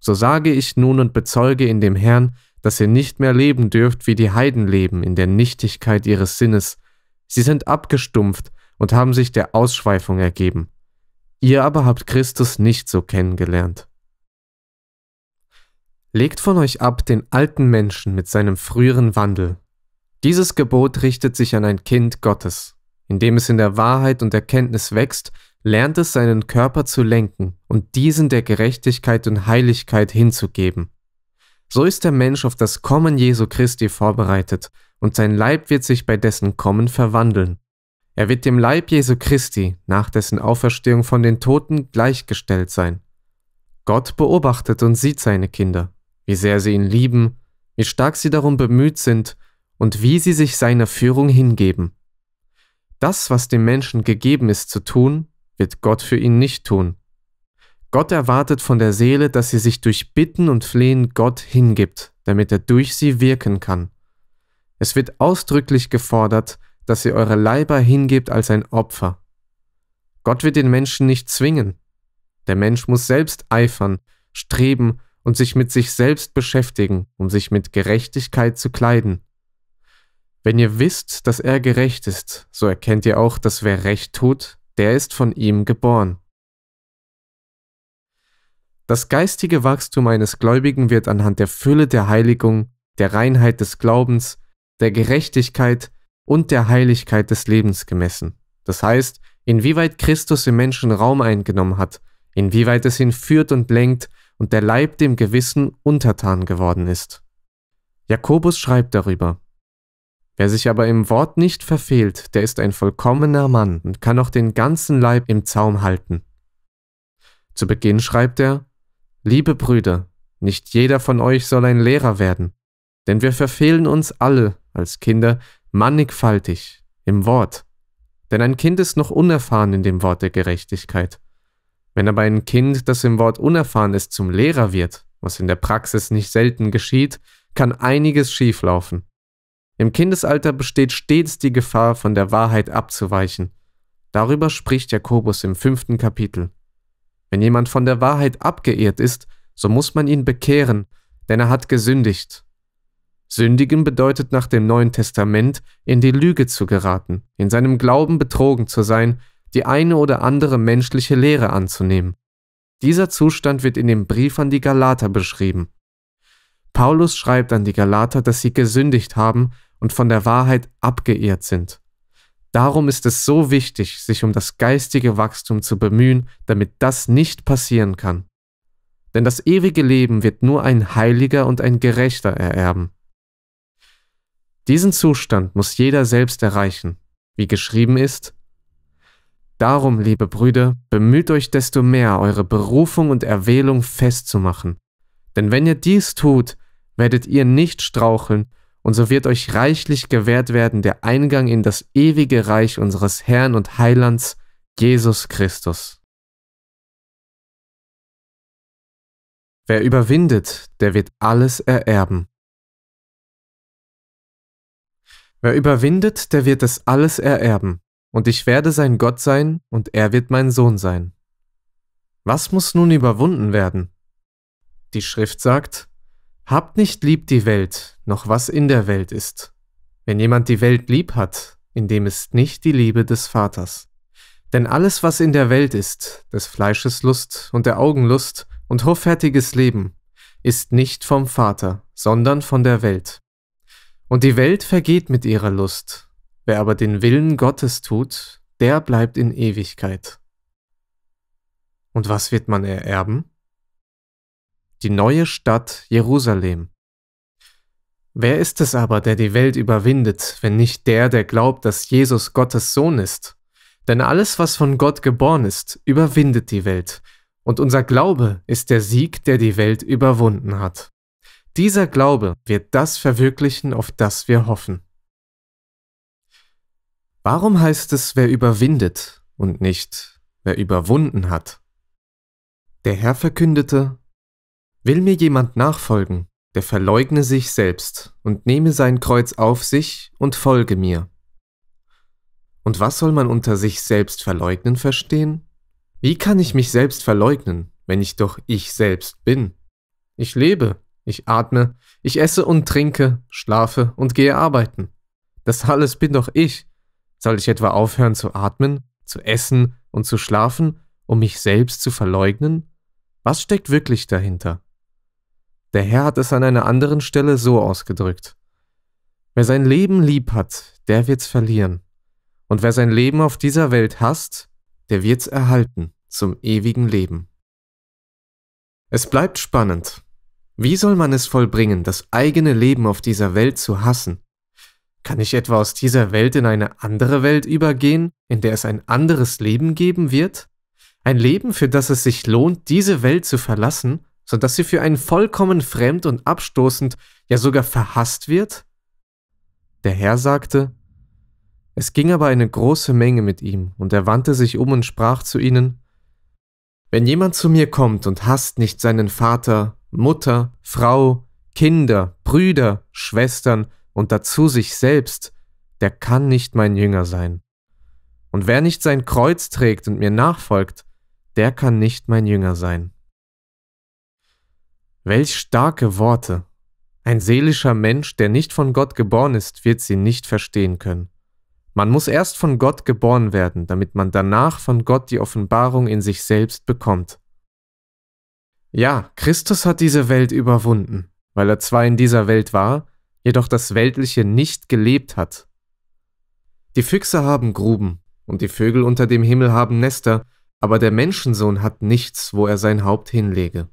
So sage ich nun und bezeuge in dem Herrn, dass ihr nicht mehr leben dürft, wie die Heiden leben, in der Nichtigkeit ihres Sinnes. Sie sind abgestumpft und haben sich der Ausschweifung ergeben. Ihr aber habt Christus nicht so kennengelernt. Legt von euch ab den alten Menschen mit seinem früheren Wandel. Dieses Gebot richtet sich an ein Kind Gottes. Indem es in der Wahrheit und Erkenntnis wächst, lernt es seinen Körper zu lenken und diesen der Gerechtigkeit und Heiligkeit hinzugeben. So ist der Mensch auf das Kommen Jesu Christi vorbereitet und sein Leib wird sich bei dessen Kommen verwandeln. Er wird dem Leib Jesu Christi nach dessen Auferstehung von den Toten gleichgestellt sein. Gott beobachtet und sieht seine Kinder wie sehr sie ihn lieben, wie stark sie darum bemüht sind und wie sie sich seiner Führung hingeben. Das, was dem Menschen gegeben ist zu tun, wird Gott für ihn nicht tun. Gott erwartet von der Seele, dass sie sich durch Bitten und Flehen Gott hingibt, damit er durch sie wirken kann. Es wird ausdrücklich gefordert, dass ihr eure Leiber hingebt als ein Opfer. Gott wird den Menschen nicht zwingen. Der Mensch muss selbst eifern, streben und sich mit sich selbst beschäftigen, um sich mit Gerechtigkeit zu kleiden. Wenn ihr wisst, dass er gerecht ist, so erkennt ihr auch, dass wer recht tut, der ist von ihm geboren. Das geistige Wachstum eines Gläubigen wird anhand der Fülle der Heiligung, der Reinheit des Glaubens, der Gerechtigkeit und der Heiligkeit des Lebens gemessen. Das heißt, inwieweit Christus im Menschen Raum eingenommen hat, inwieweit es ihn führt und lenkt, und der Leib dem Gewissen untertan geworden ist. Jakobus schreibt darüber. Wer sich aber im Wort nicht verfehlt, der ist ein vollkommener Mann und kann auch den ganzen Leib im Zaum halten. Zu Beginn schreibt er, Liebe Brüder, nicht jeder von euch soll ein Lehrer werden, denn wir verfehlen uns alle als Kinder mannigfaltig im Wort. Denn ein Kind ist noch unerfahren in dem Wort der Gerechtigkeit. Wenn aber ein Kind, das im Wort unerfahren ist, zum Lehrer wird, was in der Praxis nicht selten geschieht, kann einiges schieflaufen. Im Kindesalter besteht stets die Gefahr, von der Wahrheit abzuweichen. Darüber spricht Jakobus im fünften Kapitel. Wenn jemand von der Wahrheit abgeirrt ist, so muss man ihn bekehren, denn er hat gesündigt. Sündigen bedeutet nach dem Neuen Testament, in die Lüge zu geraten, in seinem Glauben betrogen zu sein, die eine oder andere menschliche Lehre anzunehmen. Dieser Zustand wird in dem Brief an die Galater beschrieben. Paulus schreibt an die Galater, dass sie gesündigt haben und von der Wahrheit abgeirrt sind. Darum ist es so wichtig, sich um das geistige Wachstum zu bemühen, damit das nicht passieren kann. Denn das ewige Leben wird nur ein Heiliger und ein Gerechter ererben. Diesen Zustand muss jeder selbst erreichen. Wie geschrieben ist, Darum, liebe Brüder, bemüht euch desto mehr, eure Berufung und Erwählung festzumachen. Denn wenn ihr dies tut, werdet ihr nicht straucheln, und so wird euch reichlich gewährt werden der Eingang in das ewige Reich unseres Herrn und Heilands, Jesus Christus. Wer überwindet, der wird alles ererben. Wer überwindet, der wird es alles ererben und ich werde sein Gott sein, und er wird mein Sohn sein. Was muss nun überwunden werden? Die Schrift sagt, Habt nicht lieb die Welt, noch was in der Welt ist. Wenn jemand die Welt lieb hat, in dem ist nicht die Liebe des Vaters. Denn alles, was in der Welt ist, des Fleisches Lust und der Augenlust und hoffärtiges Leben, ist nicht vom Vater, sondern von der Welt. Und die Welt vergeht mit ihrer Lust, Wer aber den Willen Gottes tut, der bleibt in Ewigkeit. Und was wird man ererben? Die neue Stadt Jerusalem. Wer ist es aber, der die Welt überwindet, wenn nicht der, der glaubt, dass Jesus Gottes Sohn ist? Denn alles, was von Gott geboren ist, überwindet die Welt, und unser Glaube ist der Sieg, der die Welt überwunden hat. Dieser Glaube wird das verwirklichen, auf das wir hoffen. Warum heißt es, wer überwindet und nicht, wer überwunden hat? Der Herr verkündete, Will mir jemand nachfolgen, der verleugne sich selbst und nehme sein Kreuz auf sich und folge mir. Und was soll man unter sich selbst verleugnen verstehen? Wie kann ich mich selbst verleugnen, wenn ich doch ich selbst bin? Ich lebe, ich atme, ich esse und trinke, schlafe und gehe arbeiten. Das alles bin doch ich, soll ich etwa aufhören zu atmen, zu essen und zu schlafen, um mich selbst zu verleugnen? Was steckt wirklich dahinter? Der Herr hat es an einer anderen Stelle so ausgedrückt. Wer sein Leben lieb hat, der wird's verlieren. Und wer sein Leben auf dieser Welt hasst, der wird's erhalten zum ewigen Leben. Es bleibt spannend. Wie soll man es vollbringen, das eigene Leben auf dieser Welt zu hassen kann ich etwa aus dieser Welt in eine andere Welt übergehen, in der es ein anderes Leben geben wird? Ein Leben, für das es sich lohnt, diese Welt zu verlassen, sodass sie für einen vollkommen fremd und abstoßend, ja sogar verhasst wird? Der Herr sagte, es ging aber eine große Menge mit ihm, und er wandte sich um und sprach zu ihnen, Wenn jemand zu mir kommt und hasst nicht seinen Vater, Mutter, Frau, Kinder, Brüder, Schwestern, und dazu sich selbst, der kann nicht mein Jünger sein. Und wer nicht sein Kreuz trägt und mir nachfolgt, der kann nicht mein Jünger sein. Welch starke Worte! Ein seelischer Mensch, der nicht von Gott geboren ist, wird sie nicht verstehen können. Man muss erst von Gott geboren werden, damit man danach von Gott die Offenbarung in sich selbst bekommt. Ja, Christus hat diese Welt überwunden, weil er zwar in dieser Welt war, jedoch das Weltliche nicht gelebt hat. Die Füchse haben Gruben, und die Vögel unter dem Himmel haben Nester, aber der Menschensohn hat nichts, wo er sein Haupt hinlege.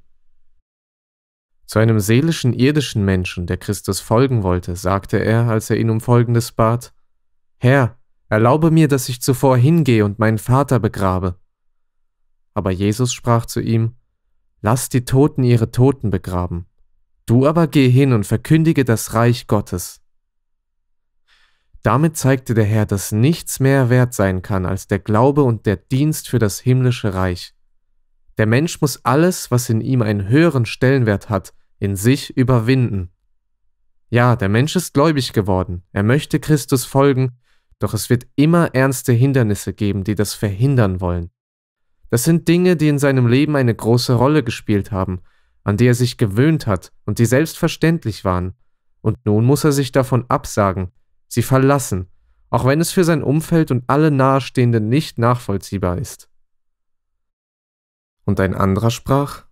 Zu einem seelischen irdischen Menschen, der Christus folgen wollte, sagte er, als er ihn um Folgendes bat, Herr, erlaube mir, dass ich zuvor hingehe und meinen Vater begrabe. Aber Jesus sprach zu ihm, Lass die Toten ihre Toten begraben. Du aber geh hin und verkündige das Reich Gottes. Damit zeigte der Herr, dass nichts mehr wert sein kann als der Glaube und der Dienst für das himmlische Reich. Der Mensch muss alles, was in ihm einen höheren Stellenwert hat, in sich überwinden. Ja, der Mensch ist gläubig geworden, er möchte Christus folgen, doch es wird immer ernste Hindernisse geben, die das verhindern wollen. Das sind Dinge, die in seinem Leben eine große Rolle gespielt haben an die er sich gewöhnt hat und die selbstverständlich waren, und nun muss er sich davon absagen, sie verlassen, auch wenn es für sein Umfeld und alle Nahestehenden nicht nachvollziehbar ist. Und ein anderer sprach,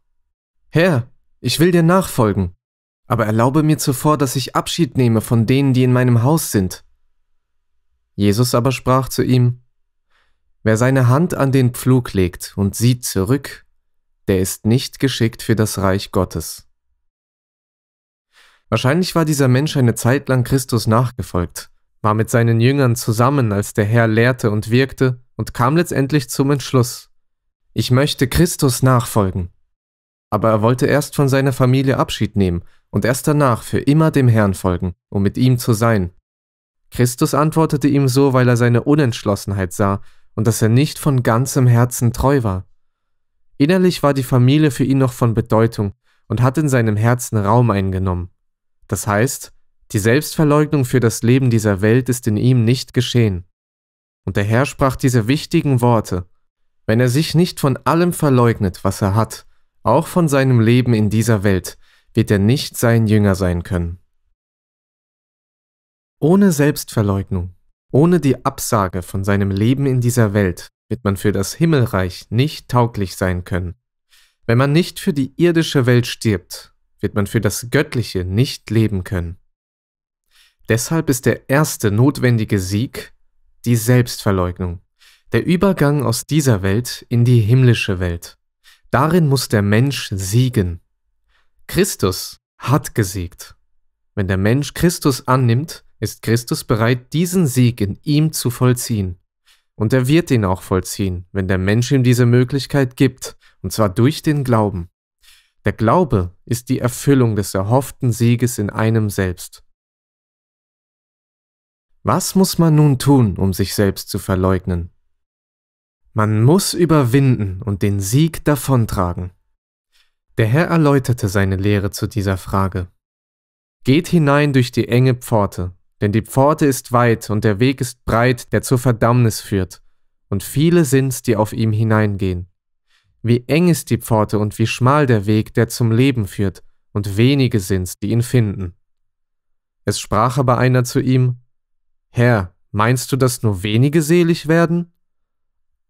Herr, ich will dir nachfolgen, aber erlaube mir zuvor, dass ich Abschied nehme von denen, die in meinem Haus sind. Jesus aber sprach zu ihm, Wer seine Hand an den Pflug legt und sieht zurück, der ist nicht geschickt für das Reich Gottes. Wahrscheinlich war dieser Mensch eine Zeit lang Christus nachgefolgt, war mit seinen Jüngern zusammen, als der Herr lehrte und wirkte, und kam letztendlich zum Entschluss, ich möchte Christus nachfolgen. Aber er wollte erst von seiner Familie Abschied nehmen und erst danach für immer dem Herrn folgen, um mit ihm zu sein. Christus antwortete ihm so, weil er seine Unentschlossenheit sah und dass er nicht von ganzem Herzen treu war. Innerlich war die Familie für ihn noch von Bedeutung und hat in seinem Herzen Raum eingenommen. Das heißt, die Selbstverleugnung für das Leben dieser Welt ist in ihm nicht geschehen. Und der Herr sprach diese wichtigen Worte, wenn er sich nicht von allem verleugnet, was er hat, auch von seinem Leben in dieser Welt, wird er nicht sein Jünger sein können. Ohne Selbstverleugnung, ohne die Absage von seinem Leben in dieser Welt, wird man für das Himmelreich nicht tauglich sein können. Wenn man nicht für die irdische Welt stirbt, wird man für das Göttliche nicht leben können. Deshalb ist der erste notwendige Sieg die Selbstverleugnung, der Übergang aus dieser Welt in die himmlische Welt. Darin muss der Mensch siegen. Christus hat gesiegt. Wenn der Mensch Christus annimmt, ist Christus bereit, diesen Sieg in ihm zu vollziehen. Und er wird ihn auch vollziehen, wenn der Mensch ihm diese Möglichkeit gibt, und zwar durch den Glauben. Der Glaube ist die Erfüllung des erhofften Sieges in einem selbst. Was muss man nun tun, um sich selbst zu verleugnen? Man muss überwinden und den Sieg davontragen. Der Herr erläuterte seine Lehre zu dieser Frage. Geht hinein durch die enge Pforte, denn die Pforte ist weit und der Weg ist breit, der zur Verdammnis führt, und viele sind's, die auf ihm hineingehen. Wie eng ist die Pforte und wie schmal der Weg, der zum Leben führt, und wenige sind's, die ihn finden. Es sprach aber einer zu ihm, Herr, meinst du, dass nur wenige selig werden?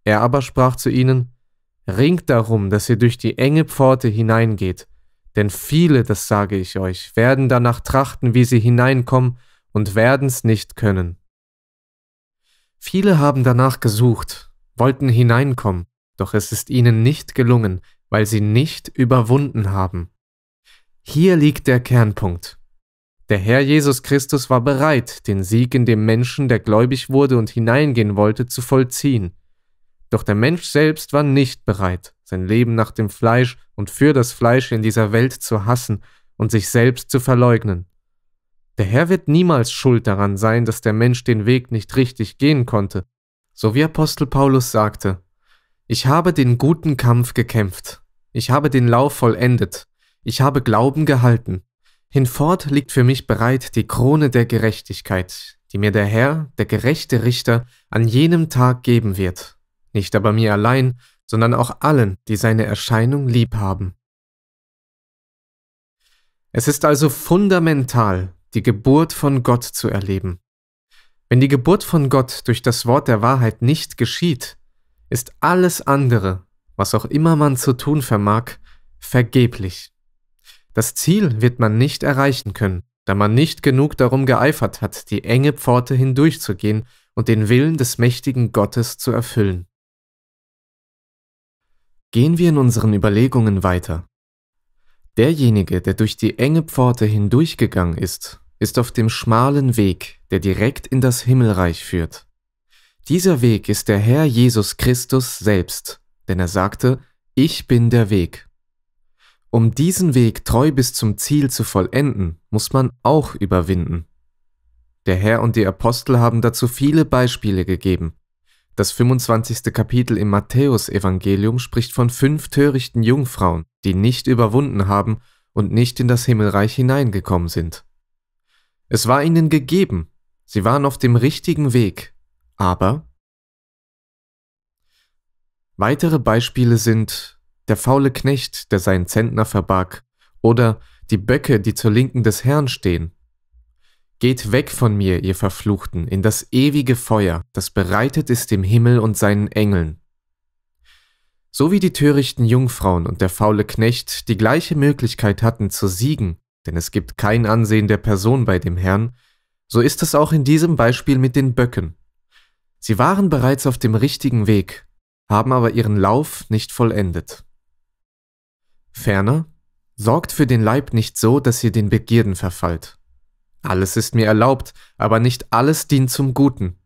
Er aber sprach zu ihnen, Ringt darum, dass ihr durch die enge Pforte hineingeht, denn viele, das sage ich euch, werden danach trachten, wie sie hineinkommen, und werden's nicht können. Viele haben danach gesucht, wollten hineinkommen, doch es ist ihnen nicht gelungen, weil sie nicht überwunden haben. Hier liegt der Kernpunkt. Der Herr Jesus Christus war bereit, den Sieg in dem Menschen, der gläubig wurde und hineingehen wollte, zu vollziehen. Doch der Mensch selbst war nicht bereit, sein Leben nach dem Fleisch und für das Fleisch in dieser Welt zu hassen und sich selbst zu verleugnen. Der Herr wird niemals schuld daran sein, dass der Mensch den Weg nicht richtig gehen konnte. So wie Apostel Paulus sagte, ich habe den guten Kampf gekämpft, ich habe den Lauf vollendet, ich habe Glauben gehalten. Hinfort liegt für mich bereit die Krone der Gerechtigkeit, die mir der Herr, der gerechte Richter, an jenem Tag geben wird. Nicht aber mir allein, sondern auch allen, die seine Erscheinung lieb haben. Es ist also fundamental, die Geburt von Gott zu erleben. Wenn die Geburt von Gott durch das Wort der Wahrheit nicht geschieht, ist alles andere, was auch immer man zu tun vermag, vergeblich. Das Ziel wird man nicht erreichen können, da man nicht genug darum geeifert hat, die enge Pforte hindurchzugehen und den Willen des mächtigen Gottes zu erfüllen. Gehen wir in unseren Überlegungen weiter. Derjenige, der durch die enge Pforte hindurchgegangen ist, ist auf dem schmalen Weg, der direkt in das Himmelreich führt. Dieser Weg ist der Herr Jesus Christus selbst, denn er sagte, ich bin der Weg. Um diesen Weg treu bis zum Ziel zu vollenden, muss man auch überwinden. Der Herr und die Apostel haben dazu viele Beispiele gegeben. Das 25. Kapitel im Matthäusevangelium spricht von fünf törichten Jungfrauen, die nicht überwunden haben und nicht in das Himmelreich hineingekommen sind. Es war ihnen gegeben, sie waren auf dem richtigen Weg, aber Weitere Beispiele sind der faule Knecht, der seinen Zentner verbarg, oder die Böcke, die zur Linken des Herrn stehen. Geht weg von mir, ihr Verfluchten, in das ewige Feuer, das bereitet ist dem Himmel und seinen Engeln. So wie die törichten Jungfrauen und der faule Knecht die gleiche Möglichkeit hatten zu siegen, denn es gibt kein Ansehen der Person bei dem Herrn, so ist es auch in diesem Beispiel mit den Böcken. Sie waren bereits auf dem richtigen Weg, haben aber ihren Lauf nicht vollendet. Ferner, sorgt für den Leib nicht so, dass ihr den Begierden verfallt. Alles ist mir erlaubt, aber nicht alles dient zum Guten.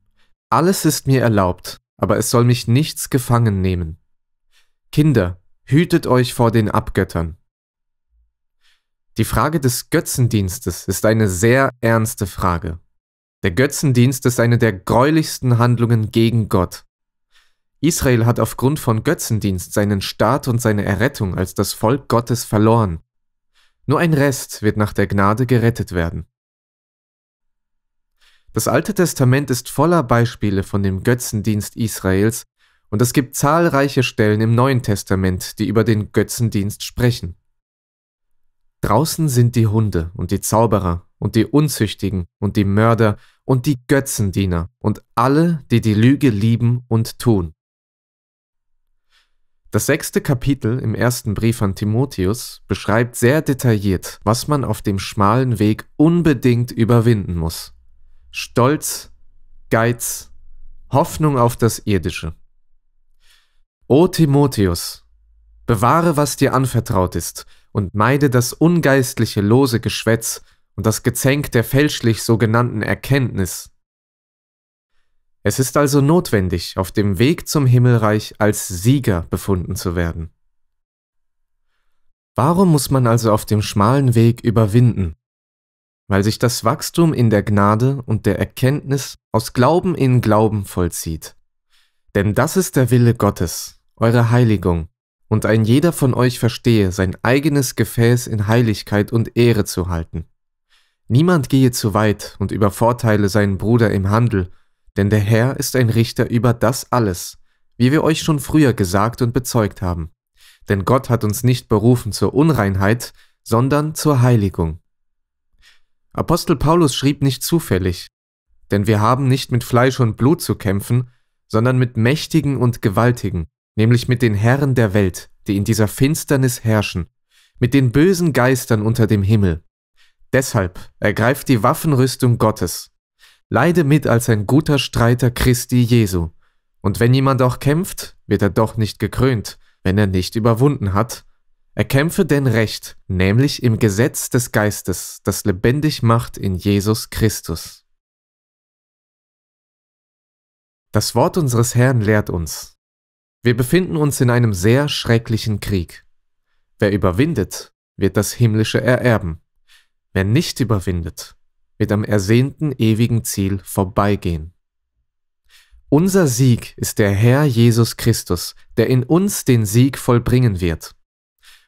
Alles ist mir erlaubt, aber es soll mich nichts gefangen nehmen. Kinder, hütet euch vor den Abgöttern. Die Frage des Götzendienstes ist eine sehr ernste Frage. Der Götzendienst ist eine der gräulichsten Handlungen gegen Gott. Israel hat aufgrund von Götzendienst seinen Staat und seine Errettung als das Volk Gottes verloren. Nur ein Rest wird nach der Gnade gerettet werden. Das Alte Testament ist voller Beispiele von dem Götzendienst Israels und es gibt zahlreiche Stellen im Neuen Testament, die über den Götzendienst sprechen. Draußen sind die Hunde und die Zauberer und die Unzüchtigen und die Mörder und die Götzendiener und alle, die die Lüge lieben und tun. Das sechste Kapitel im ersten Brief an Timotheus beschreibt sehr detailliert, was man auf dem schmalen Weg unbedingt überwinden muss. Stolz, Geiz, Hoffnung auf das Irdische. O Timotheus, bewahre, was dir anvertraut ist, und meide das ungeistliche lose Geschwätz und das Gezänk der fälschlich sogenannten Erkenntnis. Es ist also notwendig, auf dem Weg zum Himmelreich als Sieger befunden zu werden. Warum muss man also auf dem schmalen Weg überwinden, weil sich das Wachstum in der Gnade und der Erkenntnis aus Glauben in Glauben vollzieht. Denn das ist der Wille Gottes, eure Heiligung, und ein jeder von euch verstehe, sein eigenes Gefäß in Heiligkeit und Ehre zu halten. Niemand gehe zu weit und übervorteile seinen Bruder im Handel, denn der Herr ist ein Richter über das alles, wie wir euch schon früher gesagt und bezeugt haben. Denn Gott hat uns nicht berufen zur Unreinheit, sondern zur Heiligung. Apostel Paulus schrieb nicht zufällig, denn wir haben nicht mit Fleisch und Blut zu kämpfen, sondern mit Mächtigen und Gewaltigen, nämlich mit den Herren der Welt, die in dieser Finsternis herrschen, mit den bösen Geistern unter dem Himmel. Deshalb ergreift die Waffenrüstung Gottes. Leide mit als ein guter Streiter Christi Jesu. Und wenn jemand auch kämpft, wird er doch nicht gekrönt, wenn er nicht überwunden hat, er kämpfe denn Recht, nämlich im Gesetz des Geistes, das lebendig macht in Jesus Christus. Das Wort unseres Herrn lehrt uns. Wir befinden uns in einem sehr schrecklichen Krieg. Wer überwindet, wird das Himmlische ererben. Wer nicht überwindet, wird am ersehnten ewigen Ziel vorbeigehen. Unser Sieg ist der Herr Jesus Christus, der in uns den Sieg vollbringen wird.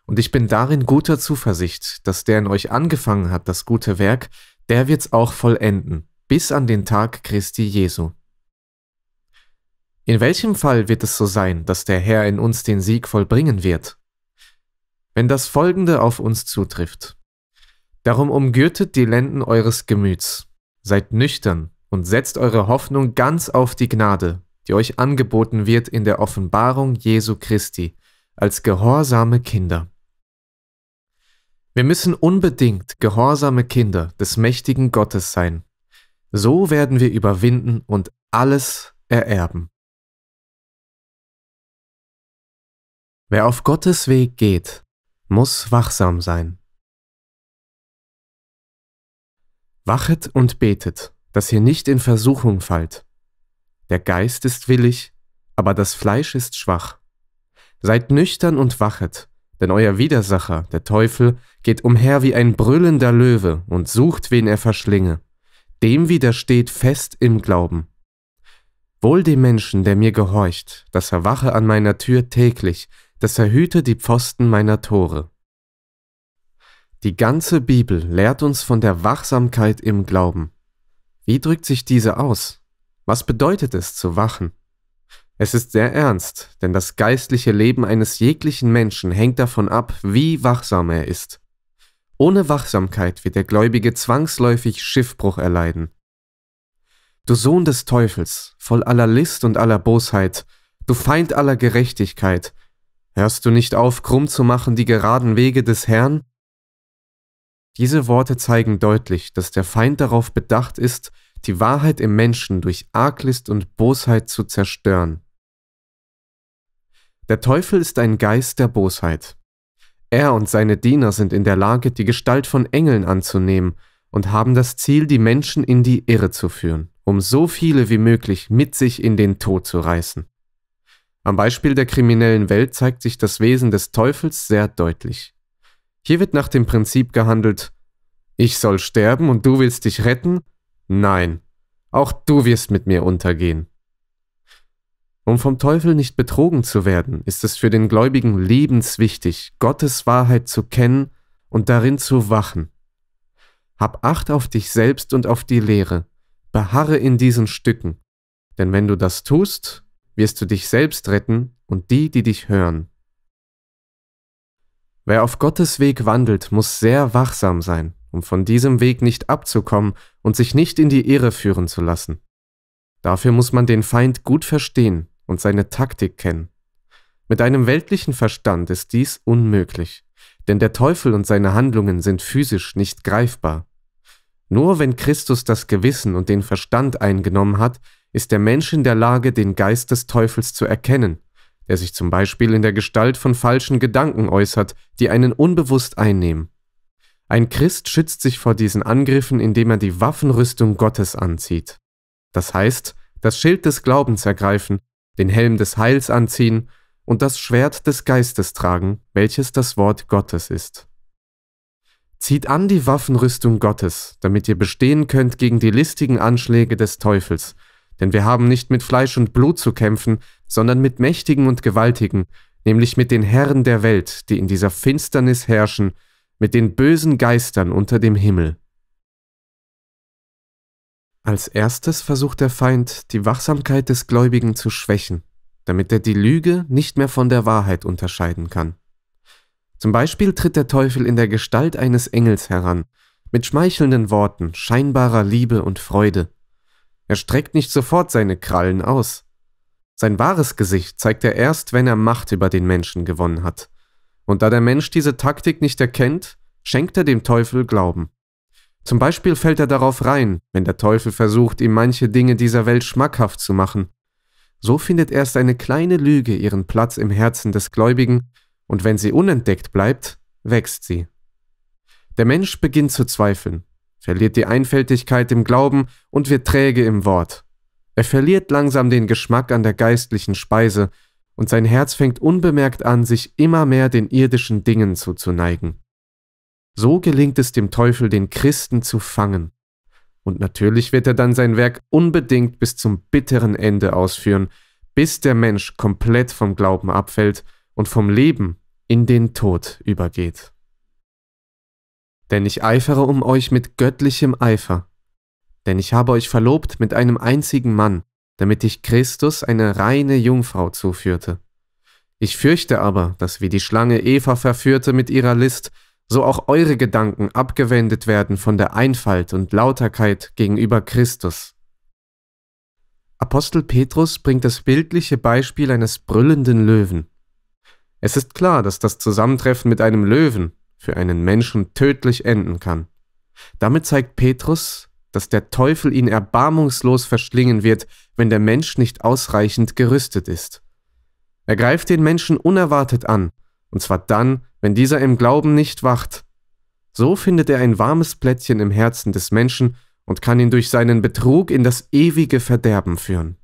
Und ich bin darin guter Zuversicht, dass der in euch angefangen hat, das gute Werk, der wird's auch vollenden, bis an den Tag Christi Jesu. In welchem Fall wird es so sein, dass der Herr in uns den Sieg vollbringen wird? Wenn das Folgende auf uns zutrifft. Darum umgürtet die Lenden eures Gemüts, seid nüchtern und setzt eure Hoffnung ganz auf die Gnade, die euch angeboten wird in der Offenbarung Jesu Christi, als gehorsame Kinder. Wir müssen unbedingt gehorsame Kinder des mächtigen Gottes sein. So werden wir überwinden und alles ererben. Wer auf Gottes Weg geht, muss wachsam sein. Wachet und betet, dass ihr nicht in Versuchung fallt. Der Geist ist willig, aber das Fleisch ist schwach. Seid nüchtern und wachet, denn euer Widersacher, der Teufel, geht umher wie ein brüllender Löwe und sucht, wen er verschlinge. Dem widersteht fest im Glauben. Wohl dem Menschen, der mir gehorcht, dass er wache an meiner Tür täglich, dass er hüte die Pfosten meiner Tore. Die ganze Bibel lehrt uns von der Wachsamkeit im Glauben. Wie drückt sich diese aus? Was bedeutet es zu wachen? Es ist sehr ernst, denn das geistliche Leben eines jeglichen Menschen hängt davon ab, wie wachsam er ist. Ohne Wachsamkeit wird der Gläubige zwangsläufig Schiffbruch erleiden. Du Sohn des Teufels, voll aller List und aller Bosheit, du Feind aller Gerechtigkeit, hörst du nicht auf, krumm zu machen die geraden Wege des Herrn? Diese Worte zeigen deutlich, dass der Feind darauf bedacht ist, die Wahrheit im Menschen durch Arglist und Bosheit zu zerstören. Der Teufel ist ein Geist der Bosheit. Er und seine Diener sind in der Lage, die Gestalt von Engeln anzunehmen und haben das Ziel, die Menschen in die Irre zu führen, um so viele wie möglich mit sich in den Tod zu reißen. Am Beispiel der kriminellen Welt zeigt sich das Wesen des Teufels sehr deutlich. Hier wird nach dem Prinzip gehandelt, ich soll sterben und du willst dich retten? Nein, auch du wirst mit mir untergehen. Um vom Teufel nicht betrogen zu werden, ist es für den Gläubigen lebenswichtig, Gottes Wahrheit zu kennen und darin zu wachen. Hab Acht auf dich selbst und auf die Lehre, beharre in diesen Stücken, denn wenn du das tust, wirst du dich selbst retten und die, die dich hören. Wer auf Gottes Weg wandelt, muss sehr wachsam sein, um von diesem Weg nicht abzukommen und sich nicht in die Irre führen zu lassen. Dafür muss man den Feind gut verstehen und seine Taktik kennen. Mit einem weltlichen Verstand ist dies unmöglich, denn der Teufel und seine Handlungen sind physisch nicht greifbar. Nur wenn Christus das Gewissen und den Verstand eingenommen hat, ist der Mensch in der Lage, den Geist des Teufels zu erkennen, der sich zum Beispiel in der Gestalt von falschen Gedanken äußert, die einen unbewusst einnehmen. Ein Christ schützt sich vor diesen Angriffen, indem er die Waffenrüstung Gottes anzieht. Das heißt, das Schild des Glaubens ergreifen den Helm des Heils anziehen und das Schwert des Geistes tragen, welches das Wort Gottes ist. Zieht an die Waffenrüstung Gottes, damit ihr bestehen könnt gegen die listigen Anschläge des Teufels, denn wir haben nicht mit Fleisch und Blut zu kämpfen, sondern mit Mächtigen und Gewaltigen, nämlich mit den Herren der Welt, die in dieser Finsternis herrschen, mit den bösen Geistern unter dem Himmel. Als erstes versucht der Feind, die Wachsamkeit des Gläubigen zu schwächen, damit er die Lüge nicht mehr von der Wahrheit unterscheiden kann. Zum Beispiel tritt der Teufel in der Gestalt eines Engels heran, mit schmeichelnden Worten, scheinbarer Liebe und Freude. Er streckt nicht sofort seine Krallen aus. Sein wahres Gesicht zeigt er erst, wenn er Macht über den Menschen gewonnen hat. Und da der Mensch diese Taktik nicht erkennt, schenkt er dem Teufel Glauben. Zum Beispiel fällt er darauf rein, wenn der Teufel versucht, ihm manche Dinge dieser Welt schmackhaft zu machen. So findet erst eine kleine Lüge ihren Platz im Herzen des Gläubigen, und wenn sie unentdeckt bleibt, wächst sie. Der Mensch beginnt zu zweifeln, verliert die Einfältigkeit im Glauben und wird träge im Wort. Er verliert langsam den Geschmack an der geistlichen Speise, und sein Herz fängt unbemerkt an, sich immer mehr den irdischen Dingen zuzuneigen. So gelingt es dem Teufel, den Christen zu fangen. Und natürlich wird er dann sein Werk unbedingt bis zum bitteren Ende ausführen, bis der Mensch komplett vom Glauben abfällt und vom Leben in den Tod übergeht. Denn ich eifere um euch mit göttlichem Eifer. Denn ich habe euch verlobt mit einem einzigen Mann, damit ich Christus eine reine Jungfrau zuführte. Ich fürchte aber, dass wie die Schlange Eva verführte mit ihrer List, so auch eure Gedanken abgewendet werden von der Einfalt und Lauterkeit gegenüber Christus. Apostel Petrus bringt das bildliche Beispiel eines brüllenden Löwen. Es ist klar, dass das Zusammentreffen mit einem Löwen für einen Menschen tödlich enden kann. Damit zeigt Petrus, dass der Teufel ihn erbarmungslos verschlingen wird, wenn der Mensch nicht ausreichend gerüstet ist. Er greift den Menschen unerwartet an und zwar dann, wenn dieser im Glauben nicht wacht. So findet er ein warmes Plättchen im Herzen des Menschen und kann ihn durch seinen Betrug in das ewige Verderben führen.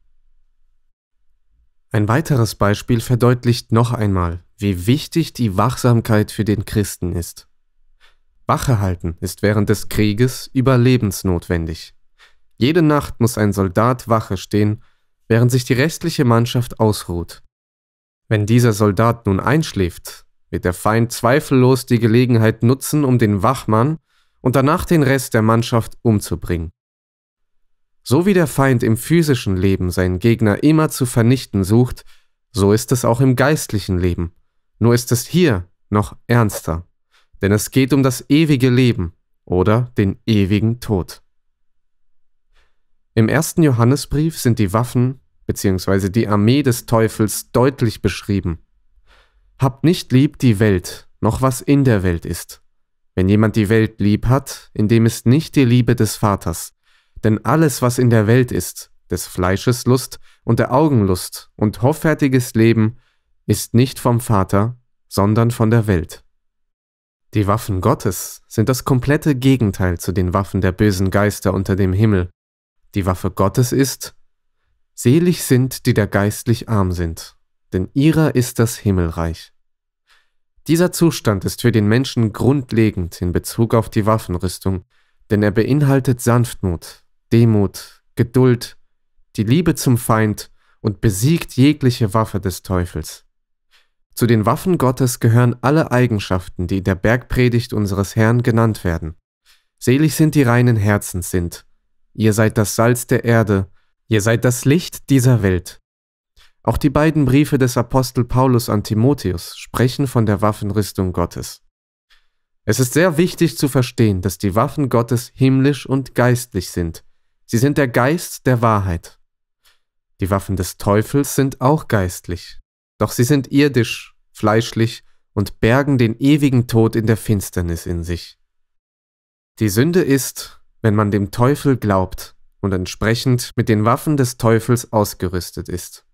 Ein weiteres Beispiel verdeutlicht noch einmal, wie wichtig die Wachsamkeit für den Christen ist. Wache halten ist während des Krieges überlebensnotwendig. Jede Nacht muss ein Soldat Wache stehen, während sich die restliche Mannschaft ausruht. Wenn dieser Soldat nun einschläft, wird der Feind zweifellos die Gelegenheit nutzen, um den Wachmann und danach den Rest der Mannschaft umzubringen. So wie der Feind im physischen Leben seinen Gegner immer zu vernichten sucht, so ist es auch im geistlichen Leben. Nur ist es hier noch ernster, denn es geht um das ewige Leben oder den ewigen Tod. Im ersten Johannesbrief sind die Waffen beziehungsweise die Armee des Teufels deutlich beschrieben. Habt nicht lieb die Welt, noch was in der Welt ist. Wenn jemand die Welt lieb hat, in dem ist nicht die Liebe des Vaters. Denn alles, was in der Welt ist, des Fleisches Lust und der Augenlust und hoffärtiges Leben, ist nicht vom Vater, sondern von der Welt. Die Waffen Gottes sind das komplette Gegenteil zu den Waffen der bösen Geister unter dem Himmel. Die Waffe Gottes ist, Selig sind, die da geistlich arm sind, denn ihrer ist das Himmelreich. Dieser Zustand ist für den Menschen grundlegend in Bezug auf die Waffenrüstung, denn er beinhaltet Sanftmut, Demut, Geduld, die Liebe zum Feind und besiegt jegliche Waffe des Teufels. Zu den Waffen Gottes gehören alle Eigenschaften, die in der Bergpredigt unseres Herrn genannt werden. Selig sind die reinen Herzens sind. Ihr seid das Salz der Erde Ihr seid das Licht dieser Welt. Auch die beiden Briefe des Apostel Paulus an Timotheus sprechen von der Waffenrüstung Gottes. Es ist sehr wichtig zu verstehen, dass die Waffen Gottes himmlisch und geistlich sind. Sie sind der Geist der Wahrheit. Die Waffen des Teufels sind auch geistlich, doch sie sind irdisch, fleischlich und bergen den ewigen Tod in der Finsternis in sich. Die Sünde ist, wenn man dem Teufel glaubt, und entsprechend mit den Waffen des Teufels ausgerüstet ist.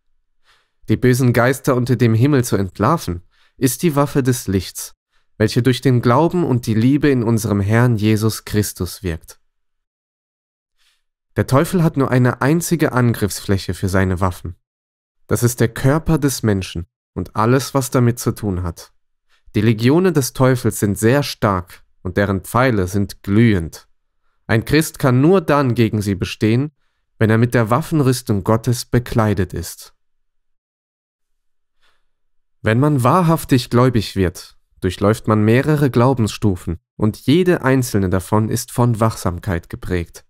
Die bösen Geister unter dem Himmel zu entlarven, ist die Waffe des Lichts, welche durch den Glauben und die Liebe in unserem Herrn Jesus Christus wirkt. Der Teufel hat nur eine einzige Angriffsfläche für seine Waffen. Das ist der Körper des Menschen und alles, was damit zu tun hat. Die Legionen des Teufels sind sehr stark und deren Pfeile sind glühend. Ein Christ kann nur dann gegen sie bestehen, wenn er mit der Waffenrüstung Gottes bekleidet ist. Wenn man wahrhaftig gläubig wird, durchläuft man mehrere Glaubensstufen und jede einzelne davon ist von Wachsamkeit geprägt.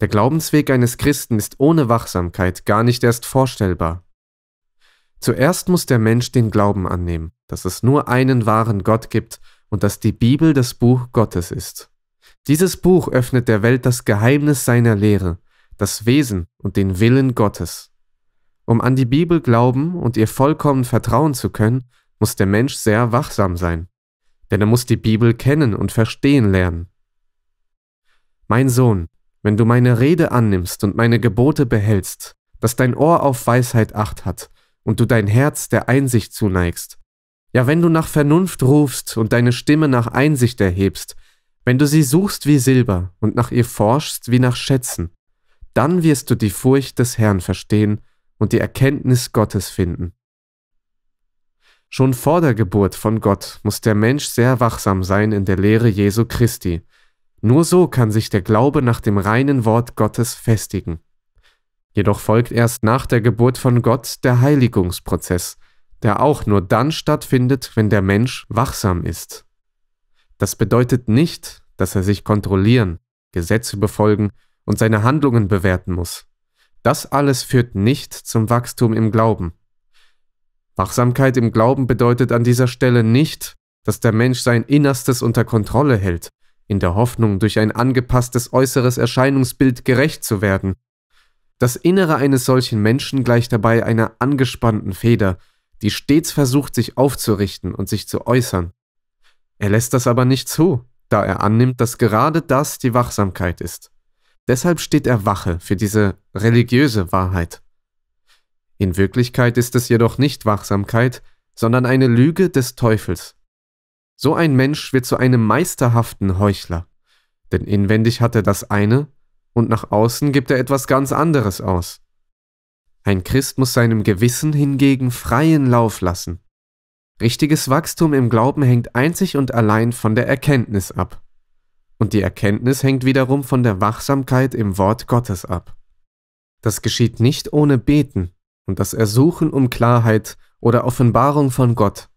Der Glaubensweg eines Christen ist ohne Wachsamkeit gar nicht erst vorstellbar. Zuerst muss der Mensch den Glauben annehmen, dass es nur einen wahren Gott gibt und dass die Bibel das Buch Gottes ist. Dieses Buch öffnet der Welt das Geheimnis seiner Lehre, das Wesen und den Willen Gottes. Um an die Bibel glauben und ihr vollkommen vertrauen zu können, muss der Mensch sehr wachsam sein, denn er muss die Bibel kennen und verstehen lernen. Mein Sohn, wenn du meine Rede annimmst und meine Gebote behältst, dass dein Ohr auf Weisheit acht hat und du dein Herz der Einsicht zuneigst, ja wenn du nach Vernunft rufst und deine Stimme nach Einsicht erhebst, wenn du sie suchst wie Silber und nach ihr forschst wie nach Schätzen, dann wirst du die Furcht des Herrn verstehen und die Erkenntnis Gottes finden. Schon vor der Geburt von Gott muss der Mensch sehr wachsam sein in der Lehre Jesu Christi. Nur so kann sich der Glaube nach dem reinen Wort Gottes festigen. Jedoch folgt erst nach der Geburt von Gott der Heiligungsprozess, der auch nur dann stattfindet, wenn der Mensch wachsam ist. Das bedeutet nicht, dass er sich kontrollieren, Gesetze befolgen und seine Handlungen bewerten muss. Das alles führt nicht zum Wachstum im Glauben. Wachsamkeit im Glauben bedeutet an dieser Stelle nicht, dass der Mensch sein Innerstes unter Kontrolle hält, in der Hoffnung, durch ein angepasstes äußeres Erscheinungsbild gerecht zu werden. Das Innere eines solchen Menschen gleicht dabei einer angespannten Feder, die stets versucht, sich aufzurichten und sich zu äußern. Er lässt das aber nicht zu, da er annimmt, dass gerade das die Wachsamkeit ist. Deshalb steht er Wache für diese religiöse Wahrheit. In Wirklichkeit ist es jedoch nicht Wachsamkeit, sondern eine Lüge des Teufels. So ein Mensch wird zu einem meisterhaften Heuchler, denn inwendig hat er das eine und nach außen gibt er etwas ganz anderes aus. Ein Christ muss seinem Gewissen hingegen freien Lauf lassen Richtiges Wachstum im Glauben hängt einzig und allein von der Erkenntnis ab. Und die Erkenntnis hängt wiederum von der Wachsamkeit im Wort Gottes ab. Das geschieht nicht ohne Beten und das Ersuchen um Klarheit oder Offenbarung von Gott.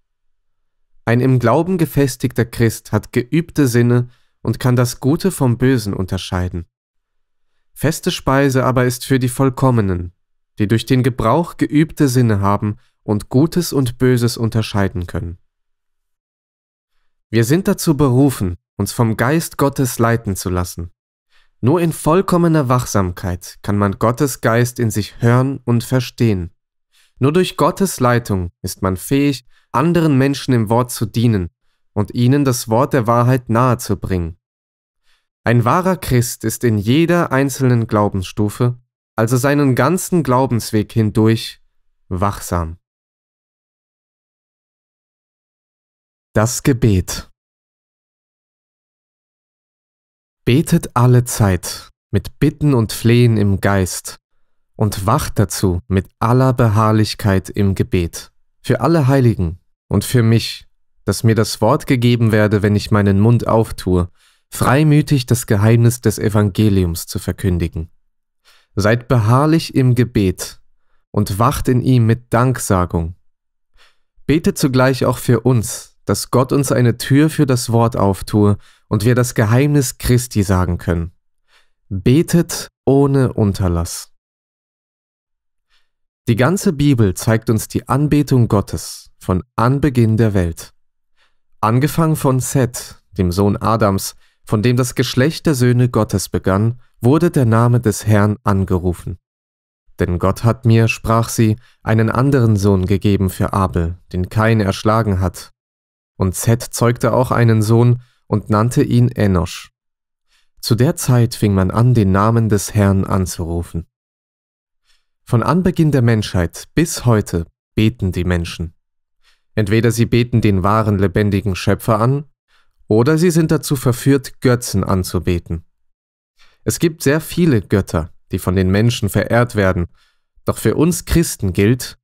Ein im Glauben gefestigter Christ hat geübte Sinne und kann das Gute vom Bösen unterscheiden. Feste Speise aber ist für die Vollkommenen, die durch den Gebrauch geübte Sinne haben und Gutes und Böses unterscheiden können. Wir sind dazu berufen, uns vom Geist Gottes leiten zu lassen. Nur in vollkommener Wachsamkeit kann man Gottes Geist in sich hören und verstehen. Nur durch Gottes Leitung ist man fähig, anderen Menschen im Wort zu dienen und ihnen das Wort der Wahrheit nahezubringen. Ein wahrer Christ ist in jeder einzelnen Glaubensstufe, also seinen ganzen Glaubensweg hindurch, wachsam. Das Gebet. Betet alle Zeit mit Bitten und Flehen im Geist und wacht dazu mit aller Beharrlichkeit im Gebet. Für alle Heiligen und für mich, dass mir das Wort gegeben werde, wenn ich meinen Mund auftue, freimütig das Geheimnis des Evangeliums zu verkündigen. Seid beharrlich im Gebet und wacht in ihm mit Danksagung. Betet zugleich auch für uns, dass Gott uns eine Tür für das Wort auftue und wir das Geheimnis Christi sagen können. Betet ohne Unterlass. Die ganze Bibel zeigt uns die Anbetung Gottes von Anbeginn der Welt. Angefangen von Seth, dem Sohn Adams, von dem das Geschlecht der Söhne Gottes begann, wurde der Name des Herrn angerufen. Denn Gott hat mir, sprach sie, einen anderen Sohn gegeben für Abel, den kein erschlagen hat, und Seth zeugte auch einen Sohn und nannte ihn Enosch. Zu der Zeit fing man an, den Namen des Herrn anzurufen. Von Anbeginn der Menschheit bis heute beten die Menschen. Entweder sie beten den wahren lebendigen Schöpfer an, oder sie sind dazu verführt, Götzen anzubeten. Es gibt sehr viele Götter, die von den Menschen verehrt werden, doch für uns Christen gilt,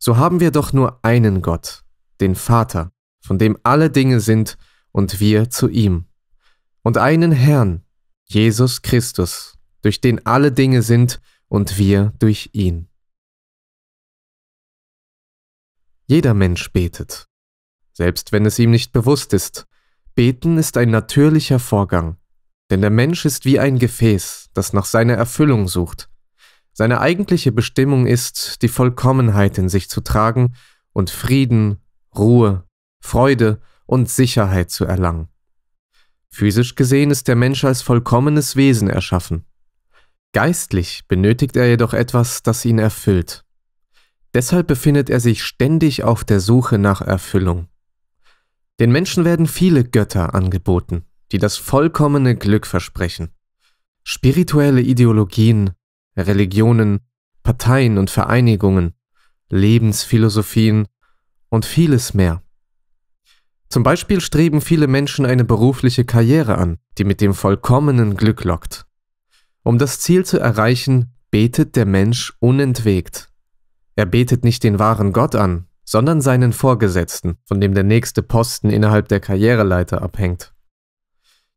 so haben wir doch nur einen Gott, den Vater, von dem alle Dinge sind, und wir zu ihm. Und einen Herrn, Jesus Christus, durch den alle Dinge sind, und wir durch ihn. Jeder Mensch betet, selbst wenn es ihm nicht bewusst ist. Beten ist ein natürlicher Vorgang, denn der Mensch ist wie ein Gefäß, das nach seiner Erfüllung sucht. Seine eigentliche Bestimmung ist, die Vollkommenheit in sich zu tragen und Frieden, Ruhe Freude und Sicherheit zu erlangen. Physisch gesehen ist der Mensch als vollkommenes Wesen erschaffen. Geistlich benötigt er jedoch etwas, das ihn erfüllt. Deshalb befindet er sich ständig auf der Suche nach Erfüllung. Den Menschen werden viele Götter angeboten, die das vollkommene Glück versprechen. Spirituelle Ideologien, Religionen, Parteien und Vereinigungen, Lebensphilosophien und vieles mehr. Zum Beispiel streben viele Menschen eine berufliche Karriere an, die mit dem vollkommenen Glück lockt. Um das Ziel zu erreichen, betet der Mensch unentwegt. Er betet nicht den wahren Gott an, sondern seinen Vorgesetzten, von dem der nächste Posten innerhalb der Karriereleiter abhängt.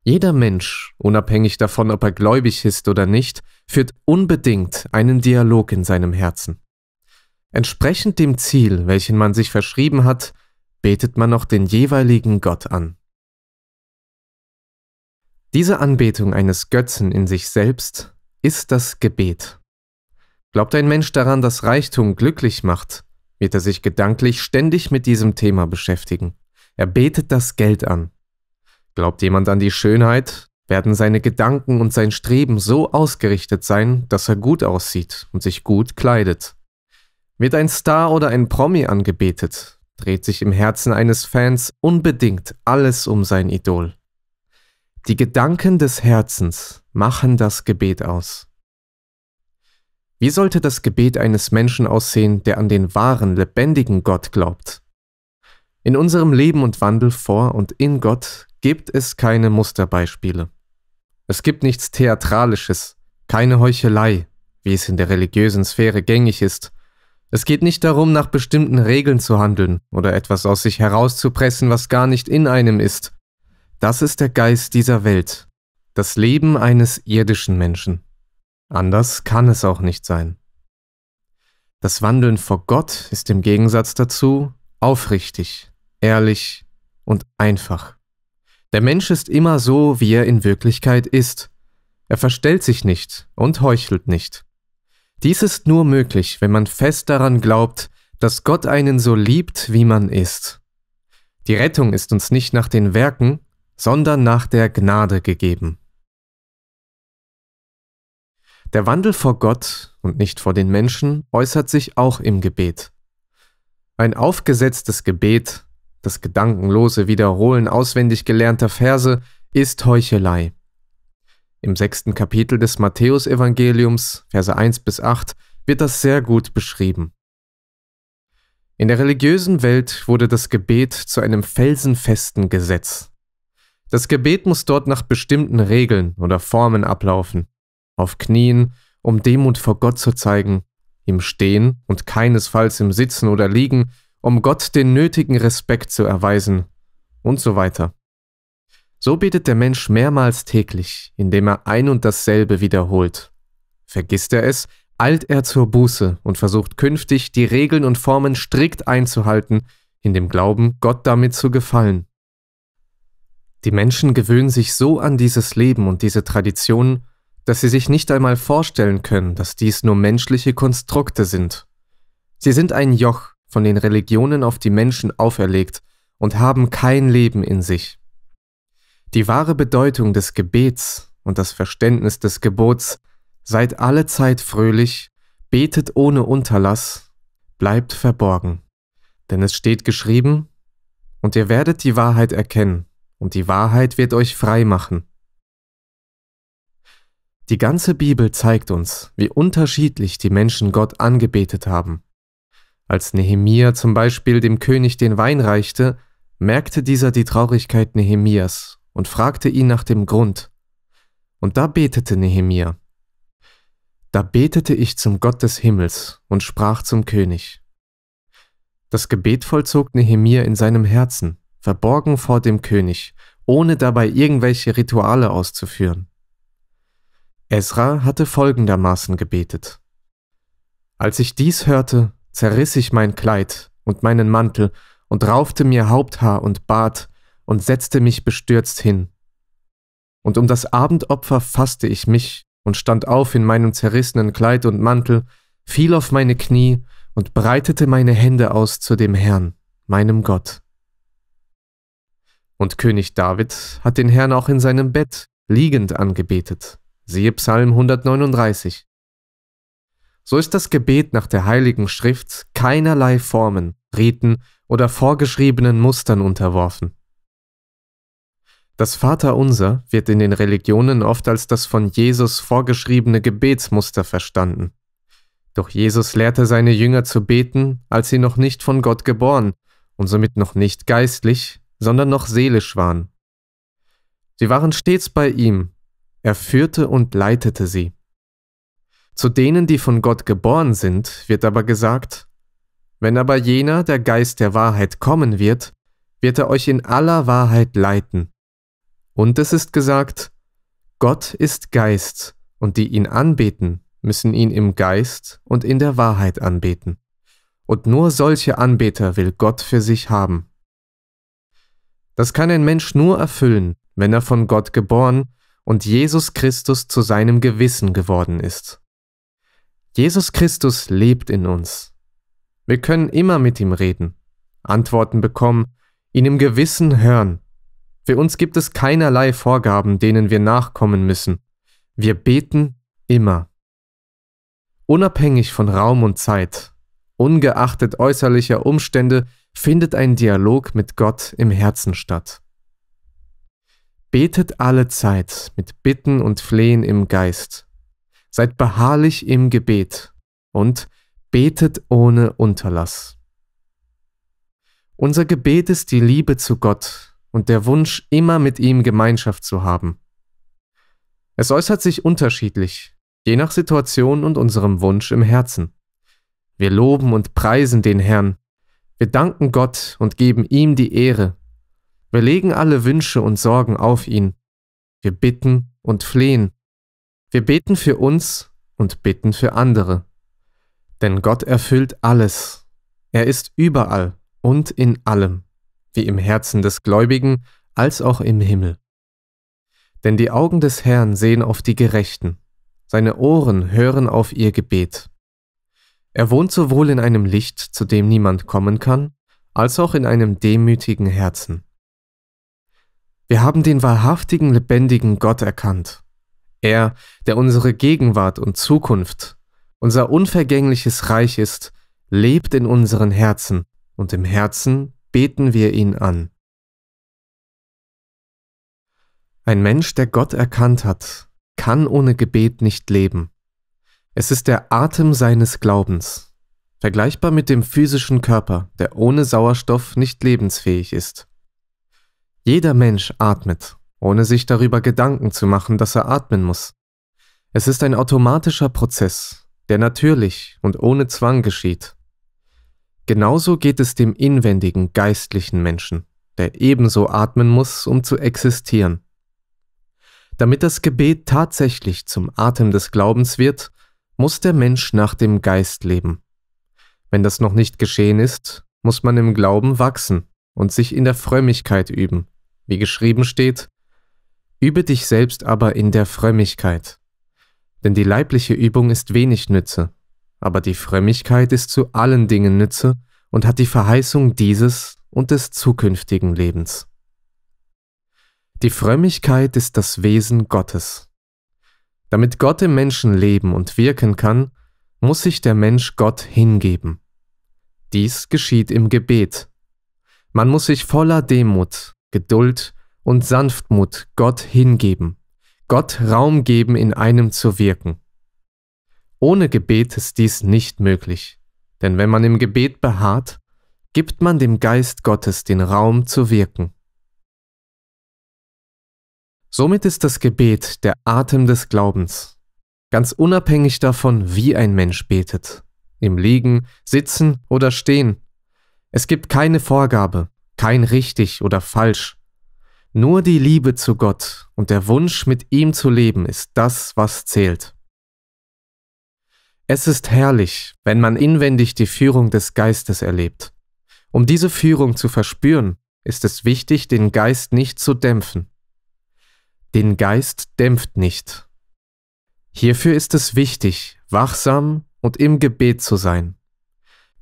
Jeder Mensch, unabhängig davon, ob er gläubig ist oder nicht, führt unbedingt einen Dialog in seinem Herzen. Entsprechend dem Ziel, welchen man sich verschrieben hat, betet man noch den jeweiligen Gott an. Diese Anbetung eines Götzen in sich selbst ist das Gebet. Glaubt ein Mensch daran, dass Reichtum glücklich macht, wird er sich gedanklich ständig mit diesem Thema beschäftigen. Er betet das Geld an. Glaubt jemand an die Schönheit, werden seine Gedanken und sein Streben so ausgerichtet sein, dass er gut aussieht und sich gut kleidet. Wird ein Star oder ein Promi angebetet, dreht sich im Herzen eines Fans unbedingt alles um sein Idol. Die Gedanken des Herzens machen das Gebet aus. Wie sollte das Gebet eines Menschen aussehen, der an den wahren, lebendigen Gott glaubt? In unserem Leben und Wandel vor und in Gott gibt es keine Musterbeispiele. Es gibt nichts Theatralisches, keine Heuchelei, wie es in der religiösen Sphäre gängig ist, es geht nicht darum, nach bestimmten Regeln zu handeln oder etwas aus sich herauszupressen, was gar nicht in einem ist. Das ist der Geist dieser Welt, das Leben eines irdischen Menschen. Anders kann es auch nicht sein. Das Wandeln vor Gott ist im Gegensatz dazu aufrichtig, ehrlich und einfach. Der Mensch ist immer so, wie er in Wirklichkeit ist. Er verstellt sich nicht und heuchelt nicht. Dies ist nur möglich, wenn man fest daran glaubt, dass Gott einen so liebt, wie man ist. Die Rettung ist uns nicht nach den Werken, sondern nach der Gnade gegeben. Der Wandel vor Gott und nicht vor den Menschen äußert sich auch im Gebet. Ein aufgesetztes Gebet, das gedankenlose Wiederholen auswendig gelernter Verse, ist Heuchelei. Im sechsten Kapitel des Matthäusevangeliums, Verse 1 bis 8, wird das sehr gut beschrieben. In der religiösen Welt wurde das Gebet zu einem felsenfesten Gesetz. Das Gebet muss dort nach bestimmten Regeln oder Formen ablaufen. Auf Knien, um Demut vor Gott zu zeigen, im Stehen und keinesfalls im Sitzen oder Liegen, um Gott den nötigen Respekt zu erweisen und so weiter. So betet der Mensch mehrmals täglich, indem er ein und dasselbe wiederholt. Vergisst er es, eilt er zur Buße und versucht künftig, die Regeln und Formen strikt einzuhalten, in dem Glauben, Gott damit zu gefallen. Die Menschen gewöhnen sich so an dieses Leben und diese Traditionen, dass sie sich nicht einmal vorstellen können, dass dies nur menschliche Konstrukte sind. Sie sind ein Joch von den Religionen auf die Menschen auferlegt und haben kein Leben in sich. Die wahre Bedeutung des Gebets und das Verständnis des Gebots Seid alle Zeit fröhlich, betet ohne Unterlass, bleibt verborgen. Denn es steht geschrieben, und ihr werdet die Wahrheit erkennen, und die Wahrheit wird euch frei machen. Die ganze Bibel zeigt uns, wie unterschiedlich die Menschen Gott angebetet haben. Als Nehemia zum Beispiel dem König den Wein reichte, merkte dieser die Traurigkeit Nehemias und fragte ihn nach dem Grund. Und da betete Nehemia. Da betete ich zum Gott des Himmels und sprach zum König. Das Gebet vollzog Nehemia in seinem Herzen, verborgen vor dem König, ohne dabei irgendwelche Rituale auszuführen. Esra hatte folgendermaßen gebetet. Als ich dies hörte, zerriss ich mein Kleid und meinen Mantel und raufte mir Haupthaar und Bart und setzte mich bestürzt hin. Und um das Abendopfer fasste ich mich und stand auf in meinem zerrissenen Kleid und Mantel, fiel auf meine Knie und breitete meine Hände aus zu dem Herrn, meinem Gott. Und König David hat den Herrn auch in seinem Bett liegend angebetet. Siehe Psalm 139. So ist das Gebet nach der Heiligen Schrift keinerlei Formen, Riten oder vorgeschriebenen Mustern unterworfen. Das Vaterunser wird in den Religionen oft als das von Jesus vorgeschriebene Gebetsmuster verstanden. Doch Jesus lehrte seine Jünger zu beten, als sie noch nicht von Gott geboren und somit noch nicht geistlich, sondern noch seelisch waren. Sie waren stets bei ihm, er führte und leitete sie. Zu denen, die von Gott geboren sind, wird aber gesagt, wenn aber jener, der Geist der Wahrheit, kommen wird, wird er euch in aller Wahrheit leiten und es ist gesagt, Gott ist Geist, und die ihn anbeten, müssen ihn im Geist und in der Wahrheit anbeten. Und nur solche Anbeter will Gott für sich haben. Das kann ein Mensch nur erfüllen, wenn er von Gott geboren und Jesus Christus zu seinem Gewissen geworden ist. Jesus Christus lebt in uns. Wir können immer mit ihm reden, Antworten bekommen, ihn im Gewissen hören für uns gibt es keinerlei Vorgaben, denen wir nachkommen müssen. Wir beten immer. Unabhängig von Raum und Zeit, ungeachtet äußerlicher Umstände, findet ein Dialog mit Gott im Herzen statt. Betet alle Zeit mit Bitten und Flehen im Geist. Seid beharrlich im Gebet und betet ohne Unterlass. Unser Gebet ist die Liebe zu Gott, und der Wunsch, immer mit ihm Gemeinschaft zu haben. Es äußert sich unterschiedlich, je nach Situation und unserem Wunsch im Herzen. Wir loben und preisen den Herrn, wir danken Gott und geben ihm die Ehre, wir legen alle Wünsche und Sorgen auf ihn, wir bitten und flehen, wir beten für uns und bitten für andere. Denn Gott erfüllt alles, er ist überall und in allem wie im Herzen des Gläubigen, als auch im Himmel. Denn die Augen des Herrn sehen auf die Gerechten, seine Ohren hören auf ihr Gebet. Er wohnt sowohl in einem Licht, zu dem niemand kommen kann, als auch in einem demütigen Herzen. Wir haben den wahrhaftigen, lebendigen Gott erkannt. Er, der unsere Gegenwart und Zukunft, unser unvergängliches Reich ist, lebt in unseren Herzen und im Herzen beten wir ihn an. Ein Mensch, der Gott erkannt hat, kann ohne Gebet nicht leben. Es ist der Atem seines Glaubens, vergleichbar mit dem physischen Körper, der ohne Sauerstoff nicht lebensfähig ist. Jeder Mensch atmet, ohne sich darüber Gedanken zu machen, dass er atmen muss. Es ist ein automatischer Prozess, der natürlich und ohne Zwang geschieht. Genauso geht es dem inwendigen geistlichen Menschen, der ebenso atmen muss, um zu existieren. Damit das Gebet tatsächlich zum Atem des Glaubens wird, muss der Mensch nach dem Geist leben. Wenn das noch nicht geschehen ist, muss man im Glauben wachsen und sich in der Frömmigkeit üben, wie geschrieben steht, Übe dich selbst aber in der Frömmigkeit, denn die leibliche Übung ist wenig Nütze, aber die Frömmigkeit ist zu allen Dingen nütze und hat die Verheißung dieses und des zukünftigen Lebens. Die Frömmigkeit ist das Wesen Gottes. Damit Gott im Menschen leben und wirken kann, muss sich der Mensch Gott hingeben. Dies geschieht im Gebet. Man muss sich voller Demut, Geduld und Sanftmut Gott hingeben, Gott Raum geben, in einem zu wirken. Ohne Gebet ist dies nicht möglich, denn wenn man im Gebet beharrt, gibt man dem Geist Gottes den Raum zu wirken. Somit ist das Gebet der Atem des Glaubens, ganz unabhängig davon, wie ein Mensch betet, im Liegen, Sitzen oder Stehen. Es gibt keine Vorgabe, kein richtig oder falsch. Nur die Liebe zu Gott und der Wunsch, mit ihm zu leben, ist das, was zählt. Es ist herrlich, wenn man inwendig die Führung des Geistes erlebt. Um diese Führung zu verspüren, ist es wichtig, den Geist nicht zu dämpfen. Den Geist dämpft nicht. Hierfür ist es wichtig, wachsam und im Gebet zu sein.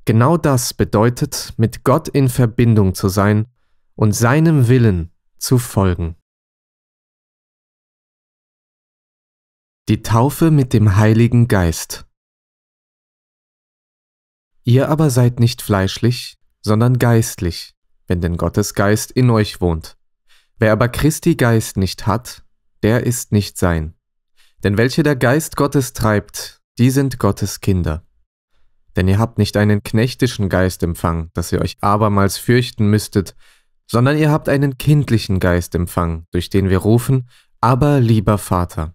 Genau das bedeutet, mit Gott in Verbindung zu sein und seinem Willen zu folgen. Die Taufe mit dem Heiligen Geist Ihr aber seid nicht fleischlich, sondern geistlich, wenn denn Gottes Geist in euch wohnt. Wer aber Christi Geist nicht hat, der ist nicht sein. Denn welche der Geist Gottes treibt, die sind Gottes Kinder. Denn ihr habt nicht einen knechtischen Geist empfangen, dass ihr euch abermals fürchten müsstet, sondern ihr habt einen kindlichen Geist empfangen, durch den wir rufen, aber lieber Vater.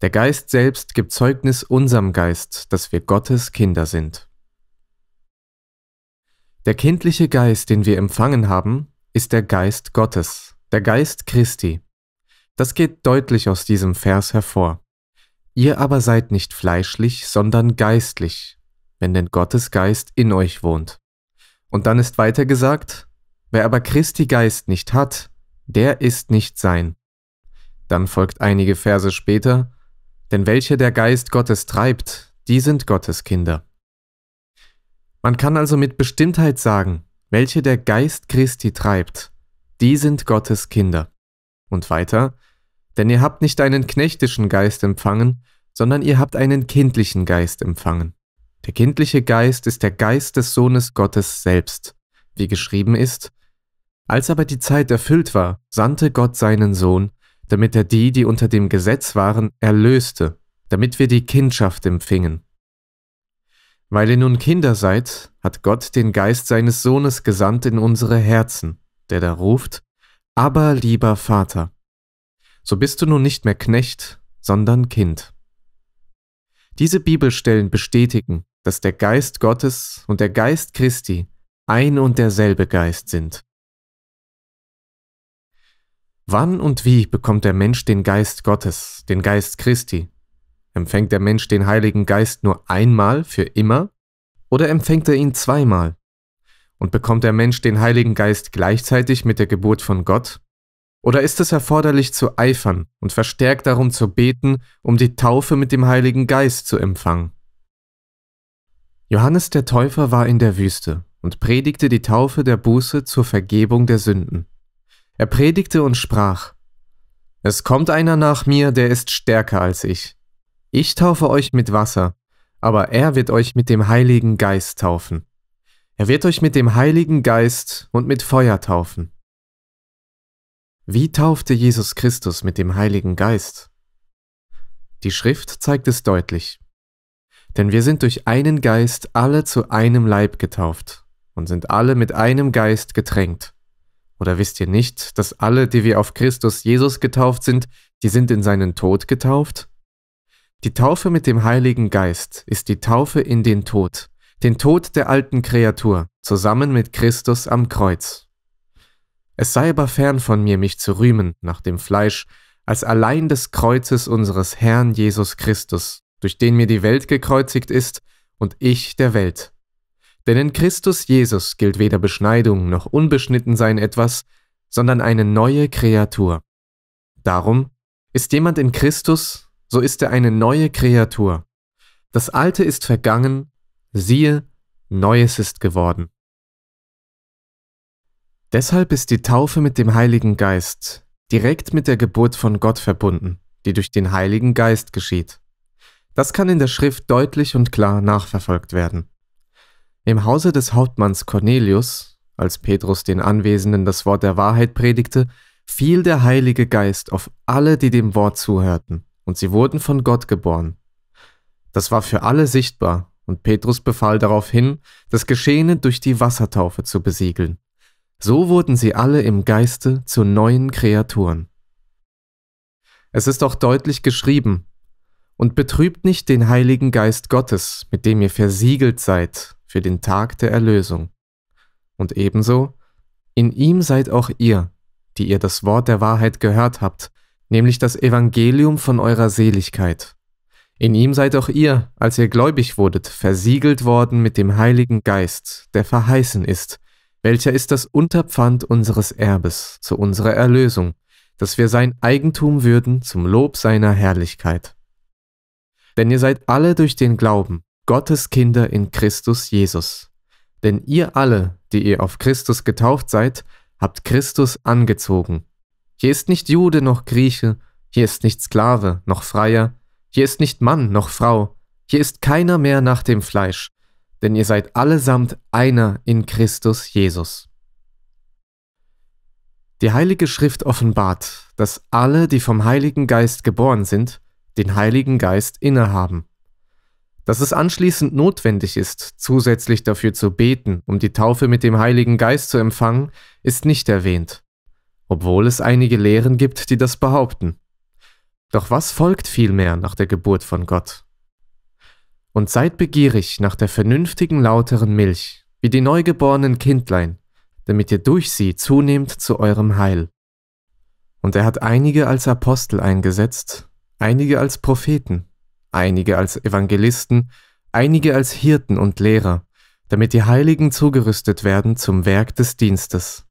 Der Geist selbst gibt Zeugnis unserem Geist, dass wir Gottes Kinder sind. Der kindliche Geist, den wir empfangen haben, ist der Geist Gottes, der Geist Christi. Das geht deutlich aus diesem Vers hervor. Ihr aber seid nicht fleischlich, sondern geistlich, wenn denn Gottes Geist in euch wohnt. Und dann ist weiter gesagt, wer aber Christi Geist nicht hat, der ist nicht sein. Dann folgt einige Verse später, denn welche der Geist Gottes treibt, die sind Gottes Kinder. Man kann also mit Bestimmtheit sagen, welche der Geist Christi treibt, die sind Gottes Kinder. Und weiter, denn ihr habt nicht einen knechtischen Geist empfangen, sondern ihr habt einen kindlichen Geist empfangen. Der kindliche Geist ist der Geist des Sohnes Gottes selbst, wie geschrieben ist, als aber die Zeit erfüllt war, sandte Gott seinen Sohn, damit er die, die unter dem Gesetz waren, erlöste, damit wir die Kindschaft empfingen. Weil ihr nun Kinder seid, hat Gott den Geist seines Sohnes gesandt in unsere Herzen, der da ruft, aber lieber Vater. So bist du nun nicht mehr Knecht, sondern Kind. Diese Bibelstellen bestätigen, dass der Geist Gottes und der Geist Christi ein und derselbe Geist sind. Wann und wie bekommt der Mensch den Geist Gottes, den Geist Christi, Empfängt der Mensch den Heiligen Geist nur einmal für immer oder empfängt er ihn zweimal? Und bekommt der Mensch den Heiligen Geist gleichzeitig mit der Geburt von Gott? Oder ist es erforderlich zu eifern und verstärkt darum zu beten, um die Taufe mit dem Heiligen Geist zu empfangen? Johannes der Täufer war in der Wüste und predigte die Taufe der Buße zur Vergebung der Sünden. Er predigte und sprach, Es kommt einer nach mir, der ist stärker als ich ich taufe euch mit Wasser, aber er wird euch mit dem Heiligen Geist taufen. Er wird euch mit dem Heiligen Geist und mit Feuer taufen. Wie taufte Jesus Christus mit dem Heiligen Geist? Die Schrift zeigt es deutlich. Denn wir sind durch einen Geist alle zu einem Leib getauft und sind alle mit einem Geist getränkt. Oder wisst ihr nicht, dass alle, die wir auf Christus Jesus getauft sind, die sind in seinen Tod getauft? Die Taufe mit dem Heiligen Geist ist die Taufe in den Tod, den Tod der alten Kreatur, zusammen mit Christus am Kreuz. Es sei aber fern von mir, mich zu rühmen nach dem Fleisch, als allein des Kreuzes unseres Herrn Jesus Christus, durch den mir die Welt gekreuzigt ist und ich der Welt. Denn in Christus Jesus gilt weder Beschneidung noch Unbeschnittensein etwas, sondern eine neue Kreatur. Darum ist jemand in Christus, so ist er eine neue Kreatur. Das Alte ist vergangen, siehe, Neues ist geworden. Deshalb ist die Taufe mit dem Heiligen Geist direkt mit der Geburt von Gott verbunden, die durch den Heiligen Geist geschieht. Das kann in der Schrift deutlich und klar nachverfolgt werden. Im Hause des Hauptmanns Cornelius, als Petrus den Anwesenden das Wort der Wahrheit predigte, fiel der Heilige Geist auf alle, die dem Wort zuhörten und sie wurden von Gott geboren. Das war für alle sichtbar, und Petrus befahl daraufhin, das Geschehene durch die Wassertaufe zu besiegeln. So wurden sie alle im Geiste zu neuen Kreaturen. Es ist auch deutlich geschrieben, und betrübt nicht den Heiligen Geist Gottes, mit dem ihr versiegelt seid für den Tag der Erlösung. Und ebenso, in ihm seid auch ihr, die ihr das Wort der Wahrheit gehört habt nämlich das Evangelium von eurer Seligkeit. In ihm seid auch ihr, als ihr gläubig wurdet, versiegelt worden mit dem Heiligen Geist, der verheißen ist, welcher ist das Unterpfand unseres Erbes zu unserer Erlösung, dass wir sein Eigentum würden zum Lob seiner Herrlichkeit. Denn ihr seid alle durch den Glauben Gottes Kinder in Christus Jesus. Denn ihr alle, die ihr auf Christus getauft seid, habt Christus angezogen hier ist nicht Jude noch Grieche, hier ist nicht Sklave noch Freier, hier ist nicht Mann noch Frau, hier ist keiner mehr nach dem Fleisch, denn ihr seid allesamt einer in Christus Jesus. Die Heilige Schrift offenbart, dass alle, die vom Heiligen Geist geboren sind, den Heiligen Geist innehaben. Dass es anschließend notwendig ist, zusätzlich dafür zu beten, um die Taufe mit dem Heiligen Geist zu empfangen, ist nicht erwähnt obwohl es einige Lehren gibt, die das behaupten. Doch was folgt vielmehr nach der Geburt von Gott? Und seid begierig nach der vernünftigen lauteren Milch, wie die neugeborenen Kindlein, damit ihr durch sie zunehmt zu eurem Heil. Und er hat einige als Apostel eingesetzt, einige als Propheten, einige als Evangelisten, einige als Hirten und Lehrer, damit die Heiligen zugerüstet werden zum Werk des Dienstes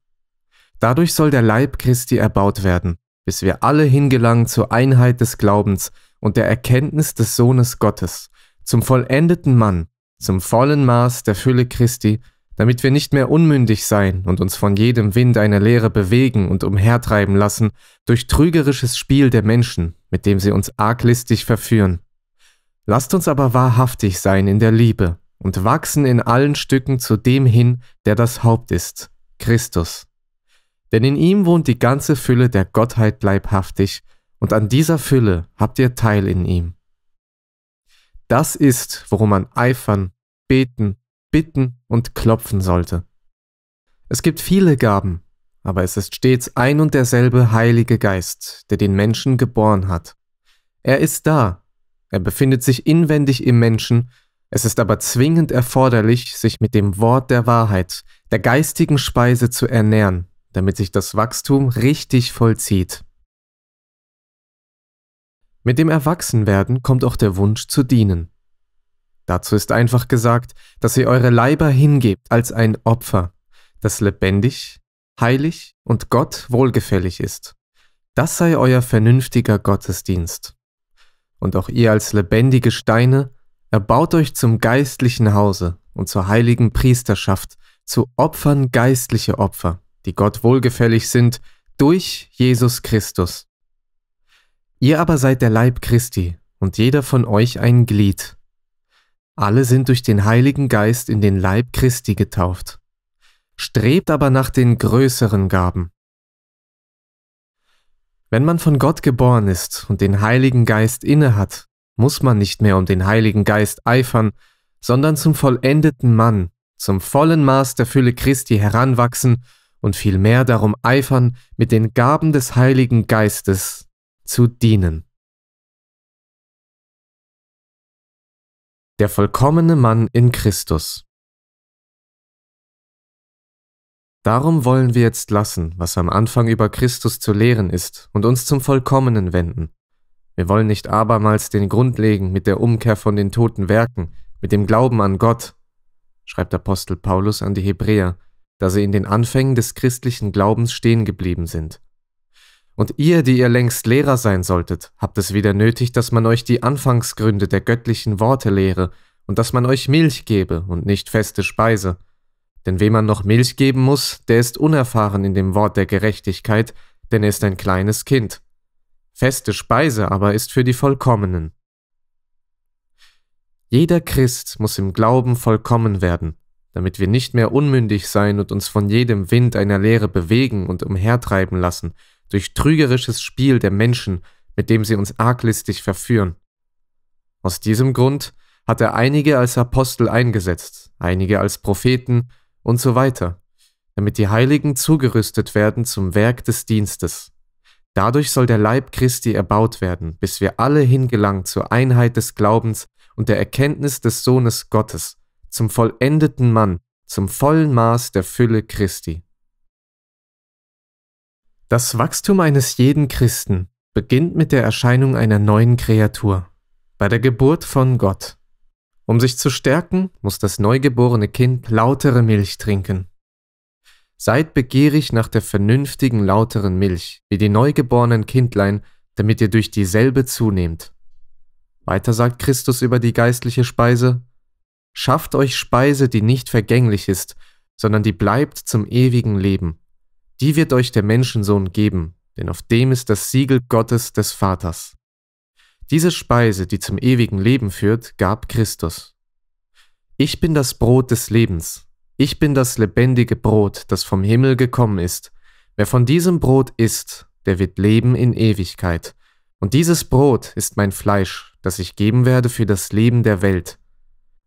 Dadurch soll der Leib Christi erbaut werden, bis wir alle hingelangen zur Einheit des Glaubens und der Erkenntnis des Sohnes Gottes, zum vollendeten Mann, zum vollen Maß der Fülle Christi, damit wir nicht mehr unmündig sein und uns von jedem Wind einer Lehre bewegen und umhertreiben lassen durch trügerisches Spiel der Menschen, mit dem sie uns arglistig verführen. Lasst uns aber wahrhaftig sein in der Liebe und wachsen in allen Stücken zu dem hin, der das Haupt ist, Christus. Denn in ihm wohnt die ganze Fülle der Gottheit leibhaftig, und an dieser Fülle habt ihr Teil in ihm. Das ist, worum man eifern, beten, bitten und klopfen sollte. Es gibt viele Gaben, aber es ist stets ein und derselbe Heilige Geist, der den Menschen geboren hat. Er ist da, er befindet sich inwendig im Menschen, es ist aber zwingend erforderlich, sich mit dem Wort der Wahrheit, der geistigen Speise zu ernähren, damit sich das Wachstum richtig vollzieht. Mit dem Erwachsenwerden kommt auch der Wunsch zu dienen. Dazu ist einfach gesagt, dass ihr eure Leiber hingebt als ein Opfer, das lebendig, heilig und Gott wohlgefällig ist. Das sei euer vernünftiger Gottesdienst. Und auch ihr als lebendige Steine erbaut euch zum geistlichen Hause und zur heiligen Priesterschaft, zu Opfern geistliche Opfer die Gott wohlgefällig sind, durch Jesus Christus. Ihr aber seid der Leib Christi und jeder von euch ein Glied. Alle sind durch den Heiligen Geist in den Leib Christi getauft. Strebt aber nach den größeren Gaben. Wenn man von Gott geboren ist und den Heiligen Geist inne hat, muss man nicht mehr um den Heiligen Geist eifern, sondern zum vollendeten Mann, zum vollen Maß der Fülle Christi heranwachsen und vielmehr darum eifern, mit den Gaben des Heiligen Geistes zu dienen. Der vollkommene Mann in Christus. Darum wollen wir jetzt lassen, was am Anfang über Christus zu lehren ist, und uns zum Vollkommenen wenden. Wir wollen nicht abermals den Grund legen mit der Umkehr von den toten Werken, mit dem Glauben an Gott, schreibt Apostel Paulus an die Hebräer, da sie in den Anfängen des christlichen Glaubens stehen geblieben sind. Und ihr, die ihr längst Lehrer sein solltet, habt es wieder nötig, dass man euch die Anfangsgründe der göttlichen Worte lehre und dass man euch Milch gebe und nicht feste Speise. Denn wem man noch Milch geben muss, der ist unerfahren in dem Wort der Gerechtigkeit, denn er ist ein kleines Kind. Feste Speise aber ist für die Vollkommenen. Jeder Christ muss im Glauben vollkommen werden, damit wir nicht mehr unmündig sein und uns von jedem Wind einer Lehre bewegen und umhertreiben lassen, durch trügerisches Spiel der Menschen, mit dem sie uns arglistig verführen. Aus diesem Grund hat er einige als Apostel eingesetzt, einige als Propheten und so weiter, damit die Heiligen zugerüstet werden zum Werk des Dienstes. Dadurch soll der Leib Christi erbaut werden, bis wir alle hingelangen zur Einheit des Glaubens und der Erkenntnis des Sohnes Gottes, zum vollendeten Mann, zum vollen Maß der Fülle Christi. Das Wachstum eines jeden Christen beginnt mit der Erscheinung einer neuen Kreatur, bei der Geburt von Gott. Um sich zu stärken, muss das neugeborene Kind lautere Milch trinken. Seid begierig nach der vernünftigen lauteren Milch, wie die neugeborenen Kindlein, damit ihr durch dieselbe zunehmt. Weiter sagt Christus über die geistliche Speise, Schafft euch Speise, die nicht vergänglich ist, sondern die bleibt zum ewigen Leben. Die wird euch der Menschensohn geben, denn auf dem ist das Siegel Gottes des Vaters. Diese Speise, die zum ewigen Leben führt, gab Christus. Ich bin das Brot des Lebens. Ich bin das lebendige Brot, das vom Himmel gekommen ist. Wer von diesem Brot isst, der wird leben in Ewigkeit. Und dieses Brot ist mein Fleisch, das ich geben werde für das Leben der Welt.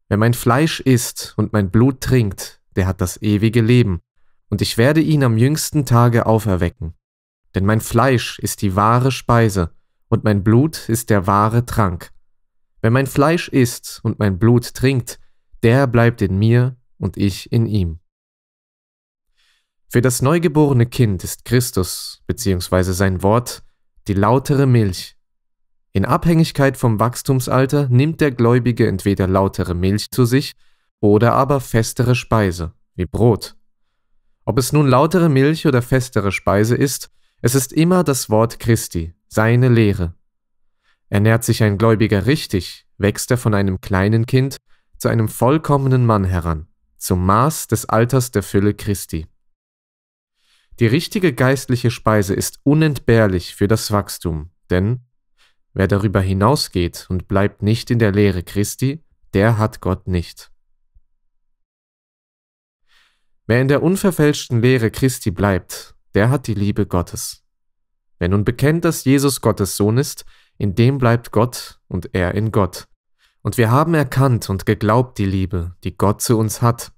Wer mein Fleisch isst und mein Blut trinkt, der hat das ewige Leben, und ich werde ihn am jüngsten Tage auferwecken. Denn mein Fleisch ist die wahre Speise, und mein Blut ist der wahre Trank. Wer mein Fleisch isst und mein Blut trinkt, der bleibt in mir und ich in ihm. Für das neugeborene Kind ist Christus bzw. sein Wort die lautere Milch, in Abhängigkeit vom Wachstumsalter nimmt der Gläubige entweder lautere Milch zu sich oder aber festere Speise, wie Brot. Ob es nun lautere Milch oder festere Speise ist, es ist immer das Wort Christi, seine Lehre. Ernährt sich ein Gläubiger richtig, wächst er von einem kleinen Kind zu einem vollkommenen Mann heran, zum Maß des Alters der Fülle Christi. Die richtige geistliche Speise ist unentbehrlich für das Wachstum, denn Wer darüber hinausgeht und bleibt nicht in der Lehre Christi, der hat Gott nicht. Wer in der unverfälschten Lehre Christi bleibt, der hat die Liebe Gottes. Wer nun bekennt, dass Jesus Gottes Sohn ist, in dem bleibt Gott und er in Gott. Und wir haben erkannt und geglaubt die Liebe, die Gott zu uns hat.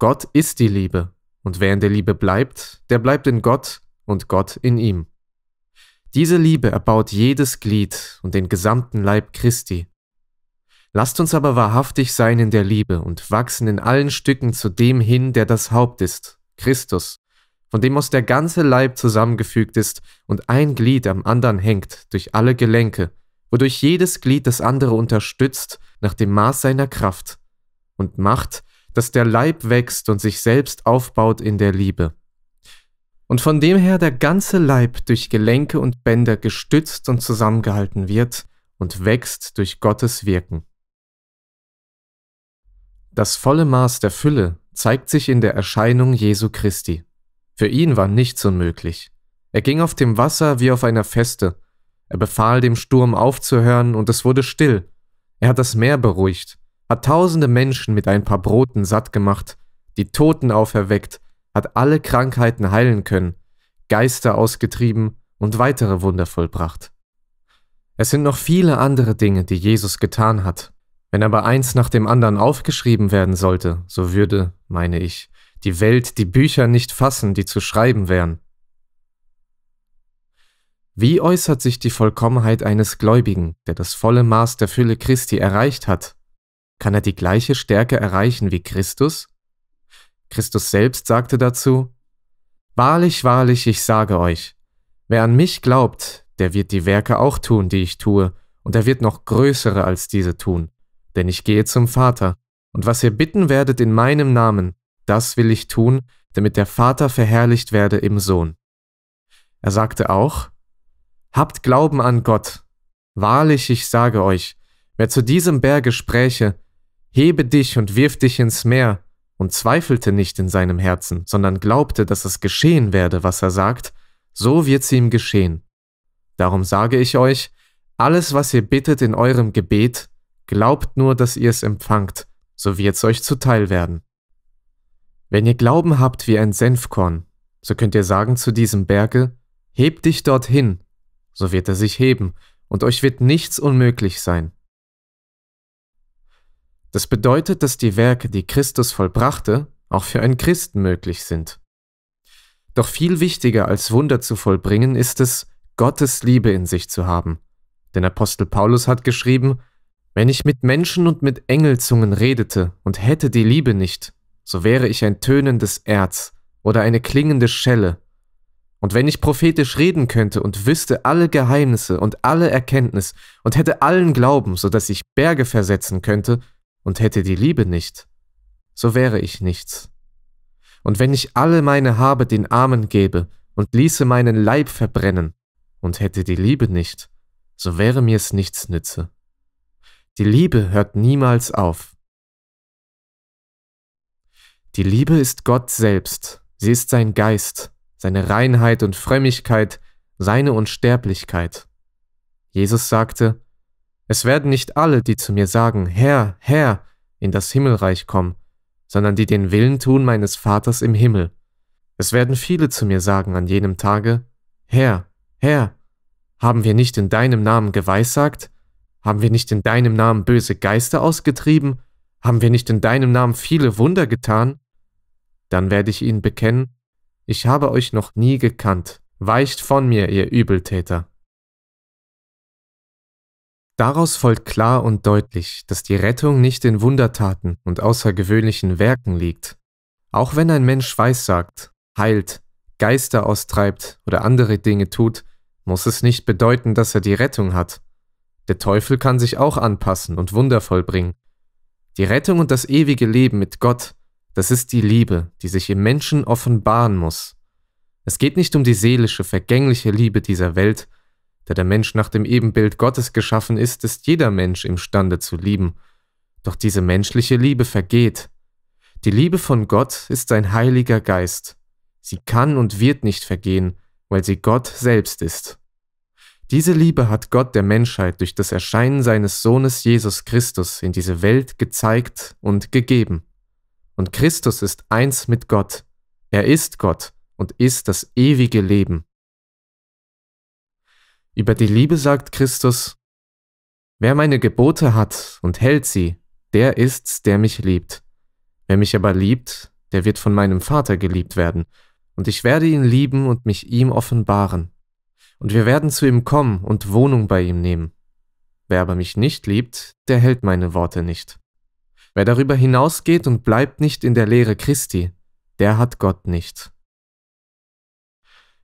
Gott ist die Liebe, und wer in der Liebe bleibt, der bleibt in Gott und Gott in ihm. Diese Liebe erbaut jedes Glied und den gesamten Leib Christi. Lasst uns aber wahrhaftig sein in der Liebe und wachsen in allen Stücken zu dem hin, der das Haupt ist, Christus, von dem aus der ganze Leib zusammengefügt ist und ein Glied am anderen hängt durch alle Gelenke, wodurch jedes Glied das andere unterstützt nach dem Maß seiner Kraft und macht, dass der Leib wächst und sich selbst aufbaut in der Liebe und von dem her der ganze Leib durch Gelenke und Bänder gestützt und zusammengehalten wird und wächst durch Gottes Wirken. Das volle Maß der Fülle zeigt sich in der Erscheinung Jesu Christi. Für ihn war nichts unmöglich. Er ging auf dem Wasser wie auf einer Feste. Er befahl dem Sturm aufzuhören und es wurde still. Er hat das Meer beruhigt, hat tausende Menschen mit ein paar Broten satt gemacht, die Toten auferweckt hat alle Krankheiten heilen können, Geister ausgetrieben und weitere Wunder vollbracht. Es sind noch viele andere Dinge, die Jesus getan hat. Wenn aber eins nach dem anderen aufgeschrieben werden sollte, so würde, meine ich, die Welt die Bücher nicht fassen, die zu schreiben wären. Wie äußert sich die Vollkommenheit eines Gläubigen, der das volle Maß der Fülle Christi erreicht hat? Kann er die gleiche Stärke erreichen wie Christus? Christus selbst sagte dazu, Wahrlich, wahrlich, ich sage euch, wer an mich glaubt, der wird die Werke auch tun, die ich tue, und er wird noch größere als diese tun, denn ich gehe zum Vater, und was ihr bitten werdet in meinem Namen, das will ich tun, damit der Vater verherrlicht werde im Sohn. Er sagte auch, Habt Glauben an Gott. Wahrlich, ich sage euch, wer zu diesem Berge spräche, Hebe dich und wirf dich ins Meer, und zweifelte nicht in seinem Herzen, sondern glaubte, dass es geschehen werde, was er sagt, so wird's ihm geschehen. Darum sage ich euch, alles, was ihr bittet in eurem Gebet, glaubt nur, dass ihr es empfangt, so wird's euch zuteil werden. Wenn ihr Glauben habt wie ein Senfkorn, so könnt ihr sagen zu diesem Berge, Heb dich dorthin, so wird er sich heben, und euch wird nichts unmöglich sein. Das bedeutet, dass die Werke, die Christus vollbrachte, auch für einen Christen möglich sind. Doch viel wichtiger als Wunder zu vollbringen ist es, Gottes Liebe in sich zu haben. Denn Apostel Paulus hat geschrieben, wenn ich mit Menschen und mit Engelzungen redete und hätte die Liebe nicht, so wäre ich ein tönendes Erz oder eine klingende Schelle. Und wenn ich prophetisch reden könnte und wüsste alle Geheimnisse und alle Erkenntnis und hätte allen Glauben, so dass ich Berge versetzen könnte und hätte die Liebe nicht, so wäre ich nichts. Und wenn ich alle meine Habe den Armen gebe und ließe meinen Leib verbrennen und hätte die Liebe nicht, so wäre mir's nichts nütze. Die Liebe hört niemals auf. Die Liebe ist Gott selbst, sie ist sein Geist, seine Reinheit und Frömmigkeit, seine Unsterblichkeit. Jesus sagte, es werden nicht alle, die zu mir sagen, Herr, Herr, in das Himmelreich kommen, sondern die den Willen tun meines Vaters im Himmel. Es werden viele zu mir sagen an jenem Tage, Herr, Herr, haben wir nicht in deinem Namen geweissagt? Haben wir nicht in deinem Namen böse Geister ausgetrieben? Haben wir nicht in deinem Namen viele Wunder getan? Dann werde ich ihnen bekennen, ich habe euch noch nie gekannt, weicht von mir, ihr Übeltäter. Daraus folgt klar und deutlich, dass die Rettung nicht in Wundertaten und außergewöhnlichen Werken liegt. Auch wenn ein Mensch weissagt, heilt, Geister austreibt oder andere Dinge tut, muss es nicht bedeuten, dass er die Rettung hat. Der Teufel kann sich auch anpassen und Wunder vollbringen. Die Rettung und das ewige Leben mit Gott, das ist die Liebe, die sich im Menschen offenbaren muss. Es geht nicht um die seelische, vergängliche Liebe dieser Welt, da der Mensch nach dem Ebenbild Gottes geschaffen ist, ist jeder Mensch imstande zu lieben. Doch diese menschliche Liebe vergeht. Die Liebe von Gott ist sein heiliger Geist. Sie kann und wird nicht vergehen, weil sie Gott selbst ist. Diese Liebe hat Gott der Menschheit durch das Erscheinen seines Sohnes Jesus Christus in diese Welt gezeigt und gegeben. Und Christus ist eins mit Gott. Er ist Gott und ist das ewige Leben. Über die Liebe sagt Christus, Wer meine Gebote hat und hält sie, der ist's, der mich liebt. Wer mich aber liebt, der wird von meinem Vater geliebt werden, und ich werde ihn lieben und mich ihm offenbaren. Und wir werden zu ihm kommen und Wohnung bei ihm nehmen. Wer aber mich nicht liebt, der hält meine Worte nicht. Wer darüber hinausgeht und bleibt nicht in der Lehre Christi, der hat Gott nicht.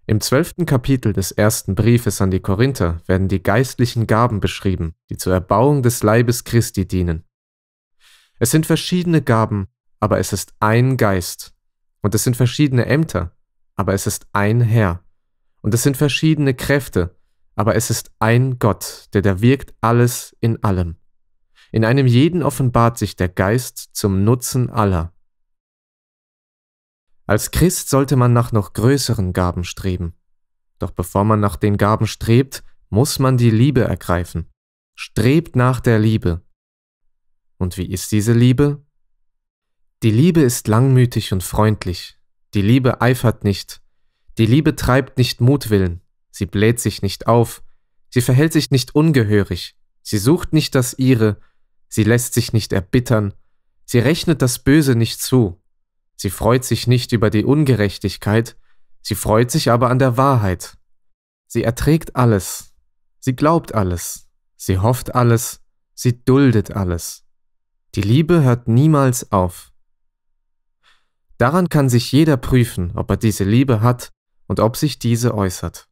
Im zwölften Kapitel des ersten Briefes an die Korinther werden die geistlichen Gaben beschrieben, die zur Erbauung des Leibes Christi dienen. Es sind verschiedene Gaben, aber es ist ein Geist. Und es sind verschiedene Ämter, aber es ist ein Herr. Und es sind verschiedene Kräfte, aber es ist ein Gott, der da wirkt alles in allem. In einem jeden offenbart sich der Geist zum Nutzen aller. Als Christ sollte man nach noch größeren Gaben streben. Doch bevor man nach den Gaben strebt, muss man die Liebe ergreifen. Strebt nach der Liebe. Und wie ist diese Liebe? Die Liebe ist langmütig und freundlich. Die Liebe eifert nicht. Die Liebe treibt nicht Mutwillen. Sie bläht sich nicht auf. Sie verhält sich nicht ungehörig. Sie sucht nicht das Ihre. Sie lässt sich nicht erbittern. Sie rechnet das Böse nicht zu. Sie freut sich nicht über die Ungerechtigkeit, sie freut sich aber an der Wahrheit. Sie erträgt alles, sie glaubt alles, sie hofft alles, sie duldet alles. Die Liebe hört niemals auf. Daran kann sich jeder prüfen, ob er diese Liebe hat und ob sich diese äußert.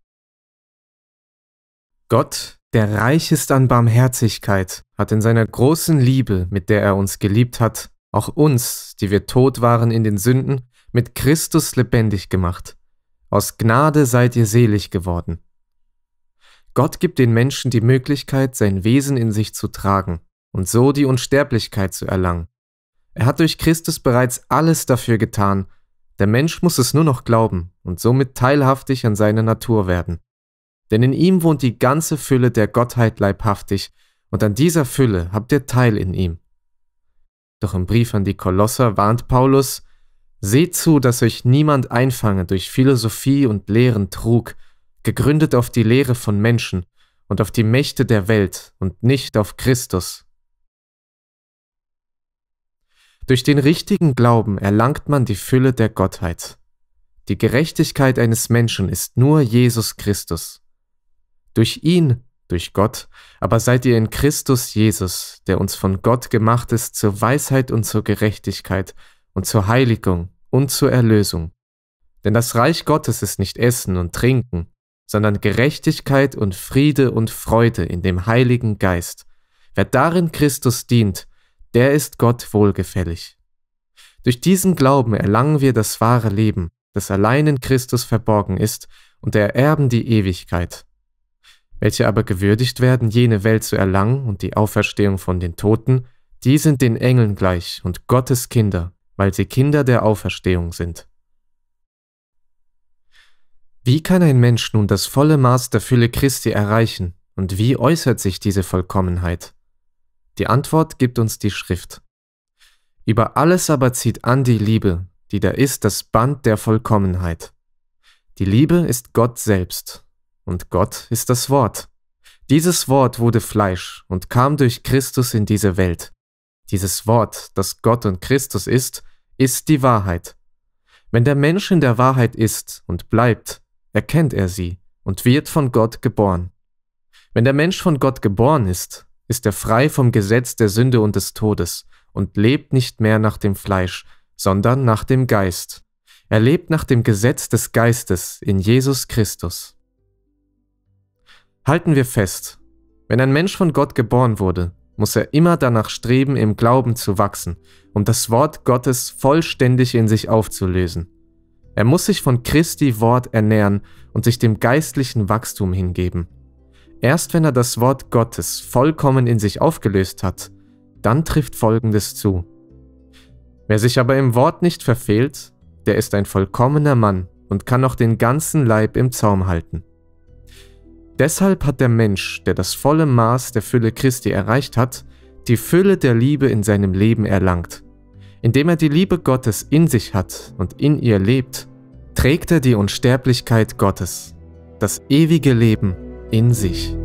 Gott, der reich ist an Barmherzigkeit, hat in seiner großen Liebe, mit der er uns geliebt hat, auch uns, die wir tot waren in den Sünden, mit Christus lebendig gemacht. Aus Gnade seid ihr selig geworden. Gott gibt den Menschen die Möglichkeit, sein Wesen in sich zu tragen und so die Unsterblichkeit zu erlangen. Er hat durch Christus bereits alles dafür getan, der Mensch muss es nur noch glauben und somit teilhaftig an seine Natur werden. Denn in ihm wohnt die ganze Fülle der Gottheit leibhaftig, und an dieser Fülle habt ihr Teil in ihm. Doch im Brief an die Kolosser warnt Paulus, Seht zu, dass euch niemand einfange durch Philosophie und Lehren Trug, gegründet auf die Lehre von Menschen und auf die Mächte der Welt und nicht auf Christus. Durch den richtigen Glauben erlangt man die Fülle der Gottheit. Die Gerechtigkeit eines Menschen ist nur Jesus Christus. Durch ihn durch Gott, aber seid ihr in Christus Jesus, der uns von Gott gemacht ist zur Weisheit und zur Gerechtigkeit und zur Heiligung und zur Erlösung. Denn das Reich Gottes ist nicht Essen und Trinken, sondern Gerechtigkeit und Friede und Freude in dem Heiligen Geist. Wer darin Christus dient, der ist Gott wohlgefällig. Durch diesen Glauben erlangen wir das wahre Leben, das allein in Christus verborgen ist, und ererben die Ewigkeit, welche aber gewürdigt werden, jene Welt zu erlangen und die Auferstehung von den Toten, die sind den Engeln gleich und Gottes Kinder, weil sie Kinder der Auferstehung sind. Wie kann ein Mensch nun das volle Maß der Fülle Christi erreichen und wie äußert sich diese Vollkommenheit? Die Antwort gibt uns die Schrift. Über alles aber zieht an die Liebe, die da ist das Band der Vollkommenheit. Die Liebe ist Gott selbst, und Gott ist das Wort. Dieses Wort wurde Fleisch und kam durch Christus in diese Welt. Dieses Wort, das Gott und Christus ist, ist die Wahrheit. Wenn der Mensch in der Wahrheit ist und bleibt, erkennt er sie und wird von Gott geboren. Wenn der Mensch von Gott geboren ist, ist er frei vom Gesetz der Sünde und des Todes und lebt nicht mehr nach dem Fleisch, sondern nach dem Geist. Er lebt nach dem Gesetz des Geistes in Jesus Christus. Halten wir fest, wenn ein Mensch von Gott geboren wurde, muss er immer danach streben, im Glauben zu wachsen, um das Wort Gottes vollständig in sich aufzulösen. Er muss sich von Christi Wort ernähren und sich dem geistlichen Wachstum hingeben. Erst wenn er das Wort Gottes vollkommen in sich aufgelöst hat, dann trifft Folgendes zu. Wer sich aber im Wort nicht verfehlt, der ist ein vollkommener Mann und kann noch den ganzen Leib im Zaum halten. Deshalb hat der Mensch, der das volle Maß der Fülle Christi erreicht hat, die Fülle der Liebe in seinem Leben erlangt. Indem er die Liebe Gottes in sich hat und in ihr lebt, trägt er die Unsterblichkeit Gottes, das ewige Leben in sich.